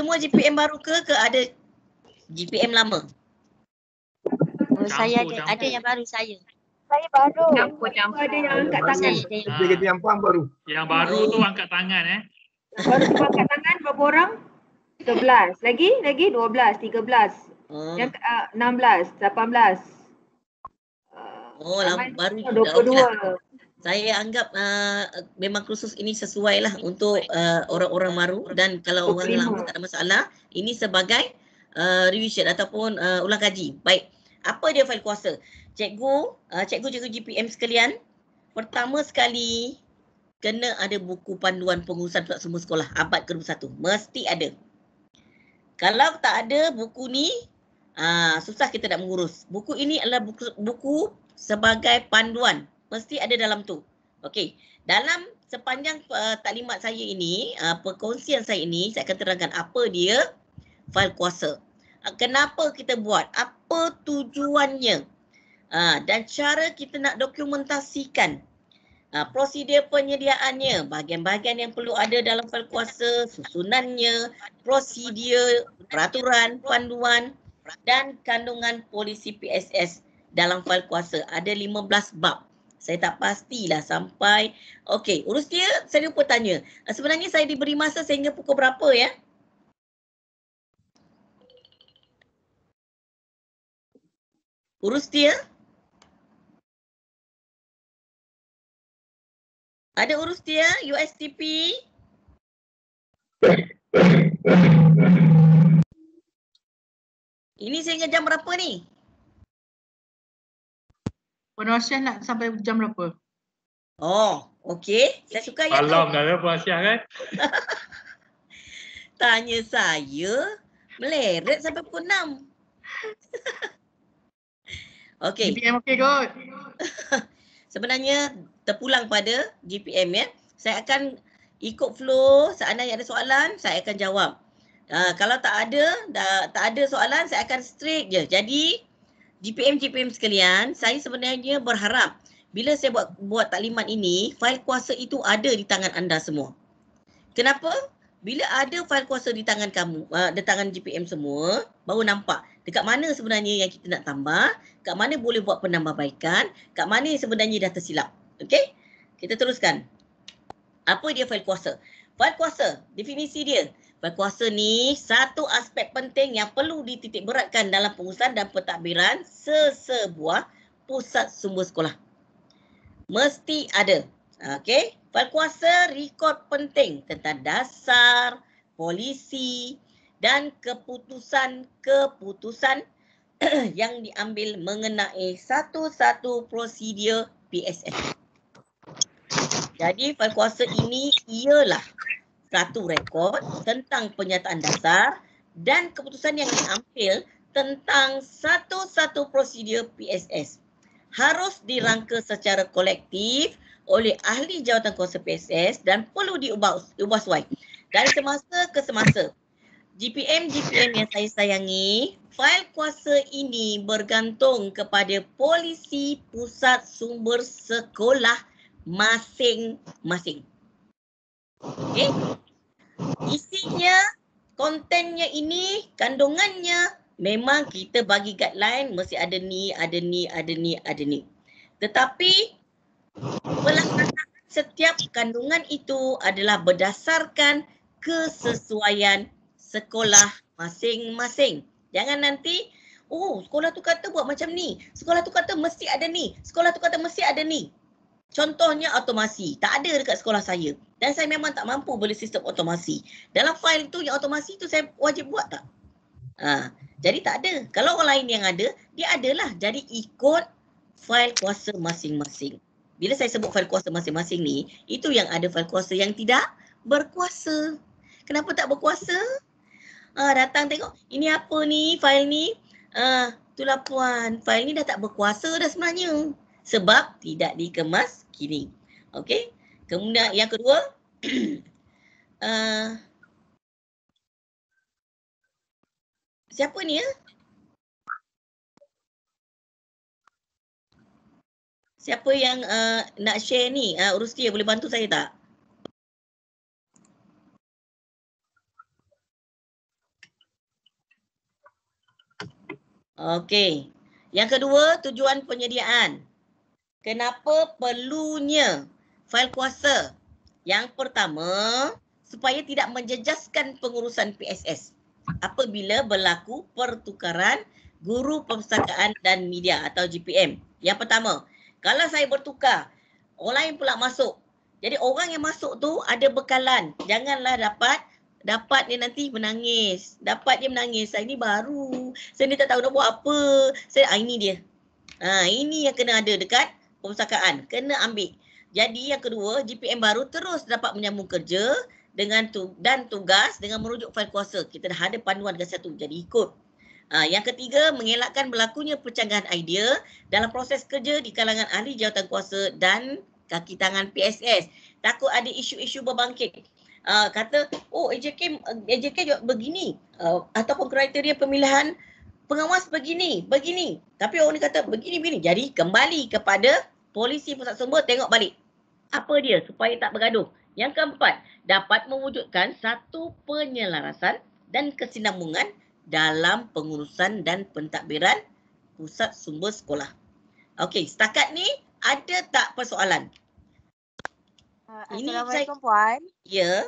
Semua GPM baru ke ke ada GPM lama? Oh, campur, saya ada campur. ada yang baru saya. Saya baru. Campur, campur. Ada yang angkat tangan. Ada yang, ah. yang puan baru. Yang baru tu angkat tangan eh. Baru angkat tangan berapa orang? 12 Lagi? Lagi 12, 13. Hmm. Yang uh, 16, 18. Oh, lama baru 22. Dah saya anggap uh, memang kursus ini sesuai lah untuk uh, orang-orang Maru dan kalau oh, orang lama tak ada masalah ini sebagai uh, ah, revision ataupun uh, ulang kaji. Baik. Apa dia fail kuasa? Cikgu, uh, cikgu cikgu GPM sekalian, pertama sekali kena ada buku panduan pengurusan pula semua sekolah abad ke-21. Mesti ada. Kalau tak ada buku ni, uh, susah kita nak mengurus. Buku ini adalah buku, buku sebagai panduan mesti ada dalam tu. Okey, dalam sepanjang uh, taklimat saya ini, uh, perkongsian saya ini, saya akan terangkan apa dia fail kuasa. Uh, kenapa kita buat? Apa tujuannya? Uh, dan cara kita nak dokumentasikan uh, prosedur penyediaannya, bahagian-bahagian yang perlu ada dalam fail kuasa, susunannya, prosedur, peraturan, panduan dan kandungan polisi PSS dalam fail kuasa. Ada 15 bab. Saya tak pastilah sampai. Okey, urus dia, saya lupa tanya. Eh, sebenarnya saya diberi masa sehingga pukul berapa ya? Urus dia? Ada urus dia, USTP? Ini sehingga jam berapa ni? Penuasian nak sampai jam berapa? Oh, okey. Saya suka ayat Alam dah ada penuasian kan? Tanya saya, meleret sampai pukul 6. okey. GPM okey kot. Sebenarnya terpulang pada GPM ya. Saya akan ikut flow, seandainya ada soalan, saya akan jawab. Uh, kalau tak ada, dah, tak ada soalan, saya akan straight je. Jadi, GPM-GPM sekalian, saya sebenarnya berharap bila saya buat buat taklimat ini, fail kuasa itu ada di tangan anda semua. Kenapa? Bila ada fail kuasa di tangan kamu, uh, di tangan GPM semua, baru nampak dekat mana sebenarnya yang kita nak tambah, kat mana boleh buat penambahbaikan, kat mana yang sebenarnya dah tersilap. Okey? Kita teruskan. Apa dia fail kuasa? Fail kuasa, definisi dia berkuasa ni satu aspek penting yang perlu dititik beratkan dalam pengurusan dan pentadbiran sesebuah pusat sumber sekolah. Mesti ada. Okey, berkuasa rekod penting tentang dasar, polisi dan keputusan-keputusan yang diambil mengenai satu-satu prosedur PSS. Jadi, perkuasa ini ialah kartu rekod tentang penyataan dasar dan keputusan yang diambil tentang satu-satu prosedur PSS harus dirangka secara kolektif oleh ahli jawatan kuasa PSS dan perlu diubah ubah suai dari semasa ke semasa. GPM GPM yang saya sayangi, fail kuasa ini bergantung kepada polisi pusat sumber sekolah masing-masing. Okey. Isinya, kontennya ini, kandungannya memang kita bagi guideline mesti ada ni, ada ni, ada ni, ada ni. Tetapi pelaksanaan setiap kandungan itu adalah berdasarkan kesesuaian sekolah masing-masing. Jangan nanti Oh, sekolah tu kata buat macam ni. Sekolah tu kata mesti ada ni. Sekolah tu kata mesti ada ni. Contohnya automasi. Tak ada dekat sekolah saya. Dan saya memang tak mampu boleh sistem automasi. Dalam file tu yang automasi tu saya wajib buat tak? Ha. Jadi tak ada. Kalau orang lain yang ada, dia adalah. Jadi ikut file kuasa masing-masing. Bila saya sebut file kuasa masing-masing ni, itu yang ada file kuasa yang tidak berkuasa. Kenapa tak berkuasa? Ha, datang tengok, ini apa ni file ni? Uh, itulah puan, file ni dah tak berkuasa dah sebenarnya sebab tidak dikemas kini. Okey. Kemudian yang kedua. uh, siapa ni ya? Siapa yang uh, nak share ni? Uh, Rusti boleh bantu saya tak? Okey. Yang kedua, tujuan penyediaan. Kenapa perlunya fail kuasa? Yang pertama, supaya tidak menjejaskan pengurusan PSS apabila berlaku pertukaran guru perpustakaan dan media atau GPM. Yang pertama, kalau saya bertukar, orang lain pula masuk. Jadi orang yang masuk tu ada bekalan. Janganlah dapat dapat dia nanti menangis. Dapat dia menangis. Saya ni baru. Saya ni tak tahu nak buat apa. Saya ah, ini dia. Ha, ini yang kena ada dekat perpustakaan kena ambil. Jadi yang kedua, GPM baru terus dapat menyambung kerja dengan tu, dan tugas dengan merujuk fail kuasa. Kita dah ada panduan ke satu, jadi ikut. Ha, yang ketiga, mengelakkan berlakunya percanggahan idea dalam proses kerja di kalangan ahli jawatan kuasa dan kaki tangan PSS. Takut ada isu-isu berbangkit. Uh, kata, oh AJK, AJK begini. Uh, ataupun kriteria pemilihan pengawas begini, begini. Tapi orang ni kata begini, begini. Jadi kembali kepada polisi pusat sumber tengok balik. Apa dia supaya tak bergaduh. Yang keempat, dapat mewujudkan satu penyelarasan dan kesinambungan dalam pengurusan dan pentadbiran pusat sumber sekolah. Okey, setakat ni ada tak persoalan? Uh, Ini Assalamualaikum saya... Puan. Ya. Yeah.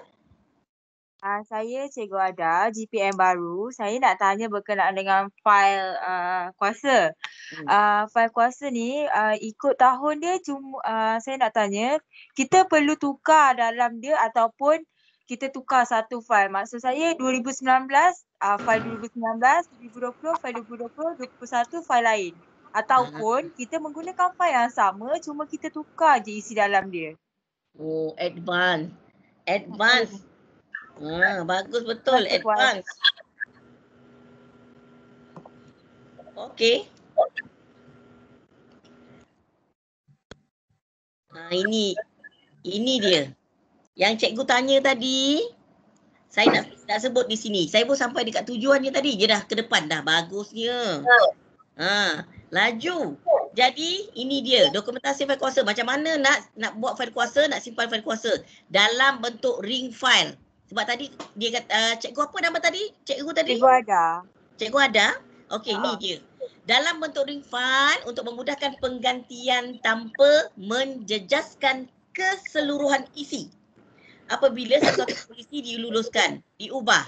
Uh, saya Cikgu Ada, GPM baru. Saya nak tanya berkenaan dengan fail uh, ah, kuasa. Uh, hmm. ah, fail kuasa ni uh, ikut tahun dia cuma uh, saya nak tanya kita perlu tukar dalam dia ataupun kita tukar satu fail. Maksud saya 2019 uh, fail 2019, 2020, fail 2020, 2021, fail lain. Ataupun hmm. kita menggunakan fail yang sama cuma kita tukar je isi dalam dia. Oh, advance. Advance. Hmm. Ah, bagus betul. Advance. Okey. Ah, ini. Ini dia. Yang cikgu tanya tadi. Saya nak, nak sebut di sini. Saya pun sampai dekat tujuan dia tadi. Dia dah ke depan dah. Bagusnya. Ha, laju. Jadi ini dia dokumentasi fail kuasa. Macam mana nak nak buat fail kuasa, nak simpan fail kuasa dalam bentuk ring file sebab tadi dia kata uh, cikgu apa nama tadi? Cikgu tadi? Cikgu ada. Cikgu ada? Okey, ni ah. dia. Dalam bentuk ring fun untuk memudahkan penggantian tanpa menjejaskan keseluruhan isi. Apabila sesuatu isi diluluskan, diubah.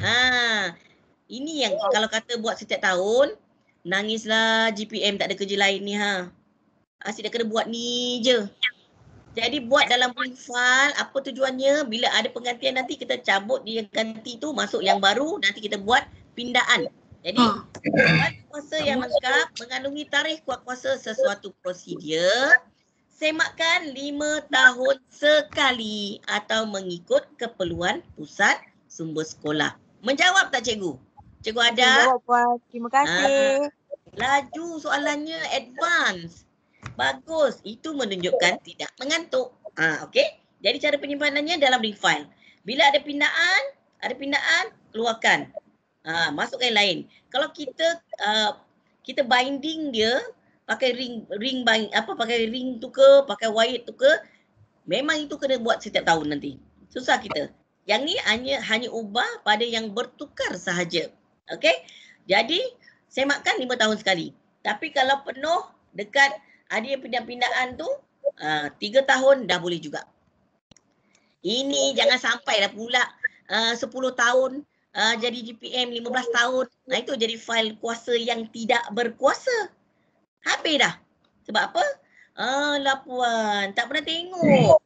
Ha. Ini yang oh. kalau kata buat setiap tahun, nangislah GPM tak ada kerja lain ni ha. Asyik ah, dia kena buat ni je. Jadi buat dalam file apa tujuannya bila ada penggantian nanti kita cabut dia ganti tu masuk yang baru nanti kita buat pindaan. Jadi hmm. kuat kuasa yang lengkap mengandungi tarikh kuat kuasa sesuatu prosedur semakkan lima tahun sekali atau mengikut keperluan pusat sumber sekolah. Menjawab tak cikgu? Cikgu ada? Terima kasih. Ha, laju soalannya advance. Bagus. Itu menunjukkan tidak mengantuk. Ha, okay. Jadi cara penyimpanannya dalam refine. Bila ada pindaan, ada pindaan, keluarkan. Ha, masukkan yang lain. Kalau kita uh, kita binding dia pakai ring ring bind, apa pakai ring tu ke, pakai wire tu ke, memang itu kena buat setiap tahun nanti. Susah kita. Yang ni hanya hanya ubah pada yang bertukar sahaja. Okey. Jadi semakkan lima tahun sekali. Tapi kalau penuh dekat ada pindah-pindahan tu, uh, tiga tahun dah boleh juga. Ini jangan sampai dah pula ah, sepuluh tahun uh, jadi GPM, lima 15 tahun. Nah itu jadi fail kuasa yang tidak berkuasa. Habis dah. Sebab apa? Alah puan, tak pernah tengok.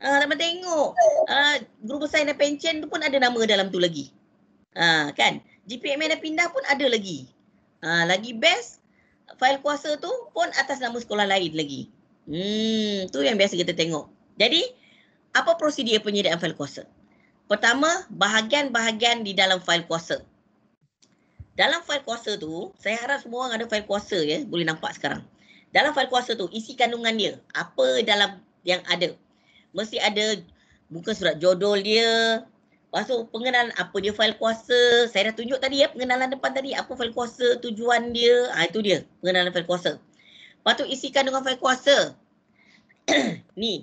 Ah, tak pernah tengok. Ah, guru besar yang dah pension tu pun ada nama dalam tu lagi. Ah, kan? GPM yang dah pindah pun ada lagi. Ah, lagi best, fail kuasa tu pun atas nama sekolah lain lagi. Hmm, tu yang biasa kita tengok. Jadi, apa prosedur penyediaan fail kuasa? Pertama, bahagian-bahagian di dalam fail kuasa. Dalam fail kuasa tu, saya harap semua orang ada fail kuasa ya, boleh nampak sekarang. Dalam fail kuasa tu, isi kandungan dia, apa dalam yang ada. Mesti ada muka surat jodoh dia, Lepas tu pengenalan apa dia file kuasa. Saya dah tunjuk tadi ya pengenalan depan tadi. Apa file kuasa, tujuan dia. Ha, itu dia pengenalan file kuasa. Lepas tu isikan dengan file kuasa. ni.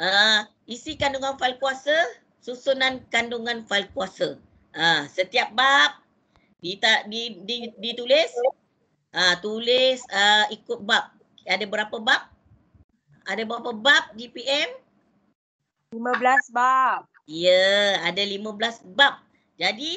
Uh, isikan dengan fail kuasa. Susunan kandungan file kuasa. Ha, setiap bab di, di, di, ditulis. Ha, tulis uh, ikut bab. Ada berapa bab? Ada berapa bab GPM? 15 bab. Ya, ada 15 bab. Jadi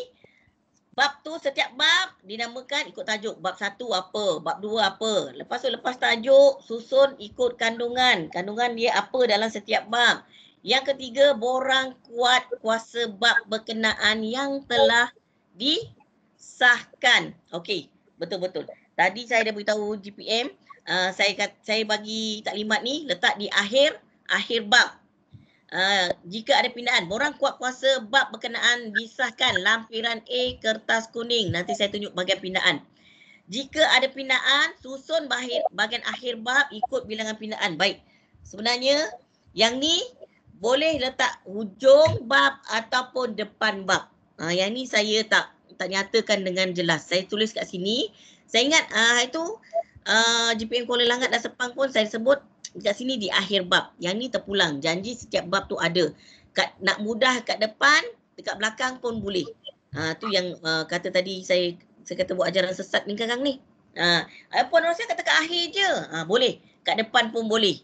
bab tu setiap bab dinamakan ikut tajuk. Bab satu apa, bab dua apa. Lepas tu lepas tajuk susun ikut kandungan. Kandungan dia apa dalam setiap bab. Yang ketiga borang kuat kuasa bab berkenaan yang telah disahkan. Okey, betul-betul. Tadi saya dah beritahu GPM, uh, saya saya bagi taklimat ni letak di akhir akhir bab uh, jika ada pindaan borang kuat kuasa bab berkenaan disahkan lampiran A kertas kuning nanti saya tunjuk bagian pindaan jika ada pindaan susun bahagian, bahagian akhir bab ikut bilangan pindaan baik sebenarnya yang ni boleh letak hujung bab ataupun depan bab uh, yang ni saya tak tak nyatakan dengan jelas saya tulis kat sini saya ingat uh, itu uh, GPM Kuala Langat dan Sepang pun saya sebut dekat sini di akhir bab. Yang ni terpulang. Janji setiap bab tu ada. Kat, nak mudah kat depan, dekat belakang pun boleh. Ha, tu yang uh, kata tadi saya saya kata buat ajaran sesat ni sekarang ni. Ha, uh, Puan Rosia kata kat akhir je. Ha, boleh. Kat depan pun boleh.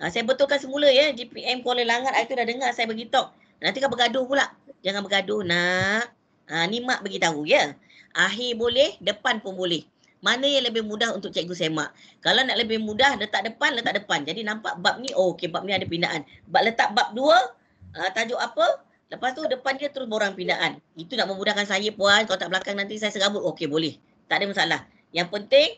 Ha, saya betulkan semula ya. GPM Kuala Langat, saya tu dah dengar saya beritahu. Nanti kan bergaduh pula. Jangan bergaduh nak. Ha, ni mak beritahu ya. Akhir boleh, depan pun boleh mana yang lebih mudah untuk cikgu semak. Kalau nak lebih mudah, letak depan, letak depan. Jadi nampak bab ni, oh, okey, bab ni ada pindaan. Bab letak bab dua, uh, tajuk apa? Lepas tu depan dia terus borang pindaan. Itu nak memudahkan saya puan, kalau tak belakang nanti saya serabut, okey boleh. Tak ada masalah. Yang penting,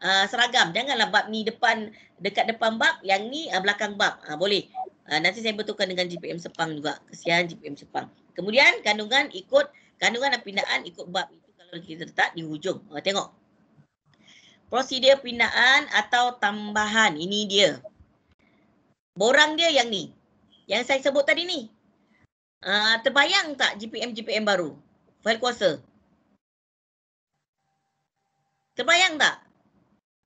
uh, seragam. Janganlah bab ni depan, dekat depan bab, yang ni uh, belakang bab. Uh, boleh. Uh, nanti saya betulkan dengan GPM Sepang juga. Kesian GPM Sepang. Kemudian kandungan ikut, kandungan dan pindaan ikut bab itu kalau kita letak di hujung. Uh, tengok prosedur pindaan atau tambahan. Ini dia. Borang dia yang ni. Yang saya sebut tadi ni. Uh, terbayang tak GPM-GPM baru? Fail kuasa. Terbayang tak?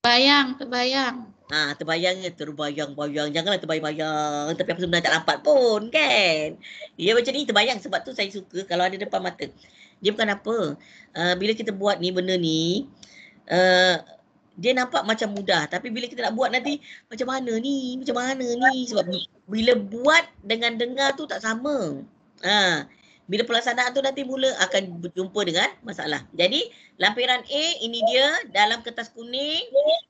Bayang, terbayang. Ha, terbayang ya, terbayang-bayang. Janganlah terbayang-bayang. Tapi apa sebenarnya tak nampak pun, kan? Ya macam ni, terbayang. Sebab tu saya suka kalau ada depan mata. Dia bukan apa. Uh, bila kita buat ni, benda ni, ah, dia nampak macam mudah tapi bila kita nak buat nanti macam mana ni macam mana ni sebab bila buat dengan dengar tu tak sama ha bila pelaksanaan tu nanti mula akan berjumpa dengan masalah jadi lampiran A ini dia dalam kertas kuning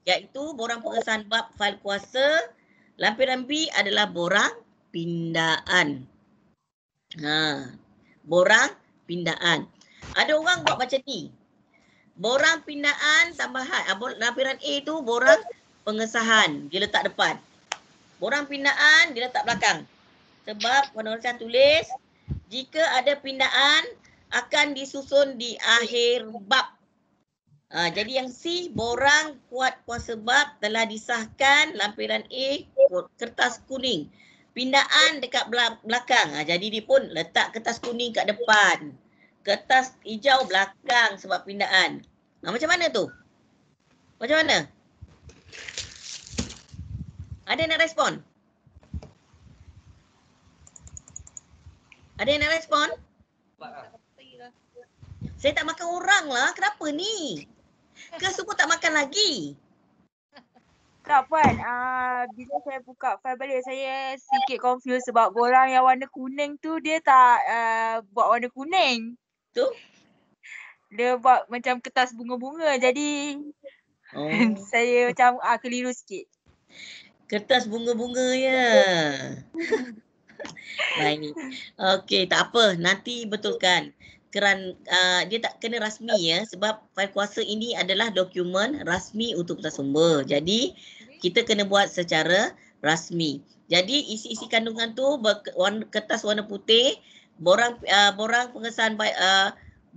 iaitu borang pengesahan bab fail kuasa lampiran B adalah borang pindaan ha borang pindaan ada orang buat macam ni borang pindaan tambahan abul lampiran A tu borang pengesahan dia letak depan borang pindaan dia letak belakang sebab penulisan tulis jika ada pindaan akan disusun di akhir bab ha, jadi yang C borang kuat kuasa bab telah disahkan lampiran A kertas kuning pindaan dekat belakang ha, jadi dia pun letak kertas kuning kat depan kertas hijau belakang sebab pindaan. Nah, macam mana tu? Macam mana? Ada yang nak respon? Ada yang nak respon? Saya tak makan orang lah. Kenapa ni? Ke semua tak makan lagi? Kak Puan, uh, bila saya buka file balik, saya sikit confused sebab borang yang warna kuning tu dia tak uh, buat warna kuning tu? Dia buat macam kertas bunga-bunga jadi oh. saya macam ah, keliru sikit. Kertas bunga-bunga ya. Nah ini, Okey, tak apa. Nanti betulkan. Keran, uh, dia tak kena rasmi ya sebab fail kuasa ini adalah dokumen rasmi untuk pusat sumber. Jadi kita kena buat secara rasmi. Jadi isi-isi kandungan tu ber- kertas warna putih borang uh, borang pengesahan by, uh,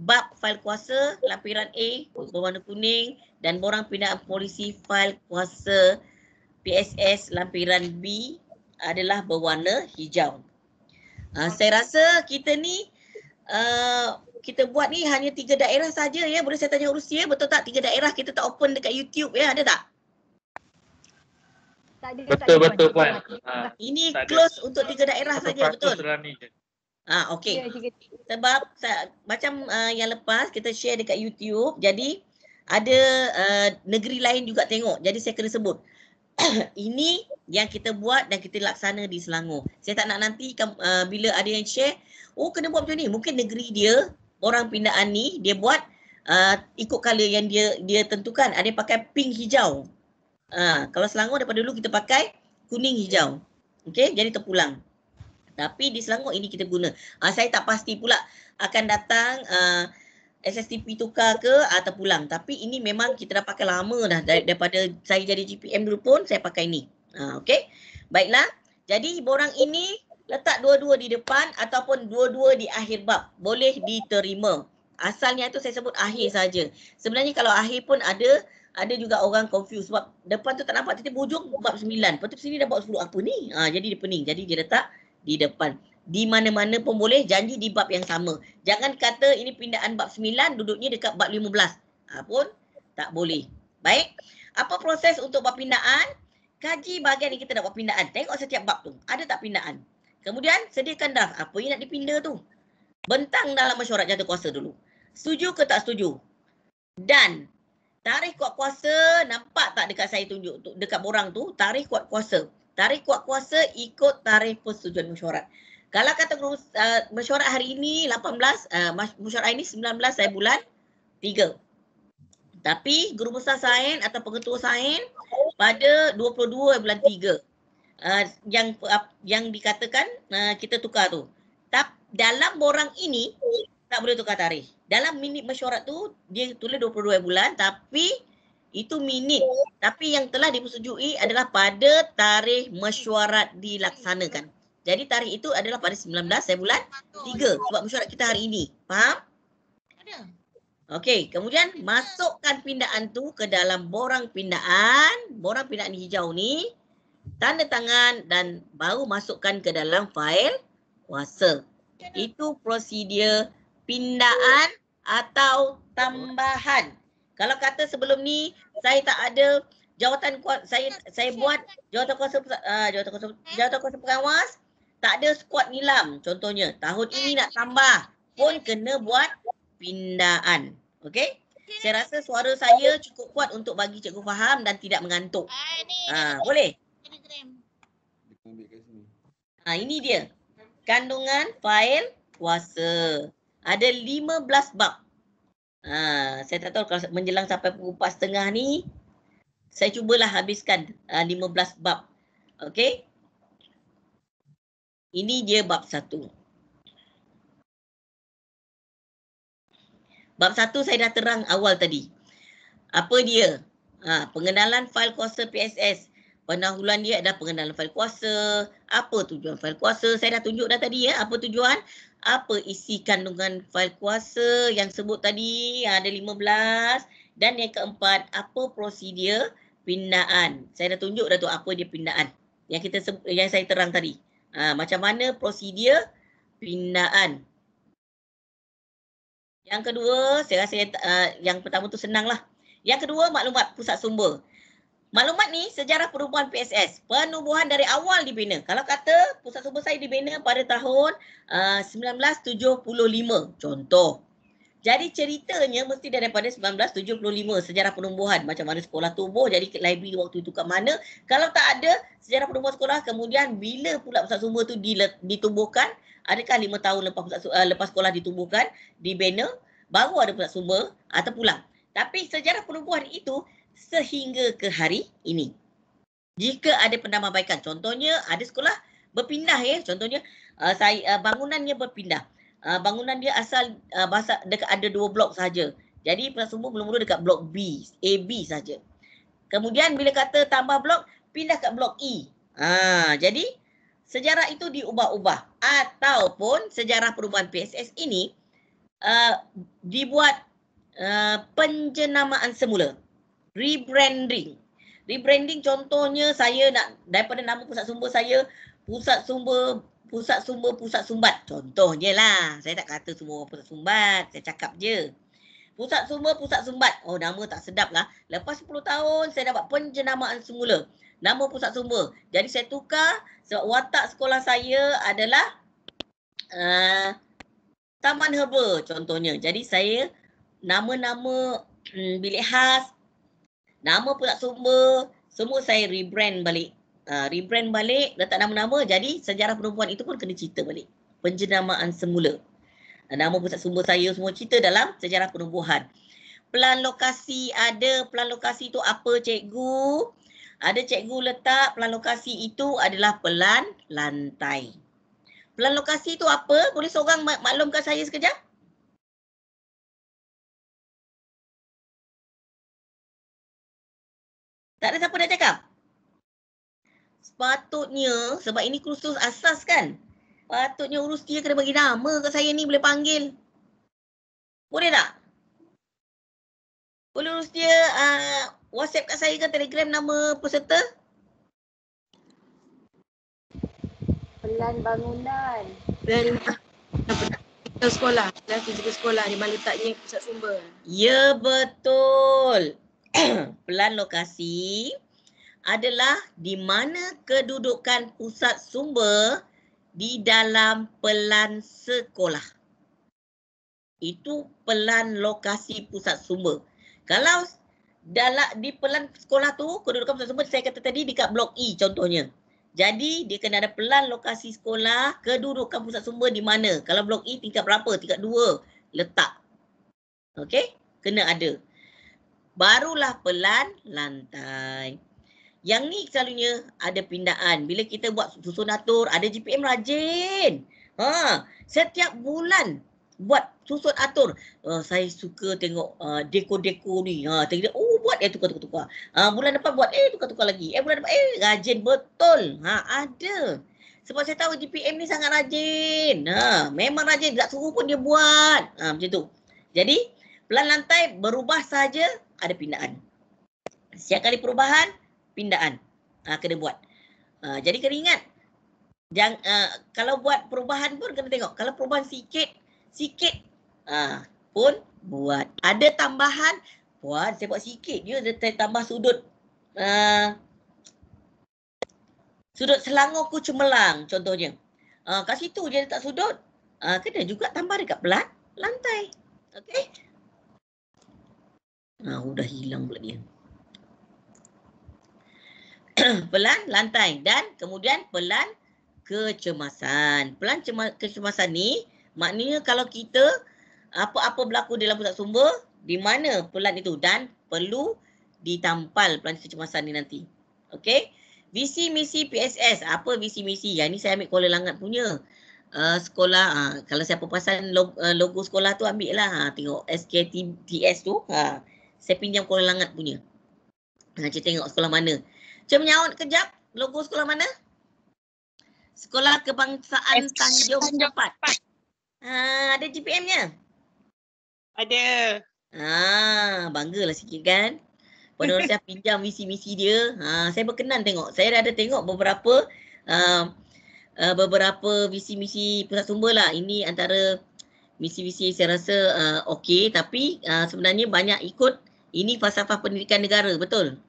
bab fail kuasa lampiran A berwarna kuning dan borang pindaan polisi fail kuasa PSS lampiran B adalah berwarna hijau. Uh, saya rasa kita ni uh, kita buat ni hanya tiga daerah saja ya. Boleh saya tanya urusia ya? betul tak tiga daerah kita tak open dekat YouTube ya ada tak? Tak ada, betul ah, tak ada betul puan. Ha, ini close untuk tiga daerah saja betul. Ah okay. Sebab sa, macam uh, yang lepas kita share dekat YouTube. Jadi ada uh, negeri lain juga tengok. Jadi saya kena sebut. Ini yang kita buat dan kita laksana di Selangor. Saya tak nak nanti uh, bila ada yang share, oh kena buat macam ni. Mungkin negeri dia orang pindaan ni dia buat uh, ikut color yang dia dia tentukan. Ada pakai pink hijau. Uh, kalau Selangor daripada dulu kita pakai kuning hijau. Okay, jadi terpulang. Tapi di Selangor ini kita guna. Uh, saya tak pasti pula akan datang uh, ah, SSTP tukar ke atau pulang. Tapi ini memang kita dah pakai lama dah. Dar daripada saya jadi GPM dulu pun saya pakai ini. Uh, ah, okay. Baiklah. Jadi borang ini letak dua-dua di depan ataupun dua-dua di akhir bab. Boleh diterima. Asalnya itu saya sebut akhir saja. Sebenarnya kalau akhir pun ada ada juga orang confuse. sebab depan tu tak nampak tapi hujung bab 9. Lepas sini dah bab 10 apa ni? Ha, jadi dia pening. Jadi dia letak di depan. Di mana-mana pun boleh janji di bab yang sama. Jangan kata ini pindaan bab 9 duduknya dekat bab 15. Ha, pun tak boleh. Baik. Apa proses untuk bab pindaan? Kaji bahagian yang kita nak buat pindaan. Tengok setiap bab tu. Ada tak pindaan? Kemudian sediakan draft. Apa yang nak dipindah tu? Bentang dalam mesyuarat jatuh kuasa dulu. Setuju ke tak setuju? Dan tarikh kuat kuasa nampak tak dekat saya tunjuk dekat borang tu tarikh kuat kuasa tarikh kuat kuasa ikut tarikh persetujuan mesyuarat. Kalau kata uh, mesyuarat hari ini 18, uh, eh, mesyuarat ini 19 saya bulan 3. Tapi guru besar sains atau pengetua sains pada 22 bulan 3. Uh, eh, yang uh, yang dikatakan uh, kita tukar tu. Tak dalam borang ini tak boleh tukar tarikh. Dalam minit mesyuarat tu dia tulis 22 bulan tapi itu minit. Tapi yang telah dipersetujui adalah pada tarikh mesyuarat dilaksanakan. Jadi tarikh itu adalah pada 19 saya eh, bulan 3 sebab mesyuarat kita hari ini. Faham? Ada. Okey, kemudian masukkan pindaan tu ke dalam borang pindaan. Borang pindaan hijau ni. Tanda tangan dan baru masukkan ke dalam fail kuasa. Itu prosedur pindaan atau tambahan kalau kata sebelum ni saya tak ada jawatan kuat saya saya buat jawatan kuasa uh, jawatan kuasa jawatan kuasa pengawas tak ada skuad nilam contohnya tahun ini nak tambah pun kena buat pindaan okey saya rasa suara saya cukup kuat untuk bagi cikgu faham dan tidak mengantuk. Ah, ha, boleh? Ha, ini dia. Kandungan fail kuasa. Ada 15 bab. Ha, saya tak tahu kalau menjelang sampai pukul 4 setengah ni, saya cubalah habiskan uh, ha, 15 bab. Okey? Ini dia bab satu. Bab satu saya dah terang awal tadi. Apa dia? Ha, pengenalan fail kuasa PSS. Pendahuluan dia adalah pengenalan fail kuasa. Apa tujuan fail kuasa? Saya dah tunjuk dah tadi ya. Apa tujuan? apa isi kandungan fail kuasa yang sebut tadi ada 15 dan yang keempat apa prosedur pindaan. Saya dah tunjuk dah tu apa dia pindaan yang kita yang saya terang tadi. Ha, macam mana prosedur pindaan. Yang kedua, saya rasa yang, uh, yang pertama tu senanglah. Yang kedua maklumat pusat sumber. Maklumat ni sejarah perubahan PSS. Penubuhan dari awal dibina. Kalau kata pusat subuh saya dibina pada tahun uh, 1975. Contoh. Jadi ceritanya mesti daripada 1975 sejarah penubuhan. Macam mana sekolah tubuh, jadi library waktu itu kat mana. Kalau tak ada sejarah penubuhan sekolah, kemudian bila pula pusat subuh tu ditubuhkan, adakah lima tahun lepas, pusat, uh, lepas sekolah ditubuhkan, dibina, baru ada pusat subuh atau pulang. Tapi sejarah penubuhan itu sehingga ke hari ini. Jika ada penambahbaikan, contohnya ada sekolah berpindah ya, contohnya uh, saya uh, bangunannya berpindah. Uh, bangunan dia asal uh, bahasa dekat ada dua blok saja. Jadi semua mula-mula dekat blok B, A B saja. Kemudian bila kata tambah blok, pindah ke blok E. Ha, jadi sejarah itu diubah-ubah ataupun sejarah perubahan PSS ini uh, dibuat uh, penjenamaan semula rebranding. Rebranding contohnya saya nak daripada nama pusat sumber saya pusat sumber pusat sumber pusat sumbat contohnya lah. Saya tak kata semua pusat sumbat, saya cakap je. Pusat sumber pusat sumbat. Oh nama tak sedap lah. Lepas 10 tahun saya dapat penjenamaan semula. Nama pusat sumber. Jadi saya tukar sebab watak sekolah saya adalah uh, Taman Herba contohnya. Jadi saya nama-nama um, bilik khas Nama pula sumber, semua saya rebrand balik. Uh, rebrand balik, letak nama-nama, jadi sejarah perempuan itu pun kena cerita balik. Penjenamaan semula. Uh, nama pusat sumber saya semua cerita dalam sejarah perempuan. Pelan lokasi ada, pelan lokasi itu apa cikgu? Ada cikgu letak pelan lokasi itu adalah pelan lantai. Pelan lokasi itu apa? Boleh seorang maklumkan saya sekejap? Tak ada siapa nak cakap. Sepatutnya, sebab ini kursus asas kan. sepatutnya urus dia kena bagi nama ke saya ni boleh panggil. Boleh tak? Boleh urus dia uh, WhatsApp kat saya ke telegram nama peserta? Pelan bangunan. Pelan. fizikal sekolah. Pelan fizikal sekolah di mana letaknya pusat sumber. Ya betul. pelan lokasi adalah di mana kedudukan pusat sumber di dalam pelan sekolah. Itu pelan lokasi pusat sumber. Kalau dalam di pelan sekolah tu kedudukan pusat sumber saya kata tadi dekat blok E contohnya. Jadi dia kena ada pelan lokasi sekolah, kedudukan pusat sumber di mana. Kalau blok E tingkat berapa? Tingkat 2 letak. Okey? Kena ada barulah pelan lantai. Yang ni selalunya ada pindaan. Bila kita buat susun atur, ada GPM rajin. Ha, setiap bulan buat susun atur. Uh, saya suka tengok ha, deko-deko uh, ni. Ha, tengok oh buat eh tukar-tukar. Ha, bulan depan buat eh tukar-tukar lagi. Eh bulan depan eh rajin betul. Ha, ada. Sebab saya tahu GPM ni sangat rajin. Ha, memang rajin. Tak suruh pun dia buat. Ha, macam tu. Jadi, pelan lantai berubah saja ada pindaan. Setiap kali perubahan, pindaan ha, kena buat. Ha, jadi kena ingat, jangan, uh, kalau buat perubahan pun kena tengok. Kalau perubahan sikit, sikit ha, pun buat. Ada tambahan, buat saya buat sikit. Dia, ada tambah sudut. Uh, sudut selangor ku cemelang contohnya. Uh, kat situ je letak sudut. Uh, kena juga tambah dekat pelat lantai. okay? Ah, sudah hilang pula dia. pelan lantai dan kemudian pelan kecemasan. Pelan cema- kecemasan ni maknanya kalau kita apa-apa berlaku dalam pusat sumber, di mana pelan itu dan perlu ditampal pelan kecemasan ni nanti. Okey. Visi misi PSS. Apa visi misi? Yang ni saya ambil Kuala Langat punya. Uh, sekolah uh, kalau siapa pasang logo, uh, ah, logo sekolah tu ambil lah uh, tengok SKTS tu uh saya pinjam Kuala Langat punya. Ha, cik tengok sekolah mana. Cik menyawak kejap logo sekolah mana? Sekolah Kebangsaan Tanjung Cepat. Ha, ada GPM-nya? Ada. Ha, banggalah sikit kan. Pada orang saya pinjam misi-misi dia. Ha, saya berkenan tengok. Saya dah ada tengok beberapa uh, uh, beberapa misi-misi pusat sumber lah. Ini antara misi-misi saya rasa uh, okey tapi uh, sebenarnya banyak ikut ini falsafah pendidikan negara, betul?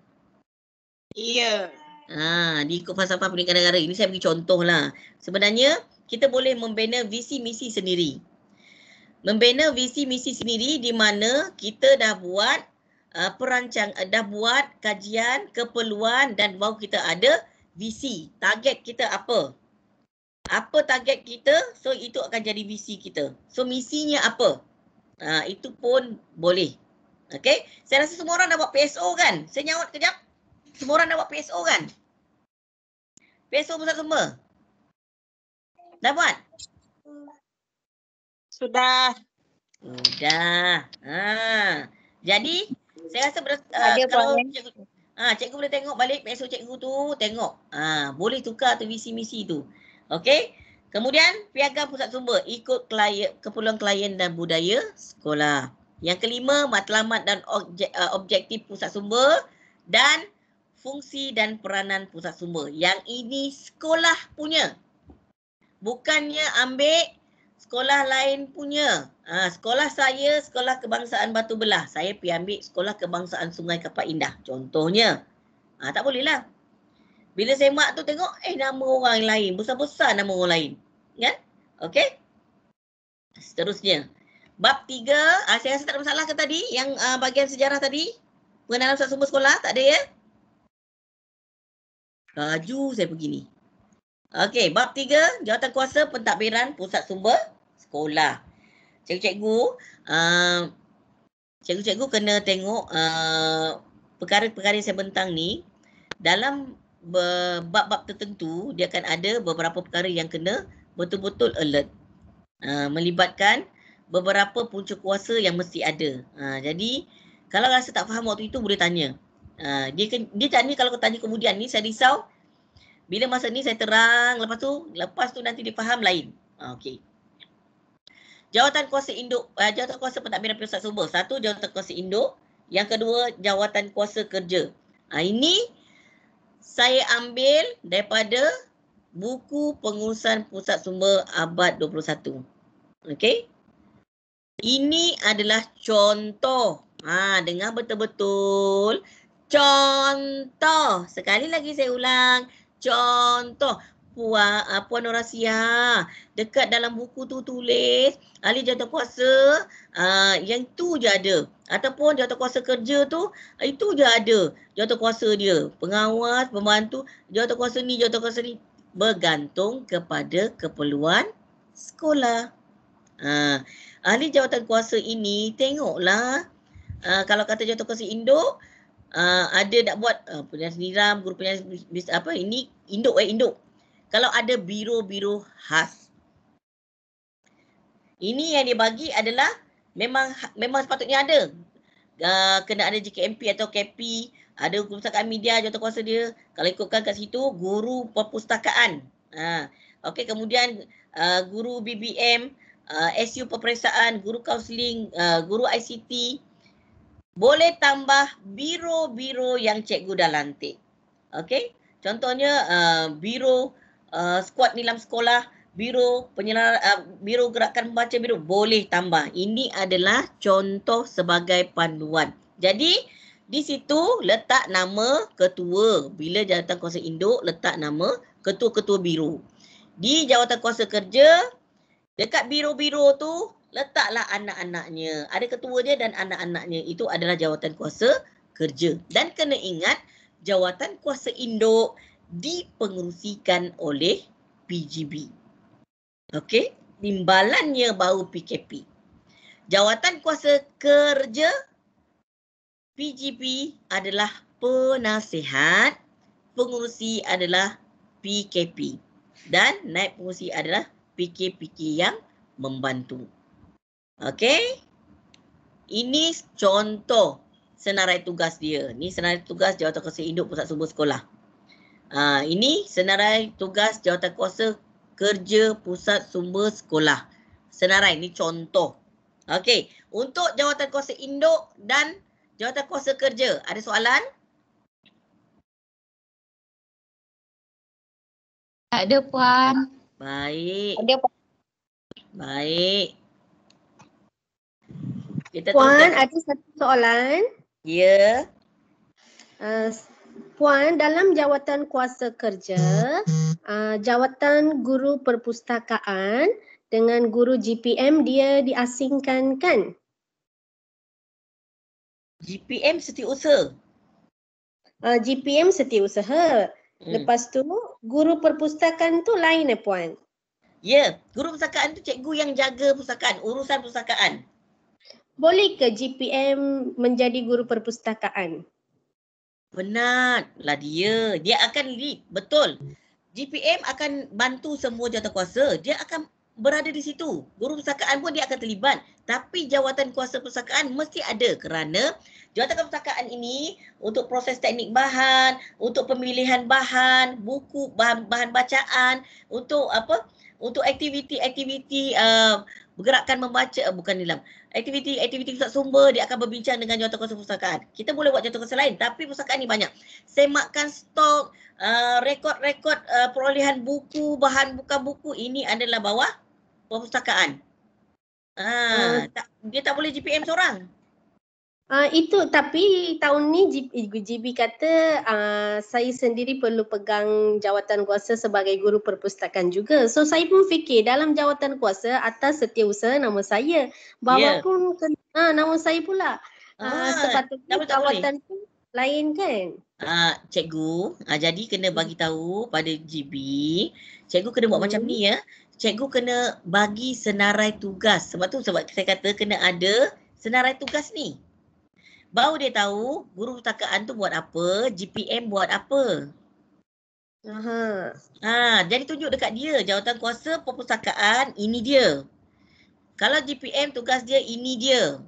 Iya. Yeah. Ha, di ikut falsafah pendidikan negara. Ini saya bagi contohlah. Sebenarnya, kita boleh membina visi misi sendiri. Membina visi misi sendiri di mana kita dah buat uh, perancang, uh, dah buat kajian keperluan dan baru kita ada visi. Target kita apa? Apa target kita? So, itu akan jadi visi kita. So, misinya apa? Uh, itu pun boleh. Okay, Saya rasa semua orang dah buat PSO kan? Saya nyawat kejap. Semua orang dah buat PSO kan? PSO pusat semua. Dah buat? Sudah. Sudah. Ha. Jadi, saya rasa ber, uh, kalau ya. cikgu, ha, cikgu boleh tengok balik PSO cikgu tu, tengok. Ha, boleh tukar tu visi-misi tu. Okay. Kemudian, piagam pusat sumber ikut klien, keperluan klien dan budaya sekolah. Yang kelima, matlamat dan objek, uh, objektif pusat sumber dan fungsi dan peranan pusat sumber. Yang ini sekolah punya. Bukannya ambil sekolah lain punya. Ha, sekolah saya, sekolah kebangsaan Batu Belah. Saya pergi ambil sekolah kebangsaan Sungai Kapak Indah. Contohnya. Ha, tak bolehlah. Bila semak tu tengok, eh nama orang lain. Besar-besar nama orang lain. Kan? Okay? Seterusnya bab tiga uh, saya rasa tak ada masalah ke tadi yang uh, ah, bagian sejarah tadi pengenalan ustaz sumber sekolah tak ada ya laju saya pergi ni okey bab tiga jawatan kuasa pentadbiran pusat sumber sekolah cikgu-cikgu uh, cikgu-cikgu kena tengok uh, perkara-perkara yang saya bentang ni dalam bab-bab tertentu dia akan ada beberapa perkara yang kena betul-betul alert uh, melibatkan beberapa punca kuasa yang mesti ada. Ha, jadi kalau rasa tak faham waktu itu boleh tanya. Ha, dia dia tanya kalau kau tanya kemudian ni saya risau bila masa ni saya terang lepas tu lepas tu nanti dia faham lain. Ha, Okey. Jawatan kuasa induk eh, jawatan kuasa pentadbiran pusat sumber. Satu jawatan kuasa induk, yang kedua jawatan kuasa kerja. Ha, ini saya ambil daripada buku pengurusan pusat sumber abad 21. Okey. Ini adalah contoh. Ha, dengar betul-betul. Contoh. Sekali lagi saya ulang. Contoh. Ah, Puan, Puan Norasia, dekat dalam buku tu tulis ahli jatuh kuasa uh, yang tu je ada. Ataupun jatuh kuasa kerja tu, ah, itu je ada jatuh kuasa dia. Pengawas, pembantu, jatuh kuasa ni, jatuh kuasa ni. Bergantung kepada keperluan sekolah. Uh, ahli jawatan kuasa ini tengoklah uh, kalau kata jawatan kuasa induk uh, ha, ada nak buat uh, penyiasat niram, guru penyiasat apa ini induk eh induk. Kalau ada biro-biro khas. Ini yang dia bagi adalah memang memang sepatutnya ada. Uh, kena ada JKMP atau KP, ada perpustakaan media jawatan kuasa dia. Kalau ikutkan kat situ guru perpustakaan. Ha. Okey kemudian uh, guru BBM uh, ah, SU peperiksaan, guru kaunseling, uh, ah, guru ICT boleh tambah biro-biro yang cikgu dah lantik. Okey? Contohnya uh, biro uh, squad nilam sekolah, biro penyelar uh, biro gerakan membaca biro boleh tambah. Ini adalah contoh sebagai panduan. Jadi di situ letak nama ketua bila jawatan kuasa induk letak nama ketua-ketua biro. Di jawatan kuasa kerja Dekat biro-biro tu letaklah anak-anaknya. Ada ketua dia dan anak-anaknya. Itu adalah jawatan kuasa kerja. Dan kena ingat jawatan kuasa induk dipengerusikan oleh PGB. Okey? Timbalannya baru PKP. Jawatan kuasa kerja PGB adalah penasihat, pengurusi adalah PKP dan naib pengurusi adalah fikir-fikir yang membantu. Okey? Ini contoh senarai tugas dia. Ini senarai tugas jawatan jawatankuasa induk pusat sumber sekolah. Ha, ini senarai tugas jawatan jawatankuasa kerja pusat sumber sekolah. Senarai ini contoh. Okey, untuk jawatan jawatankuasa induk dan jawatan jawatankuasa kerja, ada soalan? Tak ada puan. Baik. Baik. Kita Puan, tunggu. ada satu soalan. Ya. Yeah. Uh, Puan, dalam jawatan kuasa kerja, uh, jawatan guru perpustakaan dengan guru GPM dia diasingkan kan? GPM setiausaha. Uh, eh, GPM setiausaha. Hmm. Lepas tu guru perpustakaan tu lain eh puan? Ya, yeah. guru perpustakaan tu cikgu yang jaga perpustakaan, urusan perpustakaan. Boleh ke GPM menjadi guru perpustakaan? Benar lah dia. Dia akan lead. Betul. GPM akan bantu semua kuasa, Dia akan berada di situ. Guru perpustakaan pun dia akan terlibat. Tapi jawatan kuasa perpustakaan mesti ada kerana Jawatan pertakaan ini untuk proses teknik bahan, untuk pemilihan bahan, buku, bahan, bahan bacaan, untuk apa? Untuk aktiviti-aktiviti uh, bergerakkan membaca uh, bukan dalam aktiviti aktiviti kitab sumber dia akan berbincang dengan jawatan kuasa perpustakaan. Kita boleh buat jawatan kuasa lain tapi perpustakaan ni banyak. Semakkan stok, uh, rekod-rekod uh, perolehan buku, bahan buka buku ini adalah bawah perpustakaan. Ah, uh, hmm. dia tak boleh GPM seorang. Uh, itu tapi tahun ni GB eh, kata uh, saya sendiri perlu pegang jawatan kuasa sebagai guru perpustakaan juga. So saya pun fikir dalam jawatan kuasa atas setiausaha nama saya. Bawa yeah. pun kena uh, nama saya pula. Uh, ah, sepatutnya jawatan tu lain kan? Uh, cikgu, uh, jadi kena bagi tahu pada GB. Cikgu kena buat hmm. macam ni ya. Cikgu kena bagi senarai tugas. Sebab tu sebab saya kata kena ada senarai tugas ni baru dia tahu guru pertakaan tu buat apa, GPM buat apa. Aha. Ha, jadi tunjuk dekat dia jawatan kuasa perpustakaan ini dia. Kalau GPM tugas dia ini dia.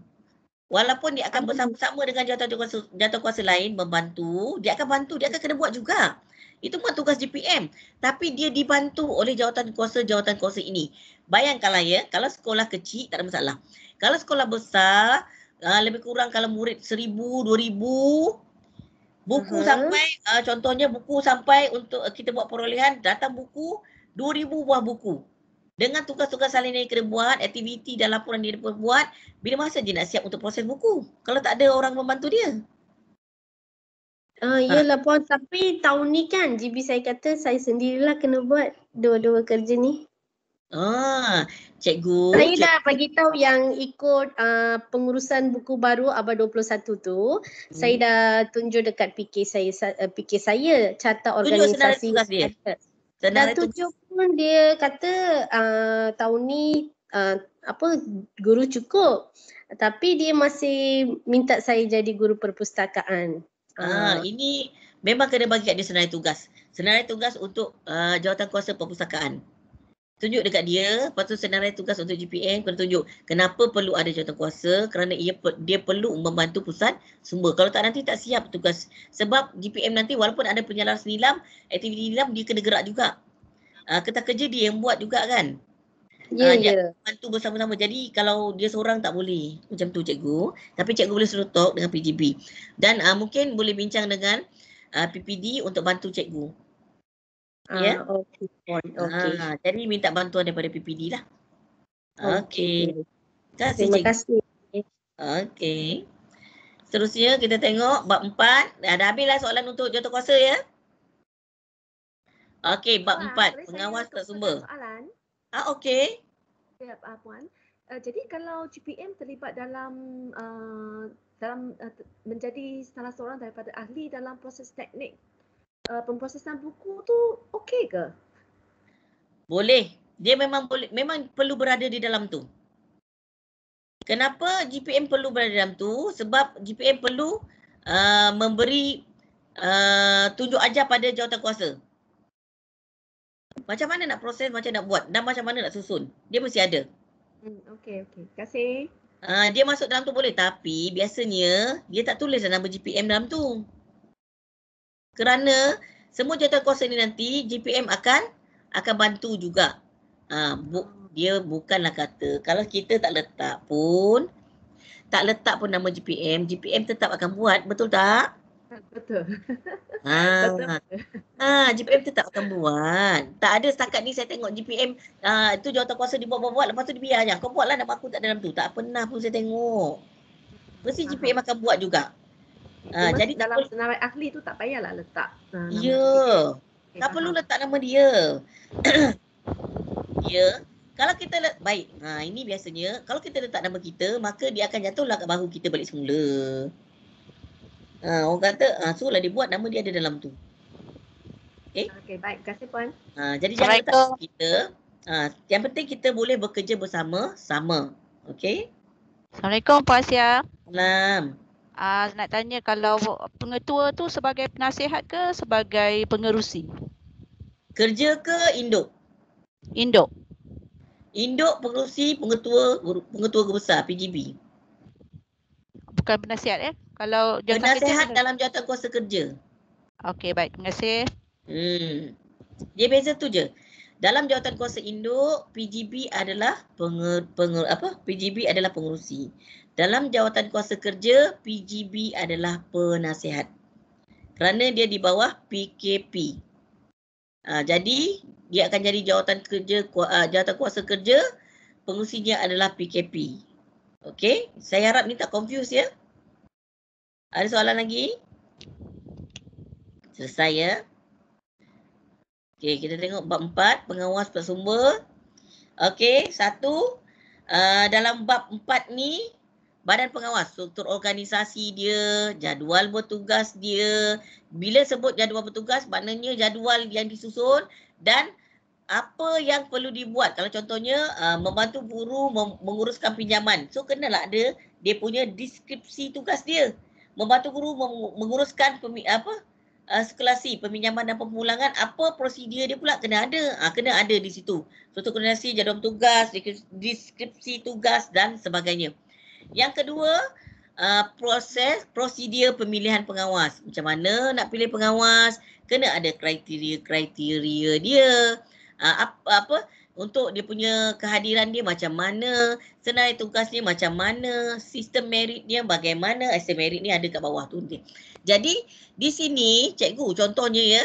Walaupun dia akan hmm. bersama-sama dengan jawatan kuasa, jawatan kuasa lain membantu, dia akan bantu, dia akan kena buat juga. Itu pun tugas GPM. Tapi dia dibantu oleh jawatan kuasa-jawatan kuasa ini. Bayangkanlah ya, kalau sekolah kecil tak ada masalah. Kalau sekolah besar, uh, lebih kurang kalau murid seribu dua ribu buku uh-huh. sampai uh, contohnya buku sampai untuk ah, kita buat perolehan datang buku dua ribu buah buku dengan tugas-tugas salin yang kena buat aktiviti dan laporan dia perlu buat bila masa dia nak siap untuk proses buku kalau tak ada orang membantu dia Uh, yelah ha. puan tapi tahun ni kan GB saya kata saya sendirilah kena buat dua-dua kerja ni Ah, cikgu. Saya dah bagi tahu yang ikut uh, pengurusan buku baru abad 21 tu, hmm. saya dah tunjuk dekat PK saya uh, PK saya carta organisasi. Tunjuk senarai dah tunjuk pun dia kata uh, tahun ni uh, apa guru cukup. Tapi dia masih minta saya jadi guru perpustakaan. Ah, uh. ini memang kena bagi kat dia senarai tugas. Senarai tugas untuk uh, jawatan kuasa perpustakaan tunjuk dekat dia, lepas tu senarai tugas untuk GPN kena tunjuk kenapa perlu ada jawatan kuasa kerana ia dia perlu membantu pusat sumber. Kalau tak nanti tak siap tugas sebab GPM nanti walaupun ada penyelaras nilam, aktiviti nilam dia kena gerak juga. Uh, kertas kerja dia yang buat juga kan. Ya, yeah, uh, ya. Yeah. Bantu bersama-sama. Jadi kalau dia seorang tak boleh. Macam tu cikgu. Tapi cikgu boleh suruh talk dengan PGB. Dan uh, mungkin boleh bincang dengan uh, ah, PPD untuk bantu cikgu. Ya? Ah, ya. Okay. Okay. Ah, jadi minta bantuan daripada PPD lah. Okey. Okay. Terima kasih. Terima kasih. Okey. Seterusnya kita tengok bab empat. Dah habislah soalan untuk jawatankuasa ya. Okey, bab empat. Pengawas kat sumber. Ah, okey. Ya, uh, ah, Puan. Uh, jadi kalau CPM terlibat dalam uh, dalam uh, menjadi salah seorang daripada ahli dalam proses teknik uh, pemprosesan buku tu okey ke? Boleh. Dia memang boleh memang perlu berada di dalam tu. Kenapa GPM perlu berada dalam tu? Sebab GPM perlu uh, memberi uh, tunjuk ajar pada jawatankuasa. Macam mana nak proses, macam nak buat dan macam mana nak susun. Dia mesti ada. Hmm, okey, okey. Terima kasih. Uh, dia masuk dalam tu boleh tapi biasanya dia tak tulis nama GPM dalam tu kerana semua jawatan kuasa ni nanti GPM akan akan bantu juga. Ha, bu, dia bukanlah kata kalau kita tak letak pun tak letak pun nama GPM, GPM tetap akan buat, betul tak? Betul. Ha. Ha, GPM tetap akan buat. Tak ada setakat ni saya tengok GPM ha, itu jawatan kuasa dibuat-buat lepas tu dibiar je. Kau buatlah nama aku tak dalam tu. Tak pernah pun saya tengok. Mesti GPM akan buat juga. Ha, jadi dalam senarai ahli tu tak payahlah letak. Uh, ya. Okay, tak nama. perlu letak nama dia. ya. Kalau kita letak baik. Ha ini biasanya kalau kita letak nama kita maka dia akan jatuhlah ke bahu kita balik semula. Ha orang kata ha so lah dia buat nama dia ada dalam tu. Okay, Okey baik. Terima kasih puan. Ha jadi jangan letak nama kita. Ha yang penting kita boleh bekerja bersama sama. Okay? Assalamualaikum Puan Asia. Assalamualaikum. Uh, nak tanya kalau pengetua tu sebagai penasihat ke sebagai pengerusi? Kerja ke induk? Induk. Induk pengerusi pengetua pengetua kebesar PGB. Bukan penasihat eh. Kalau jawatan penasihat kerja, dalam jawatan kuasa kerja. Okey baik, terima kasih. Hmm. Dia beza tu je. Dalam jawatan kuasa induk, PGB adalah penger, penger, apa? PGB adalah pengerusi. Dalam jawatan kuasa kerja, PGB adalah penasihat. Kerana dia di bawah PKP. Ha, ah, jadi, dia akan jadi jawatan kerja ah, jawatan kuasa kerja, pengusinya adalah PKP. Okey, saya harap ni tak confuse ya. Ada soalan lagi? Selesai ya. Okey, kita tengok bab empat, pengawas persumber. Okey, satu, uh, dalam bab empat ni, badan pengawas, struktur organisasi dia, jadual bertugas dia. Bila sebut jadual bertugas, maknanya jadual yang disusun dan apa yang perlu dibuat. Kalau contohnya uh, membantu guru mem- menguruskan pinjaman. So kenalah ada dia punya deskripsi tugas dia. Membantu guru mem- menguruskan apa? Uh, sekolasi, peminjaman dan pemulangan, apa prosedur dia pula kena ada. Ha, kena ada di situ. Struktur organisasi, jadual tugas, deskripsi tugas dan sebagainya. Yang kedua, uh, proses prosedur pemilihan pengawas. Macam mana nak pilih pengawas? Kena ada kriteria-kriteria dia. Uh, apa, apa untuk dia punya kehadiran dia macam mana, senarai tugas dia macam mana, sistem merit dia bagaimana, eh, sistem merit ni ada kat bawah tu. Dia. Jadi di sini cikgu contohnya ya,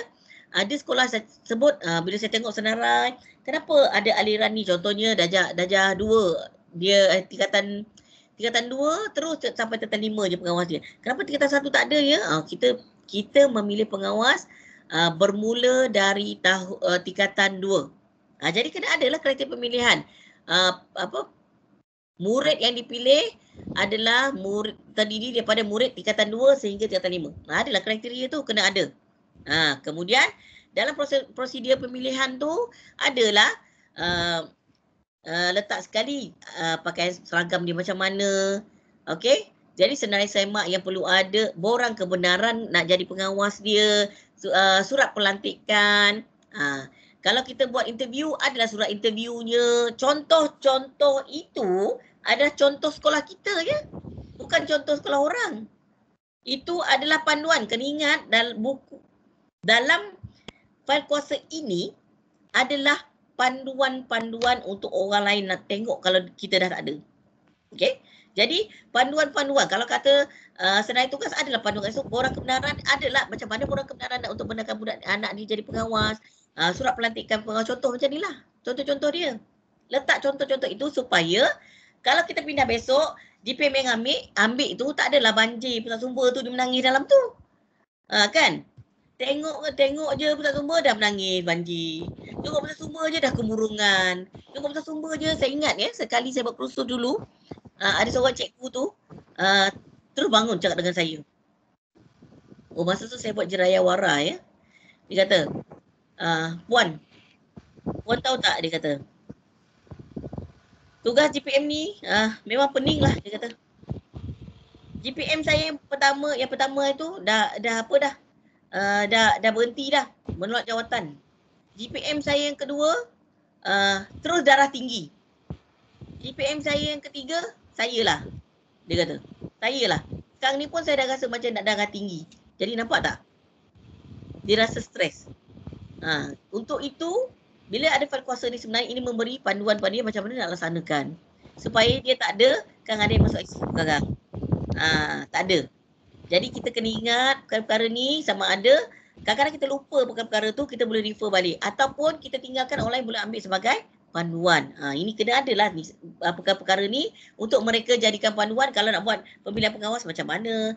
ada sekolah sebut uh, bila saya tengok senarai, kenapa ada aliran ni contohnya dajah dajah dua dia eh, tingkatan tingkatan dua terus sampai tingkatan lima je pengawas dia. Kenapa tingkatan satu tak ada ya? Uh, kita kita memilih pengawas uh, bermula dari tahu, uh, tingkatan dua. Uh, jadi kena adalah kriteria pemilihan. Uh, apa murid yang dipilih adalah murid terdiri daripada murid tingkatan dua sehingga tingkatan lima. Uh, adalah kriteria tu kena ada. Uh, kemudian dalam prosedur prosedur pemilihan tu adalah uh, Ah, letak sekali uh, ah, pakaian seragam dia macam mana. Okey? Jadi senarai semak yang perlu ada borang kebenaran nak jadi pengawas dia, su, uh, surat pelantikan. Uh, kalau kita buat interview adalah surat interviewnya. Contoh-contoh itu adalah contoh sekolah kita ya. Bukan contoh sekolah orang. Itu adalah panduan keningat dan buku dalam file kuasa ini adalah panduan-panduan untuk orang lain nak tengok kalau kita dah tak ada. Okay? Jadi panduan-panduan kalau kata uh, senarai tugas adalah panduan itu so, borang kebenaran adalah macam mana orang kebenaran nak untuk benarkan budak anak ni jadi pengawas, uh, surat pelantikan pengawas contoh macam inilah. Contoh-contoh dia. Letak contoh-contoh itu supaya kalau kita pindah besok, DPM yang ambil, ambil tu tak adalah banjir pusat sumber tu dia menangis dalam tu. Uh, kan? Tengok ke tengok je pusat sumber dah menangis banjir. Tengok pusat sumber je dah kemurungan. Tengok pusat sumber je saya ingat ya sekali saya buat kursus dulu uh, ada seorang cikgu tu uh, terus bangun cakap dengan saya. Oh masa tu saya buat jeraya wara ya. Dia kata uh, Puan Puan tahu tak dia kata Tugas GPM ni uh, memang pening lah dia kata GPM saya yang pertama yang pertama itu dah dah apa dah Eh, dah dah berhenti dah menolak jawatan. GPM saya yang kedua uh, terus darah tinggi. GPM saya yang ketiga saya lah Dia kata, Saya lah. Sekarang ni pun saya dah rasa macam nak darah tinggi. Jadi nampak tak? Dia rasa stres. Ha, untuk itu, bila ada fad kuasa ni sebenarnya ini memberi panduan pada dia macam mana nak laksanakan. Supaya dia tak ada, kan ada yang masuk ICU sekarang. Ha, tak ada. Jadi kita kena ingat perkara-perkara ni sama ada kadang-kadang kita lupa perkara-perkara tu kita boleh refer balik ataupun kita tinggalkan online boleh ambil sebagai panduan. Ha, ini kena adalah ha, perkara-perkara ni untuk mereka jadikan panduan kalau nak buat pemilihan pengawas macam mana,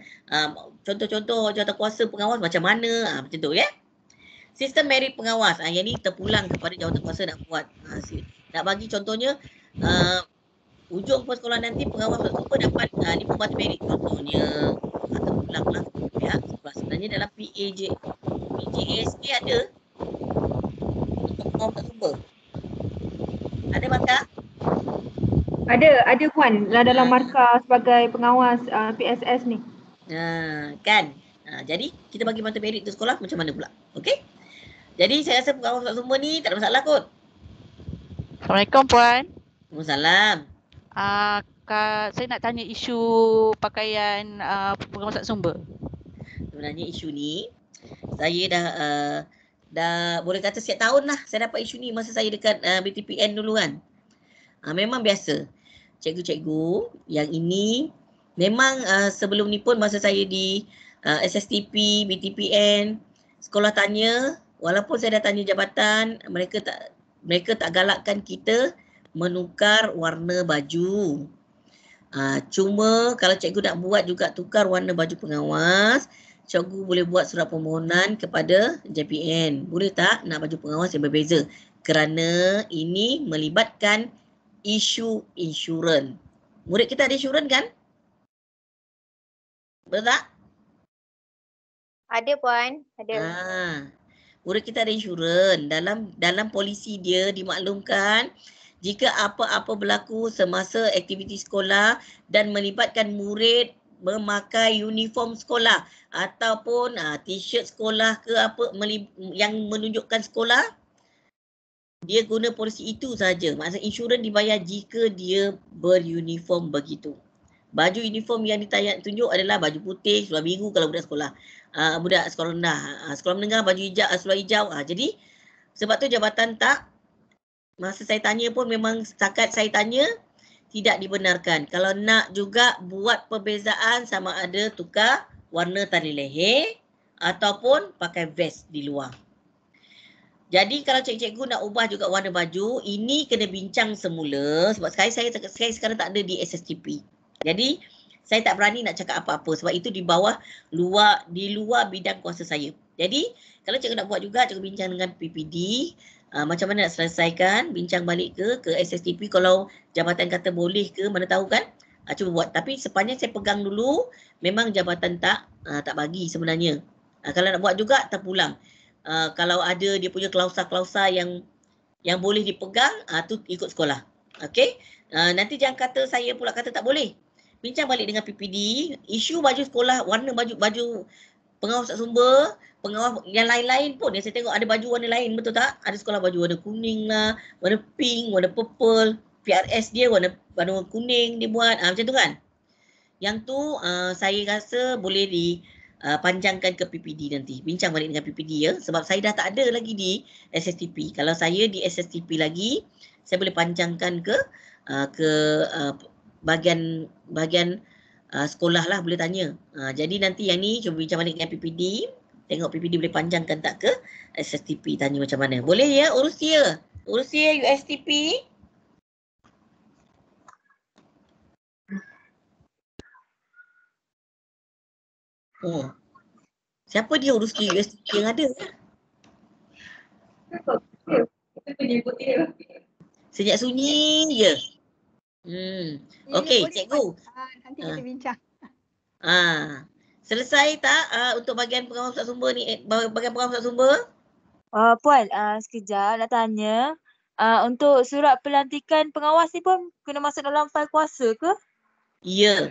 contoh ha, contoh-contoh kuasa pengawas macam mana, ha, macam tu ya. Yeah? Sistem merit pengawas, ha, yang ni terpulang kepada jawatan kuasa nak buat. Ha, nak bagi contohnya, ha, ujung pun sekolah nanti pengawas waktu pun dapat uh, ni pembantu merit contohnya atau pulang lah ya sebab sebenarnya dalam PAJ PJASP ada untuk pengawas kat ada markah? ada ada puan lah dalam ha. markah sebagai pengawas uh, ah, PSS ni ha, kan ha, jadi kita bagi bantuan merit tu sekolah macam mana pula okey jadi saya rasa pengawas kat ni tak ada masalah kot Assalamualaikum puan Assalamualaikum Ah, Kak, saya nak tanya isu pakaian uh, ah, pengawasan sumber. Sebenarnya isu ni, saya dah uh, dah boleh kata setiap tahun lah saya dapat isu ni masa saya dekat uh, BTPN dulu kan. Uh, memang biasa. Cikgu-cikgu, yang ini memang uh, sebelum ni pun masa saya di uh, SSTP, BTPN, sekolah tanya, walaupun saya dah tanya jabatan, mereka tak mereka tak galakkan kita menukar warna baju. Ha, cuma kalau cikgu nak buat juga tukar warna baju pengawas, cikgu boleh buat surat permohonan kepada JPN. Boleh tak nak baju pengawas yang berbeza? Kerana ini melibatkan isu insurans. Murid kita ada insurans kan? Betul tak? Ada puan, ada. Ha. Murid kita ada insurans. Dalam dalam polisi dia dimaklumkan jika apa-apa berlaku semasa aktiviti sekolah dan melibatkan murid memakai uniform sekolah ataupun uh, t-shirt sekolah ke apa yang menunjukkan sekolah dia guna polisi itu saja maksud insurans dibayar jika dia beruniform begitu baju uniform yang ditanya tunjuk adalah baju putih seluar biru kalau budak sekolah uh, budak sekolah rendah uh, sekolah menengah baju hijau uh, seluar hijau uh, jadi sebab tu jabatan tak masa saya tanya pun memang setakat saya tanya tidak dibenarkan. Kalau nak juga buat perbezaan sama ada tukar warna tali leher ataupun pakai vest di luar. Jadi kalau cikgu-cikgu nak ubah juga warna baju, ini kena bincang semula sebab sekarang saya, saya sekarang tak ada di SSTP. Jadi saya tak berani nak cakap apa-apa sebab itu di bawah luar di luar bidang kuasa saya. Jadi kalau cikgu nak buat juga, cikgu bincang dengan PPD Ah, macam mana nak selesaikan, bincang balik ke ke SSTP kalau jabatan kata boleh ke, mana tahu kan? Uh, cuba buat. Tapi sepanjang saya pegang dulu, memang jabatan tak uh, tak bagi sebenarnya. Uh, kalau nak buat juga, terpulang. Uh, kalau ada dia punya klausa-klausa yang yang boleh dipegang, uh, tu ikut sekolah. Okay? Uh, nanti jangan kata saya pula kata tak boleh. Bincang balik dengan PPD, isu baju sekolah, warna baju baju pengawas kat sumber, pengawas yang lain-lain pun yang saya tengok ada baju warna lain betul tak? Ada sekolah baju warna kuning lah, warna pink, warna purple, PRS dia warna warna kuning dia buat. Ha, macam tu kan? Yang tu uh, saya rasa boleh di Uh, panjangkan ke PPD nanti. Bincang balik dengan PPD ya. Sebab saya dah tak ada lagi di SSTP. Kalau saya di SSTP lagi, saya boleh panjangkan ke uh, ke uh, bahagian bahagian uh, Ah, sekolah lah boleh tanya. Ha, jadi nanti yang ni cuba bincang balik dengan PPD. Tengok PPD boleh panjangkan tak ke SSTP tanya macam mana. Boleh ya urus dia. Urus dia USTP. Oh. Siapa dia urus dia USTP yang ada? Sejak sunyi dia. Ya. Hmm. Okey, cikgu. Ah, nanti kita bincang. Ah. Selesai tak uh, untuk bahagian pengawal ustaz sumber ni? Eh, bahagian pengawal ustaz sumber? Uh, Puan, uh, sekejap nak tanya. Uh, untuk surat pelantikan pengawas ni pun kena masuk dalam fail kuasa ke? Ya. Yeah.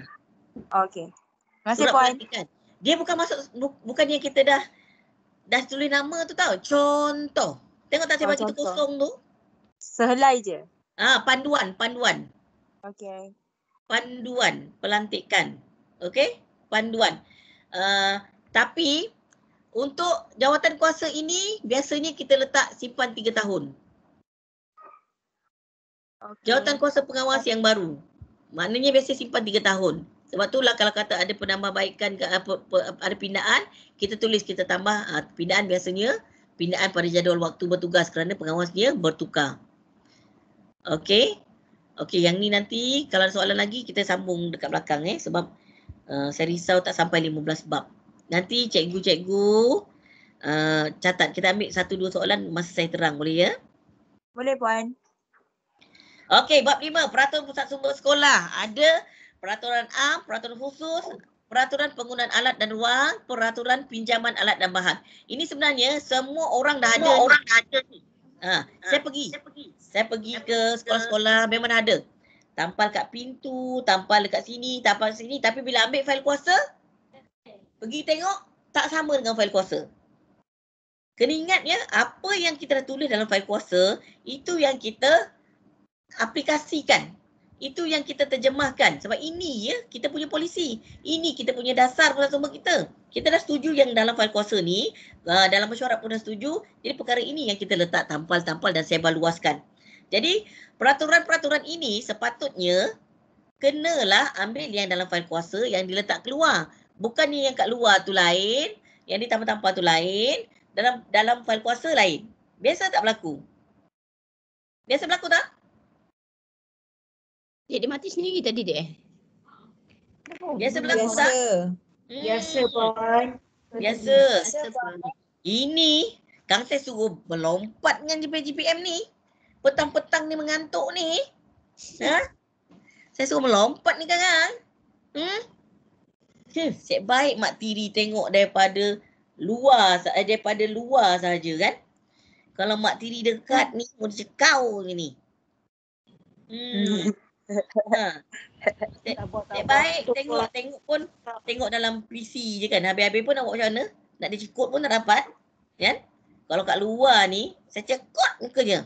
Okey. Terima kasih Puan. Pelantikan. Dia bukan masuk, bu, bukan yang kita dah dah tulis nama tu tau. Contoh. Tengok tak siapa oh, kita kosong tu? Sehelai je. Ah, panduan, panduan. Okay. Panduan pelantikan. Okay. Panduan. Uh, tapi untuk jawatan kuasa ini biasanya kita letak simpan tiga tahun. Okay. Jawatan kuasa pengawas yang baru. Maknanya biasa simpan tiga tahun. Sebab itulah kalau kata ada penambahbaikan, ada pindaan, kita tulis, kita tambah ah, pindaan biasanya, pindaan pada jadual waktu bertugas kerana pengawas dia bertukar. Okey, Okey, yang ni nanti kalau ada soalan lagi kita sambung dekat belakang eh sebab uh, saya risau tak sampai 15 bab. Nanti cikgu-cikgu uh, catat kita ambil satu dua soalan masa saya terang boleh ya? Boleh puan. Okey, bab lima peraturan pusat sumber sekolah. Ada peraturan A, peraturan khusus, peraturan penggunaan alat dan ruang, peraturan pinjaman alat dan bahan. Ini sebenarnya semua orang dah semua ada. Semua orang dah ada ni. Ha, ha, saya, pergi. saya pergi. Saya ke sekolah-sekolah memang ada. Tampal kat pintu, tampal dekat sini, tampal sini tapi bila ambil fail kuasa pergi tengok tak sama dengan fail kuasa. Kena ingat ya, apa yang kita dah tulis dalam fail kuasa itu yang kita aplikasikan itu yang kita terjemahkan sebab ini ya kita punya polisi. Ini kita punya dasar pusat sumber kita. Kita dah setuju yang dalam file kuasa ni uh, dalam mesyuarat pun dah setuju. Jadi perkara ini yang kita letak tampal-tampal dan sebar luaskan. Jadi peraturan-peraturan ini sepatutnya kenalah ambil yang dalam file kuasa yang diletak keluar. Bukan yang kat luar tu lain, yang ditampal-tampal tu lain, dalam dalam file kuasa lain. Biasa tak berlaku? Biasa berlaku tak? Dek, dia mati sendiri tadi dek eh? Oh, biasa berlaku tak? Biasa. Hmm. Biasa puan. Biasa. Ini Kang saya suruh melompat dengan JPM ni. Petang-petang ni mengantuk ni. Ha? Saya suruh melompat ni kan kan? Hmm? Cik hmm. baik Mak Tiri tengok daripada luar eh, daripada luar saja kan? Kalau Mak Tiri dekat hmm. ni, mesti kau ni. Hmm. hmm. Ha. baik tengok lah. tengok pun tengok dalam PC je kan. Habis-habis pun awak macam mana? Nak dicekut pun tak dapat. kan? Kalau kat luar ni, saya cekut mukanya.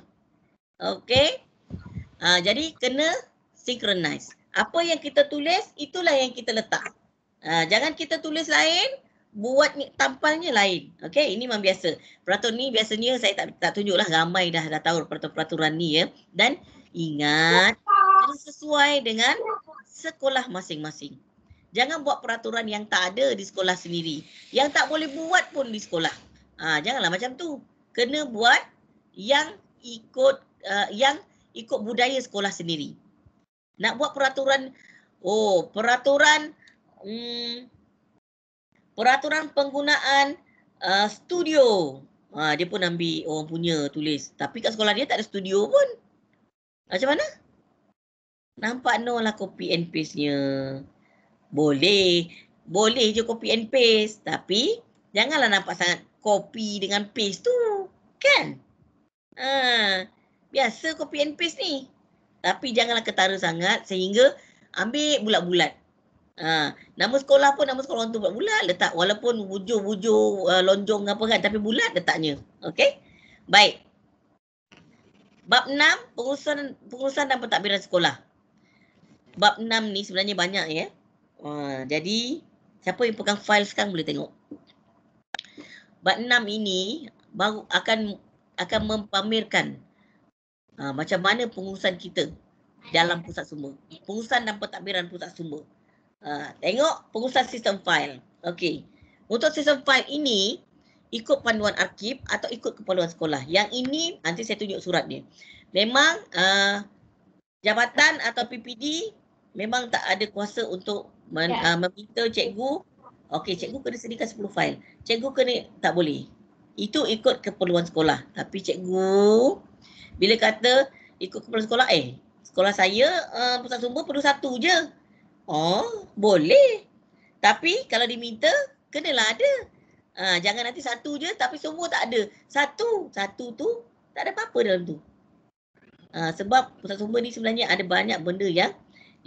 Okay. Ha, jadi kena synchronize. Apa yang kita tulis, itulah yang kita letak. Ha, jangan kita tulis lain, buat tampalnya lain. Okay, ini memang biasa. Peraturan ni biasanya saya tak, tak tunjuklah. Ramai dah, dah tahu peraturan-peraturan ni ya. Dan ingat, jadi sesuai dengan sekolah masing-masing. Jangan buat peraturan yang tak ada di sekolah sendiri. Yang tak boleh buat pun di sekolah. Ha, janganlah macam tu. Kena buat yang ikut uh, yang ikut budaya sekolah sendiri. Nak buat peraturan oh peraturan hmm, peraturan penggunaan uh, studio. Ha, dia pun ambil orang punya tulis. Tapi kat sekolah dia tak ada studio pun. Macam mana? Nampak no lah copy and paste nya. Boleh. Boleh je copy and paste. Tapi janganlah nampak sangat copy dengan paste tu. Kan? Ha, biasa copy and paste ni. Tapi janganlah ketara sangat sehingga ambil bulat-bulat. Ha, nama sekolah pun nama sekolah tu bulat-bulat letak. Walaupun wujur-wujur uh, lonjong apa kan. Tapi bulat letaknya. Okay? Baik. Bab enam pengurusan, pengurusan dan pentadbiran sekolah bab 6 ni sebenarnya banyak ya. Uh, jadi siapa yang pegang file sekarang boleh tengok. Bab 6 ini baru akan akan mempamerkan uh, macam mana pengurusan kita dalam pusat sumber. Pengurusan dan pentadbiran pusat sumber. Uh, tengok pengurusan sistem file. Okey. Untuk sistem file ini ikut panduan arkib atau ikut keperluan sekolah. Yang ini nanti saya tunjuk surat dia. Memang uh, jabatan atau PPD memang tak ada kuasa untuk men, yeah. uh, meminta cikgu okey cikgu kena sediakan 10 fail cikgu kena tak boleh itu ikut keperluan sekolah tapi cikgu bila kata ikut keperluan sekolah eh sekolah saya uh, pusat sumber perlu satu je oh boleh tapi kalau diminta kenalah ada Ha, jangan nanti satu je tapi semua tak ada. Satu, satu tu tak ada apa-apa dalam tu. Ha, sebab pusat sumber ni sebenarnya ada banyak benda yang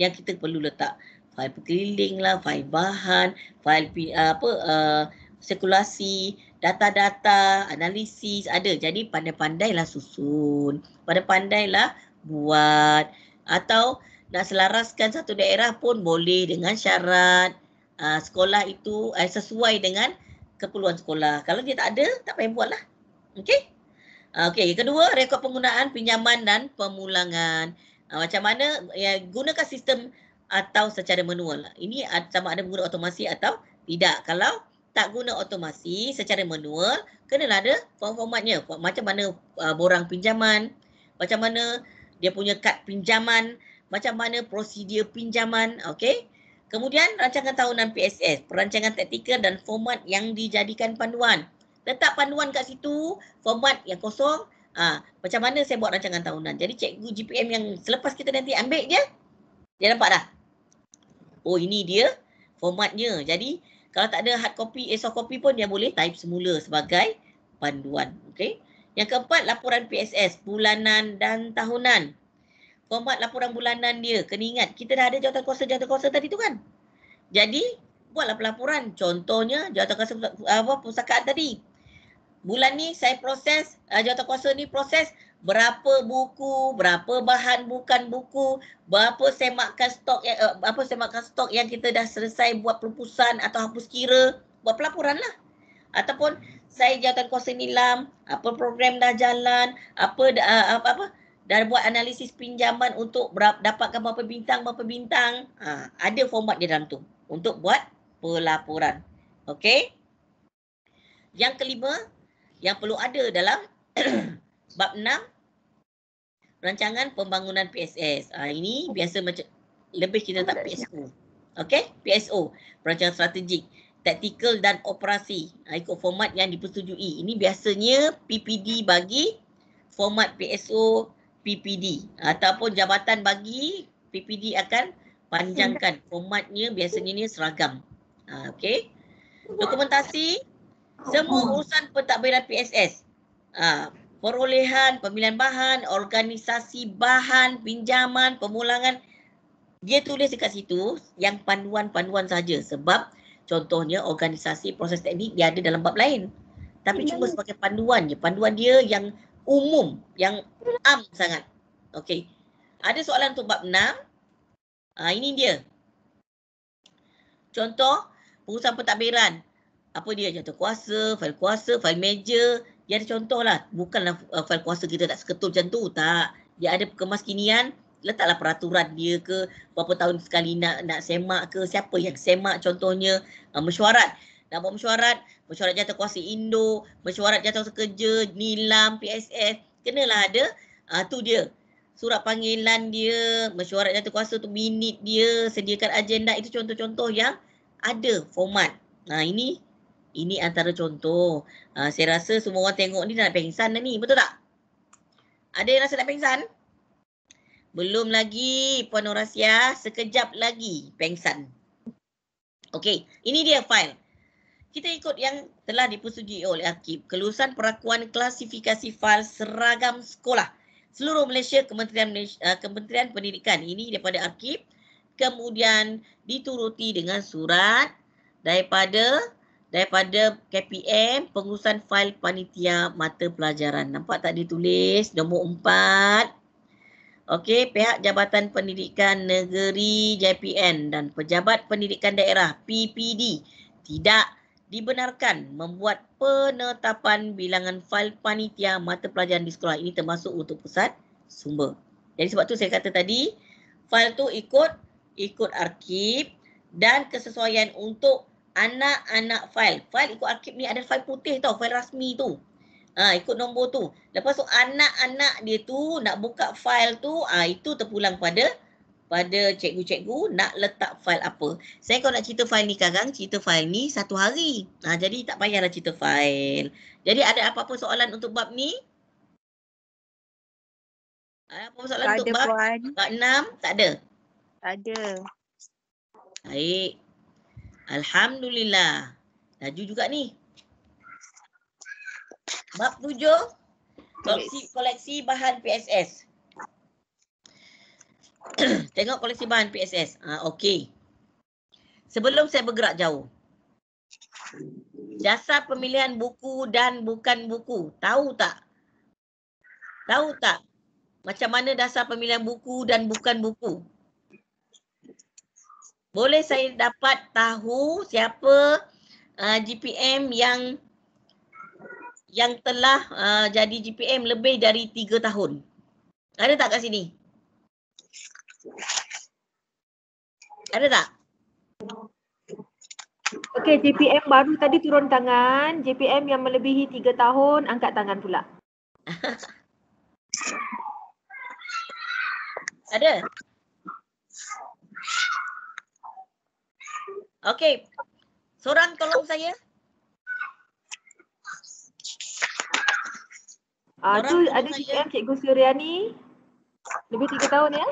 yang kita perlu letak fail keliling lah, fail bahan, fail ah, apa uh, sirkulasi, data-data, analisis ada. Jadi pandai-pandailah susun, pandai-pandailah buat atau nak selaraskan satu daerah pun boleh dengan syarat uh, sekolah itu uh, sesuai dengan keperluan sekolah. Kalau dia tak ada, tak payah buatlah. Okey? Uh, Okey, kedua, rekod penggunaan pinjaman dan pemulangan. Ha, macam mana ya, gunakan sistem atau secara manual. Ini sama ada guna automasi atau tidak. Kalau tak guna automasi secara manual, kena ada format-formatnya. Macam mana uh, borang pinjaman, macam mana dia punya kad pinjaman, macam mana prosedur pinjaman, Okay? Kemudian rancangan tahunan PSS, perancangan taktikal dan format yang dijadikan panduan. Letak panduan kat situ, format yang kosong, Ha, macam mana saya buat rancangan tahunan. Jadi cikgu GPM yang selepas kita nanti ambil dia, dia nampak dah. Oh ini dia formatnya. Jadi kalau tak ada hard copy, eh, soft copy pun dia boleh type semula sebagai panduan. Okay. Yang keempat, laporan PSS, bulanan dan tahunan. Format laporan bulanan dia, kena ingat. Kita dah ada jawatan kuasa-jawatan kuasa tadi tu kan? Jadi, buatlah pelaporan. Contohnya, jawatan kuasa apa, pusakaan tadi bulan ni saya proses, uh, eh, jawatankuasa ni proses berapa buku, berapa bahan bukan buku, berapa semakkan stok yang uh, eh, apa semakkan stok yang kita dah selesai buat pelupusan atau hapus kira, buat pelaporan lah. Ataupun saya jawatan kuasa lam apa program dah jalan, apa uh, apa, apa dan buat analisis pinjaman untuk berap, dapatkan berapa bintang, berapa bintang. Ha, ada format di dalam tu untuk buat pelaporan. Okey. Yang kelima, yang perlu ada dalam bab 6 rancangan pembangunan PSS. Ha, ah, ini biasa macam lebih kita tak PSO. Okey, PSO, perancangan strategik, taktikal dan operasi ha, ikut format yang dipersetujui. Ini biasanya PPD bagi format PSO PPD ataupun jabatan bagi PPD akan panjangkan formatnya biasanya ni seragam. Ha, Okey. Dokumentasi semua oh. urusan pentadbiran PSS. Ha, ah, perolehan, pemilihan bahan, organisasi bahan, pinjaman, pemulangan. Dia tulis dekat situ yang panduan-panduan saja. Sebab contohnya organisasi proses teknik dia ada dalam bab lain. Tapi ya, ya cuma ya. sebagai panduan je. Panduan dia yang umum, yang am sangat. Okey. Ada soalan untuk bab 6. Ha, ah, ini dia. Contoh, pengurusan pentadbiran apa dia jatuh kuasa, fail kuasa, fail major, Dia ada contohlah. Bukanlah uh, fail kuasa kita tak seketul macam tu. Tak. Dia ada kemaskinian. Letaklah peraturan dia ke. Berapa tahun sekali nak nak semak ke. Siapa yang semak contohnya. Uh, mesyuarat. Nak buat mesyuarat. Mesyuarat jatuh kuasa Indo. Mesyuarat jatuh sekerja. Nilam, PSS. Kenalah ada. Uh, tu dia. Surat panggilan dia. Mesyuarat jatuh kuasa tu minit dia. Sediakan agenda. Itu contoh-contoh yang ada format. Nah ini ini antara contoh. Uh, saya rasa semua orang tengok ni dah nak pengsan dah ni. Betul tak? Ada yang rasa nak pengsan? Belum lagi Puan Orasia. Sekejap lagi pengsan. Okey. Ini dia fail. Kita ikut yang telah dipersetujui oleh Akib. Kelulusan perakuan klasifikasi fail seragam sekolah. Seluruh Malaysia Kementerian, Malaysia, ah, Kementerian Pendidikan. Ini daripada Akib. Kemudian dituruti dengan surat daripada daripada KPM pengurusan fail panitia mata pelajaran. Nampak tak ditulis nombor empat, Okey, pihak Jabatan Pendidikan Negeri JPN dan Pejabat Pendidikan Daerah PPD tidak dibenarkan membuat penetapan bilangan fail panitia mata pelajaran di sekolah. Ini termasuk untuk pusat sumber. Jadi sebab tu saya kata tadi fail tu ikut ikut arkib dan kesesuaian untuk anak-anak fail. Fail ikut arkib ni ada fail putih tau, fail rasmi tu. ha, ikut nombor tu. Lepas tu anak-anak dia tu nak buka fail tu, ah ha, itu terpulang pada pada cikgu-cikgu nak letak fail apa. Saya kalau nak cerita fail ni sekarang, cerita fail ni satu hari. Ha, jadi tak payahlah cerita fail. Jadi ada apa-apa soalan untuk bab ni? Ada apa-apa soalan tak untuk ada, bab? Puan. Bab 6? Tak ada? Tak ada. Baik. Alhamdulillah. Laju juga ni. Bab tujuh. Koleksi, koleksi bahan PSS. Tengok koleksi bahan PSS. Ha, Okey. Sebelum saya bergerak jauh. Jasa pemilihan buku dan bukan buku. Tahu tak? Tahu tak? Macam mana dasar pemilihan buku dan bukan buku? Boleh saya dapat tahu siapa uh, GPM yang yang telah uh, jadi GPM lebih dari tiga tahun? Ada tak kat sini? Ada tak? Okey, GPM baru tadi turun tangan. GPM yang melebihi tiga tahun, angkat tangan pula. ada? Okey. Soran tolong saya. Ah, tu ada CM Cikgu Suryani. Lebih tiga tahun ya.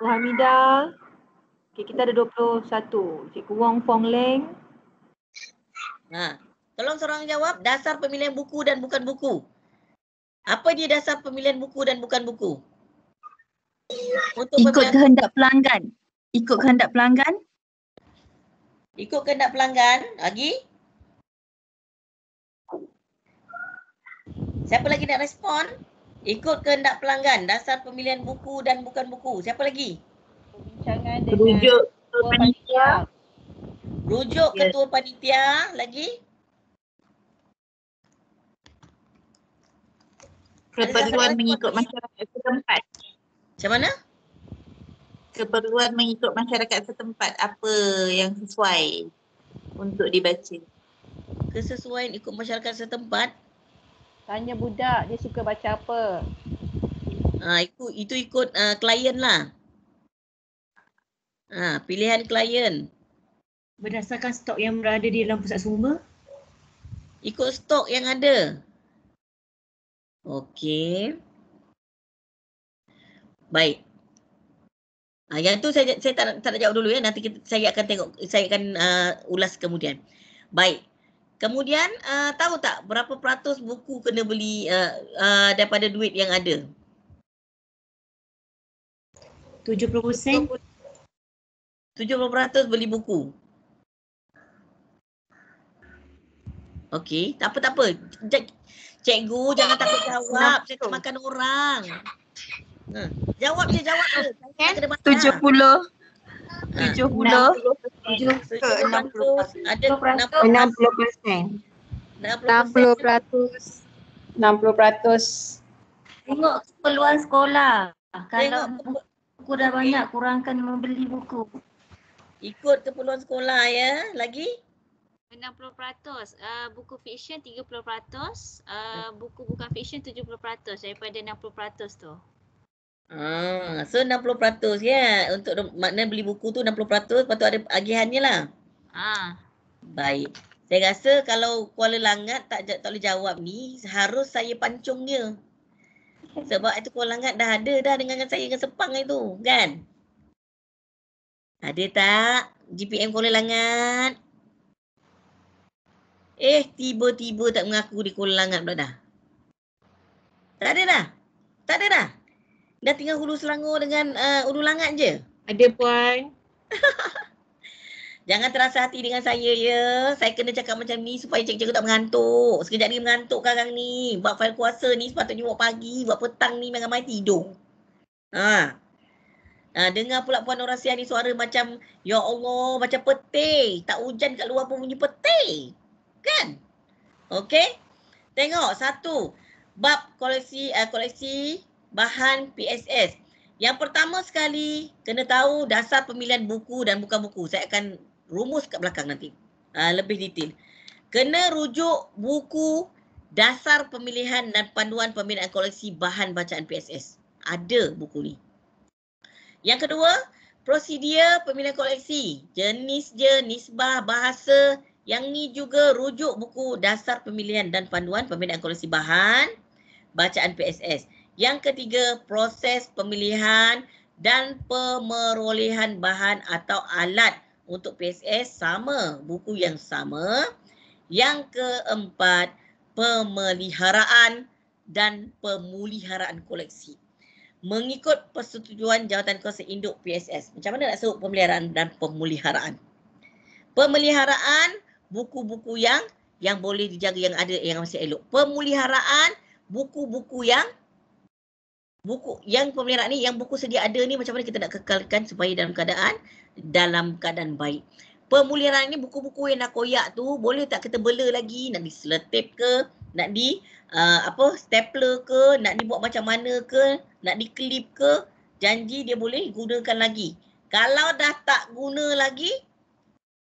Hamida. Okey, kita ada 21. Cikgu Wong Fong Leng. Ha. Tolong seorang jawab dasar pemilihan buku dan bukan buku. Apa dia dasar pemilihan buku dan bukan buku? Untuk ikut pembayaran. kehendak pelanggan. Ikut kehendak pelanggan. Ikut kehendak pelanggan. Lagi. Siapa lagi nak respon? Ikut kehendak pelanggan. Dasar pemilihan buku dan bukan buku. Siapa lagi? Rujuk ketua panitia. Rujuk yes. ketua panitia. Lagi. Perpaduan mengikut masyarakat setempat. Macam mana? Keperluan mengikut masyarakat setempat apa yang sesuai untuk dibaca? Kesesuaian ikut masyarakat setempat? Tanya budak dia suka baca apa? Ha, ah, ikut, itu ikut uh, ah, klien lah. Ha, pilihan klien. Berdasarkan stok yang berada di dalam pusat sumber? Ikut stok yang ada. Okey. Baik. Ha, yang tu saya saya tak, tak nak jawab dulu ya. Nanti kita, saya akan tengok saya akan uh, ulas kemudian. Baik. Kemudian uh, tahu tak berapa peratus buku kena beli uh, uh, daripada duit yang ada? 70%. 70% beli buku. Okey, tak apa tak apa. Cikgu jangan takut jawab. Saya makan orang. Ha. Jawab je, jawab je. Kan? Ha. Tujuh puluh. Tujuh puluh. Tujuh ke enam puluh. Enam puluh peratus Enam puluh peratus. Enam puluh peratus. Tengok keperluan sekolah. Kalau buku dah banyak, kurangkan membeli buku. Ikut keperluan sekolah ya. Lagi? 60% uh, ah, buku fiksyen 30% uh, buku bukan fiksyen 70% daripada 60% tu. Ah, so 60% ya. Untuk makna beli buku tu 60%, lepas tu ada agihannya lah. Ha. Baik. Saya rasa kalau Kuala Langat tak, tak boleh jawab ni, harus saya pancung dia. Sebab itu Kuala Langat dah ada dah dengan, dengan saya dengan Sepang itu, kan? Ada tak GPM Kuala Langat? Eh, tiba-tiba tak mengaku di Kuala Langat pula dah. Tak ada dah? Tak ada dah? Dah tinggal Hulu Selangor dengan uh, Ulu Langat je? Ada puan. Jangan terasa hati dengan saya ya. Saya kena cakap macam ni supaya cikgu-cikgu tak mengantuk. Sekejap lagi mengantuk sekarang ni. Buat file kuasa ni sepatutnya buat pagi, buat petang ni memang mai tidur. Ha. ha. dengar pula puan Norasia ni suara macam ya Allah macam petir. Tak hujan kat luar pun bunyi petir. Kan? Okay. Tengok satu. Bab koleksi uh, koleksi bahan PSS. Yang pertama sekali, kena tahu dasar pemilihan buku dan buka buku. Saya akan rumus kat belakang nanti. Ha, lebih detail. Kena rujuk buku dasar pemilihan dan panduan pemilihan koleksi bahan bacaan PSS. Ada buku ni. Yang kedua, prosedur pemilihan koleksi. Jenis je, nisbah, bahasa. Yang ni juga rujuk buku dasar pemilihan dan panduan pemilihan koleksi bahan bacaan PSS. Yang ketiga, proses pemilihan dan pemerolehan bahan atau alat untuk PSS sama, buku yang sama. Yang keempat, pemeliharaan dan pemuliharaan koleksi. Mengikut persetujuan jawatan kuasa induk PSS. Macam mana nak sebut pemeliharaan dan pemuliharaan? Pemeliharaan buku-buku yang yang boleh dijaga yang ada yang masih elok. Pemuliharaan buku-buku yang buku yang pemeliharaan ni yang buku sedia ada ni macam mana kita nak kekalkan supaya dalam keadaan dalam keadaan baik. Pemulihan ni buku-buku yang nak koyak tu boleh tak kita bela lagi nak diseletip ke nak di uh, apa stapler ke nak dibuat macam mana ke nak diklip ke janji dia boleh gunakan lagi. Kalau dah tak guna lagi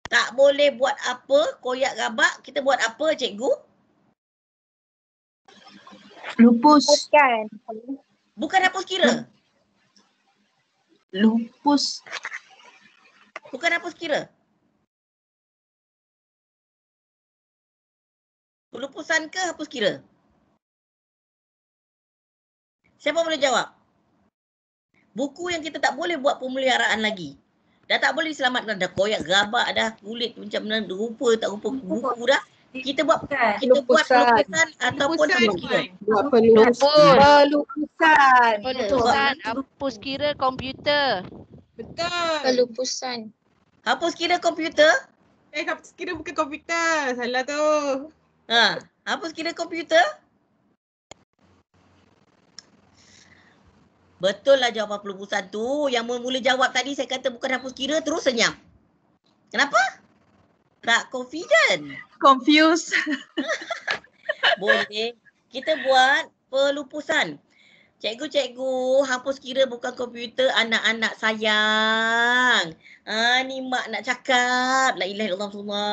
tak boleh buat apa koyak gabak kita buat apa cikgu? Lupus. Bukan hapus kira. Lupus. Bukan hapus kira. Lupusan ke hapus kira? Siapa boleh jawab? Buku yang kita tak boleh buat pemeliharaan lagi. Dah tak boleh diselamatkan. Dah koyak gabak dah. Kulit macam mana. Rupa tak rupa buku dah kita buat kan? kita lukusan. buat lukisan ataupun lukisan. Lukisan. Buat lukisan. Hapus kira komputer. Betul. Pelupusan. Hapus kira komputer? Eh, hapus kira bukan komputer. Salah tu. Ha, hapus kira komputer? Betul lah jawapan pelupusan tu. Yang mula-mula jawab tadi saya kata bukan hapus kira terus senyap. Kenapa? tak confident. Confused. Boleh. Kita buat pelupusan. Cikgu-cikgu, hapus kira bukan komputer anak-anak sayang. Ah, ni mak nak cakap. La ilah illallah semua.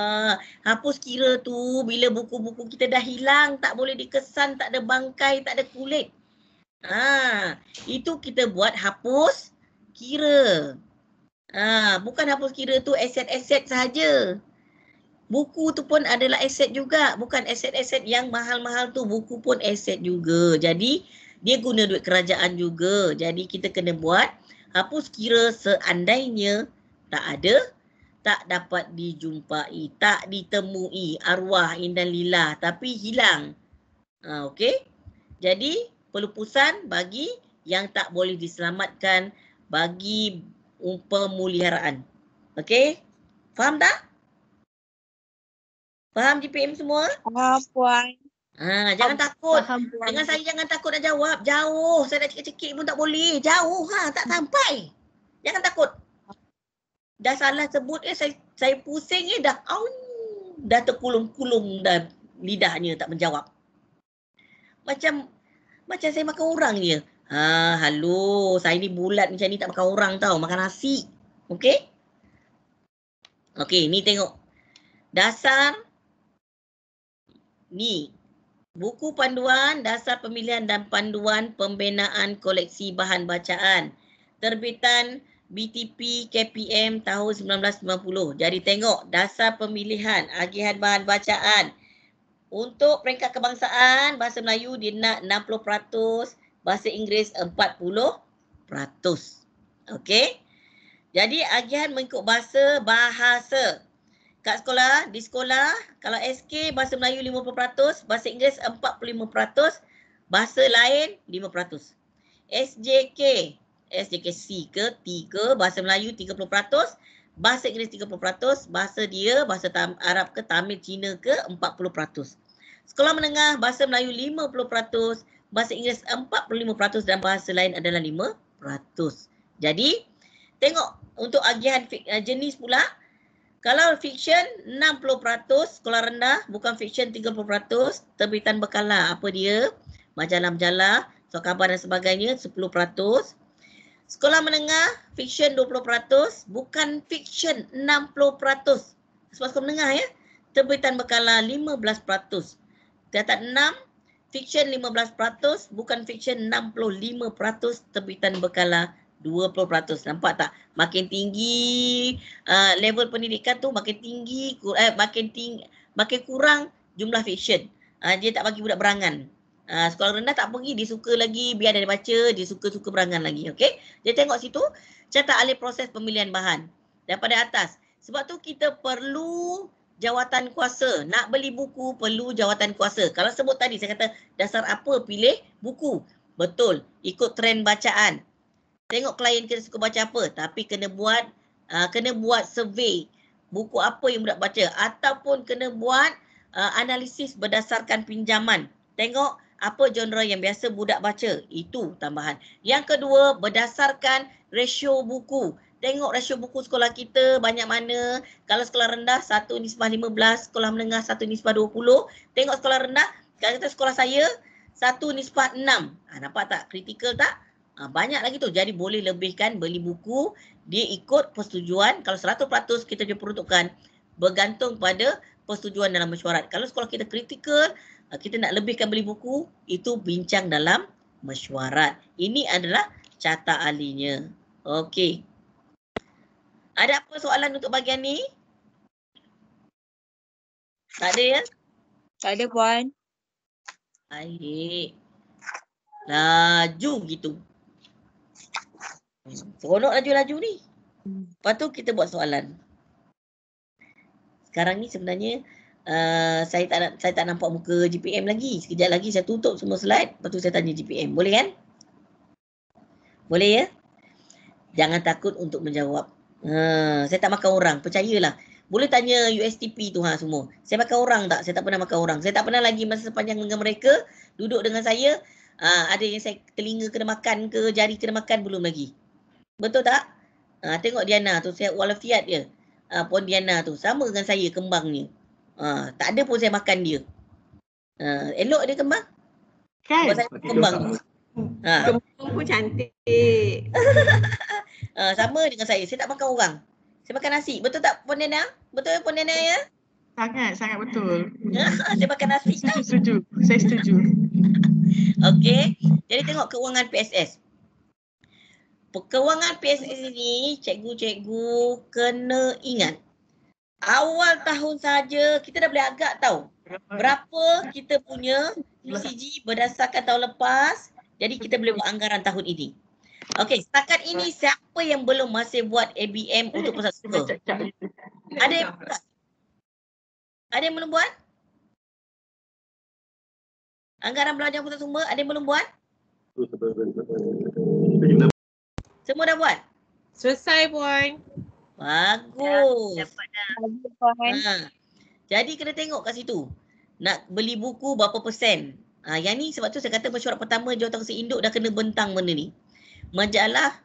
Hapus kira tu bila buku-buku kita dah hilang, tak boleh dikesan, tak ada bangkai, tak ada kulit. Ah, itu kita buat hapus kira. Ah, bukan hapus kira tu aset-aset sahaja buku tu pun adalah aset juga. Bukan aset-aset yang mahal-mahal tu, buku pun aset juga. Jadi dia guna duit kerajaan juga. Jadi kita kena buat hapus kira seandainya tak ada tak dapat dijumpai, tak ditemui arwah indan lillah tapi hilang. Ha, okay? Jadi pelupusan bagi yang tak boleh diselamatkan bagi pemuliharaan. Okay? Faham tak? Faham GPM semua? Faham puan. Ha, jangan faham, takut. Faham, puan. Jangan saya jangan takut nak jawab. Jauh. Saya nak cekik-cekik pun tak boleh. Jauh ha, tak sampai. Jangan takut. Dah salah sebut eh saya saya pusing eh dah au dah terkulung-kulung dan lidahnya tak menjawab. Macam macam saya makan orang je. Ha, halo. Saya ni bulat macam ni tak makan orang tau. Makan nasi. Okey? Okey, ni tengok. Dasar ni. Buku panduan dasar pemilihan dan panduan pembinaan koleksi bahan bacaan. Terbitan BTP KPM tahun 1950. Jadi tengok dasar pemilihan agihan bahan bacaan. Untuk peringkat kebangsaan, bahasa Melayu dia nak 60%, bahasa Inggeris 40%. Okey. Jadi agihan mengikut bahasa, bahasa kat sekolah, di sekolah, kalau SK bahasa Melayu 50%, bahasa Inggeris 45%, bahasa lain 5%. SJK, SJKC ke 3, bahasa Melayu 30%, bahasa Inggeris 30%, bahasa dia, bahasa Arab ke, Tamil, Cina ke 40%. Sekolah menengah, bahasa Melayu 50%, bahasa Inggeris 45% dan bahasa lain adalah 5%. Jadi, tengok untuk agihan eh, jenis pula, kalau fiction 60% sekolah rendah bukan fiction 30% terbitan bekala lah. apa dia majalah-majalah so khabar dan sebagainya 10% sekolah menengah fiction 20% bukan fiction 60% sekolah menengah ya terbitan bekala 15% tingkat 6 fiction 15% bukan fiction 65% terbitan bekala 20%. Nampak tak? Makin tinggi uh, level pendidikan tu makin tinggi kur- eh, makin ting- makin kurang jumlah fiction. Uh, dia tak bagi budak berangan. Uh, sekolah rendah tak pergi, dia suka lagi, biar dia baca, dia suka-suka berangan lagi. Okay? Dia tengok situ, catat alih proses pemilihan bahan. Daripada atas. Sebab tu kita perlu jawatan kuasa. Nak beli buku, perlu jawatan kuasa. Kalau sebut tadi, saya kata dasar apa pilih buku. Betul, ikut trend bacaan tengok klien kita suka baca apa tapi kena buat uh, kena buat survey buku apa yang budak baca ataupun kena buat uh, analisis berdasarkan pinjaman tengok apa genre yang biasa budak baca itu tambahan yang kedua berdasarkan ratio buku tengok rasio buku sekolah kita banyak mana kalau sekolah rendah 1 nisbah 15 sekolah menengah 1 nisbah 20 tengok sekolah rendah kalau kita sekolah saya 1 nisbah 6 ha, ah, nampak tak kritikal tak Ha, banyak lagi tu. Jadi boleh lebihkan beli buku, dia ikut persetujuan. Kalau 100% kita peruntukkan bergantung pada persetujuan dalam mesyuarat. Kalau sekolah kita kritikal, ah, kita nak lebihkan beli buku, itu bincang dalam mesyuarat. Ini adalah carta ahlinya. Okey. Ada apa soalan untuk bagian ni? Tak ada ya? Tak ada Puan. Baik. Laju gitu. Seronok laju-laju ni. Lepas tu kita buat soalan. Sekarang ni sebenarnya uh, saya tak saya tak nampak muka GPM lagi. Sekejap lagi saya tutup semua slide. Lepas tu saya tanya GPM. Boleh kan? Boleh ya? Jangan takut untuk menjawab. Uh, saya tak makan orang. Percayalah. Boleh tanya USTP tu ha semua. Saya makan orang tak? Saya tak pernah makan orang. Saya tak pernah lagi masa sepanjang dengan mereka duduk dengan saya. Uh, ada yang saya telinga kena makan ke jari kena makan belum lagi. Betul tak? Ha, tengok Diana tu sihat walafiat dia. Ha, pun Diana tu. Sama dengan saya kembangnya. Ha, tak ada pun saya makan dia. Ha, elok dia kembang? Kan. Sebab kembang. Sama. Ha. Kembang pun cantik. ha, sama dengan saya. Saya tak makan orang. Saya makan nasi. Betul tak Pon Diana? Betul Pon Diana ya? Sangat, sangat betul. Ha, saya makan nasi. Saya setuju. Saya setuju. Okey. Jadi tengok keuangan PSS. Kewangan PSS ini, cikgu-cikgu kena ingat. Awal tahun saja kita dah boleh agak tahu berapa kita punya PCG berdasarkan tahun lepas. Jadi kita boleh buat anggaran tahun ini. Okey, setakat ini siapa yang belum masih buat ABM untuk pusat suka? Ada yang buat? Ada yang belum buat? Anggaran belajar pusat sumber, ada yang belum buat? Semua dah buat? Selesai Puan. Bagus. Dah, dah. Bagus Ha. Jadi kena tengok kat situ. Nak beli buku berapa persen. Ha, yang ni sebab tu saya kata mesyuarat pertama jawatan kongsi induk dah kena bentang benda ni. Majalah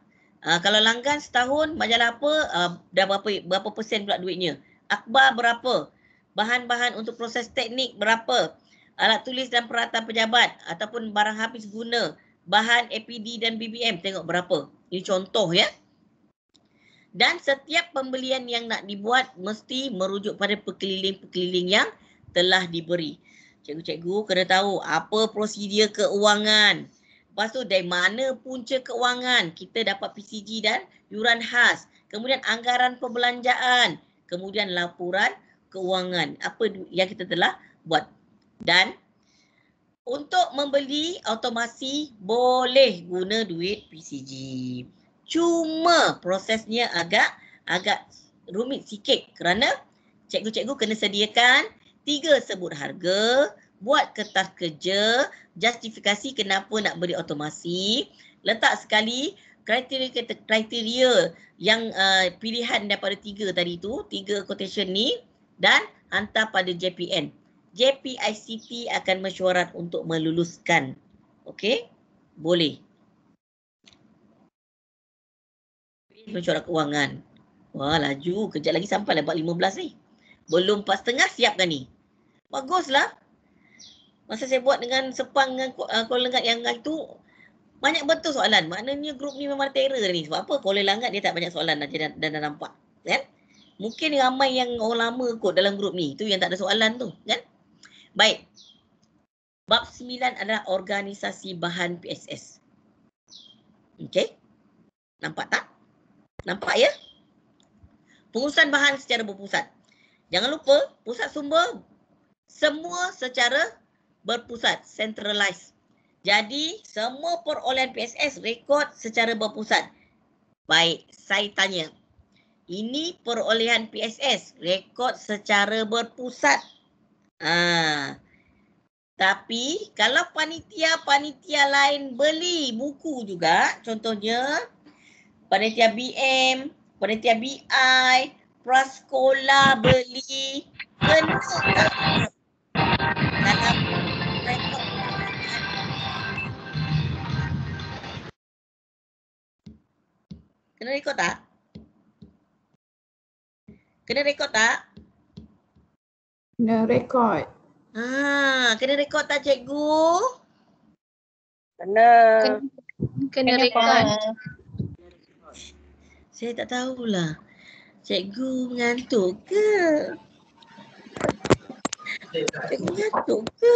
uh, kalau langgan setahun majalah apa uh, dah berapa berapa persen pula duitnya. Akbar berapa? Bahan-bahan untuk proses teknik berapa? Alat tulis dan peralatan pejabat ataupun barang habis guna, bahan APD dan BBM tengok berapa. Ini contoh ya. Dan setiap pembelian yang nak dibuat mesti merujuk pada pekeliling-pekeliling yang telah diberi. Cikgu-cikgu kena tahu apa prosedur keuangan. Lepas tu dari mana punca keuangan kita dapat PCG dan yuran khas. Kemudian anggaran perbelanjaan. Kemudian laporan keuangan. Apa yang kita telah buat. Dan untuk membeli automasi boleh guna duit PCG. Cuma prosesnya agak agak rumit sikit kerana cikgu-cikgu kena sediakan tiga sebut harga, buat kertas kerja, justifikasi kenapa nak beli automasi, letak sekali kriteria kriteria yang uh, pilihan daripada tiga tadi tu, tiga quotation ni dan hantar pada JPN. JPICT akan mesyuarat untuk meluluskan. Okey? Boleh. Mesyuarat kewangan. Wah, laju. Kejap lagi sampai lah lebat 15 ni. Belum siap kan ni. Baguslah. Masa saya buat dengan Sepang dengan uh, Kuala Langat yang itu, banyak betul soalan. Maknanya grup ni memang terror ni. Sebab apa? Kuala Langat dia tak banyak soalan dan, dan, dan, dan nampak. Kan? Mungkin ramai yang orang lama kot dalam grup ni. Itu yang tak ada soalan tu. Kan? Baik. Bab 9 adalah organisasi bahan PSS. Okey. Nampak tak? Nampak ya? Pengurusan bahan secara berpusat. Jangan lupa pusat sumber semua secara berpusat, centralized. Jadi semua perolehan PSS rekod secara berpusat. Baik, saya tanya. Ini perolehan PSS rekod secara berpusat Ha. Tapi kalau panitia-panitia lain beli buku juga, contohnya panitia BM, panitia BI, praskola beli, kena tak? Dalam Kena rekod tak? Kena rekod tak? Kena rekod. Ha, kena rekod tak cikgu? Kena. Kena, kena rekod. Saya tak tahulah. Cikgu mengantuk ke? Cikgu mengantuk ke?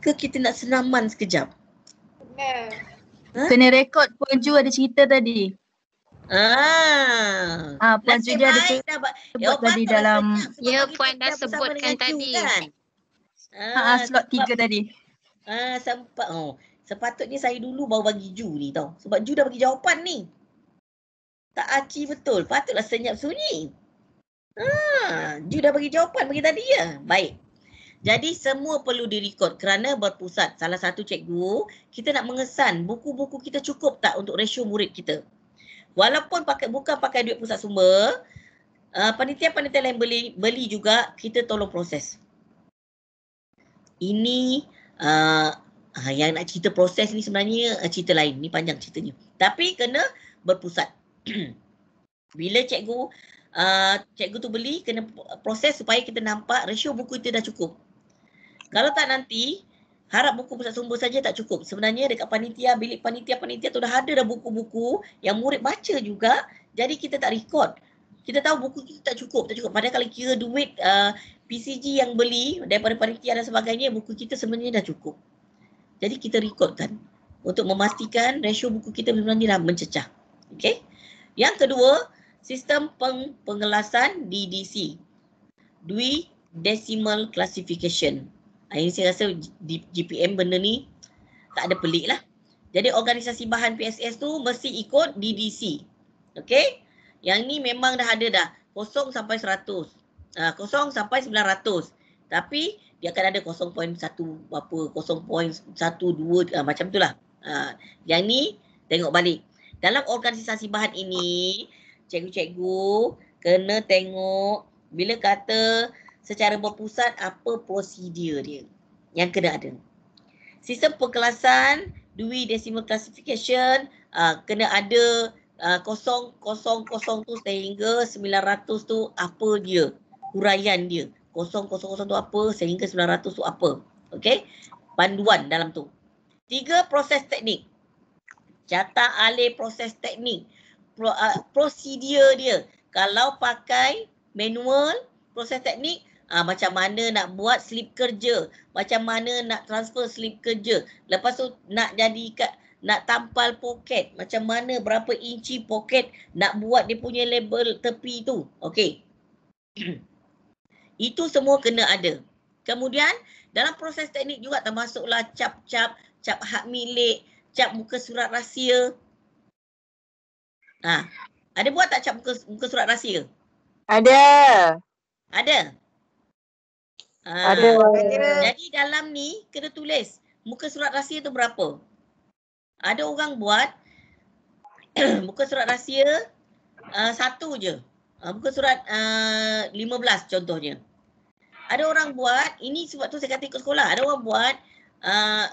Ke kita nak senaman sekejap? Kena. Ha? Kena rekod pun Ju ada cerita tadi. Ah. Ah, puan Cik ada sebut dah, tadi dalam ya puan dah sebutkan tadi. Kan? Ah, ah, slot tiga tadi. Ah, sempat. Oh, sepatutnya saya dulu baru bagi Ju ni tau. Sebab Ju dah bagi jawapan ni. Tak aci betul. Patutlah senyap sunyi. Ah, Ju dah bagi jawapan bagi tadi ya. Baik. Jadi semua perlu direkod kerana berpusat salah satu cikgu kita nak mengesan buku-buku kita cukup tak untuk ratio murid kita walaupun pakai bukan pakai duit pusat sumber uh, panitia-panitia lain beli beli juga kita tolong proses ini uh, ah, yang nak cerita proses ni sebenarnya uh, cerita lain ni panjang ceritanya tapi kena berpusat bila cikgu uh, cikgu tu beli kena proses supaya kita nampak ratio buku itu dah cukup kalau tak nanti harap buku pusat sumber saja tak cukup. Sebenarnya dekat panitia, bilik panitia-panitia tu dah ada dah buku-buku yang murid baca juga. Jadi kita tak record. Kita tahu buku kita tak cukup, tak cukup. Padahal kalau kira duit uh, PCG yang beli daripada panitia dan sebagainya, buku kita sebenarnya dah cukup. Jadi kita record kan untuk memastikan rasio buku kita sebenarnya dah mencecah. Okay. Yang kedua, sistem peng pengelasan DDC. Dwi Decimal Classification. Akhirnya saya rasa GPM benda ni tak ada pelik lah. Jadi organisasi bahan PSS tu mesti ikut DDC. Okay. Yang ni memang dah ada dah. Kosong sampai seratus Uh, kosong sampai sembilan ratus, Tapi dia akan ada kosong satu 0.1 kosong 0.1, satu dua ah, macam tu lah. Uh, yang ni tengok balik. Dalam organisasi bahan ini, cikgu-cikgu kena tengok bila kata secara berpusat apa prosedur dia yang kena ada. Sistem pengkelasan, Dewey Decimal Classification uh, kena ada ah, kosong kosong kosong tu sehingga 900 tu apa dia, huraian dia. Kosong kosong kosong tu apa sehingga 900 tu apa. Okey, panduan dalam tu. Tiga proses teknik. Jata alih proses teknik. Pro, uh, prosedur dia. Kalau pakai manual proses teknik, Ha, macam mana nak buat slip kerja. Macam mana nak transfer slip kerja. Lepas tu nak jadi kat, nak tampal poket. Macam mana berapa inci poket nak buat dia punya label tepi tu. Okey. Itu semua kena ada. Kemudian dalam proses teknik juga termasuklah cap-cap, cap hak milik, cap muka surat rahsia. Ha. Ada buat tak cap muka, muka surat rahsia? Ada. Ada? Ah, ada. Jadi dalam ni kena tulis muka surat rahsia tu berapa. Ada orang buat muka surat rahsia uh, satu je. Uh, muka surat ah, lima uh, belas contohnya. Ada orang buat, ini sebab tu saya kata ikut sekolah, ada orang buat uh,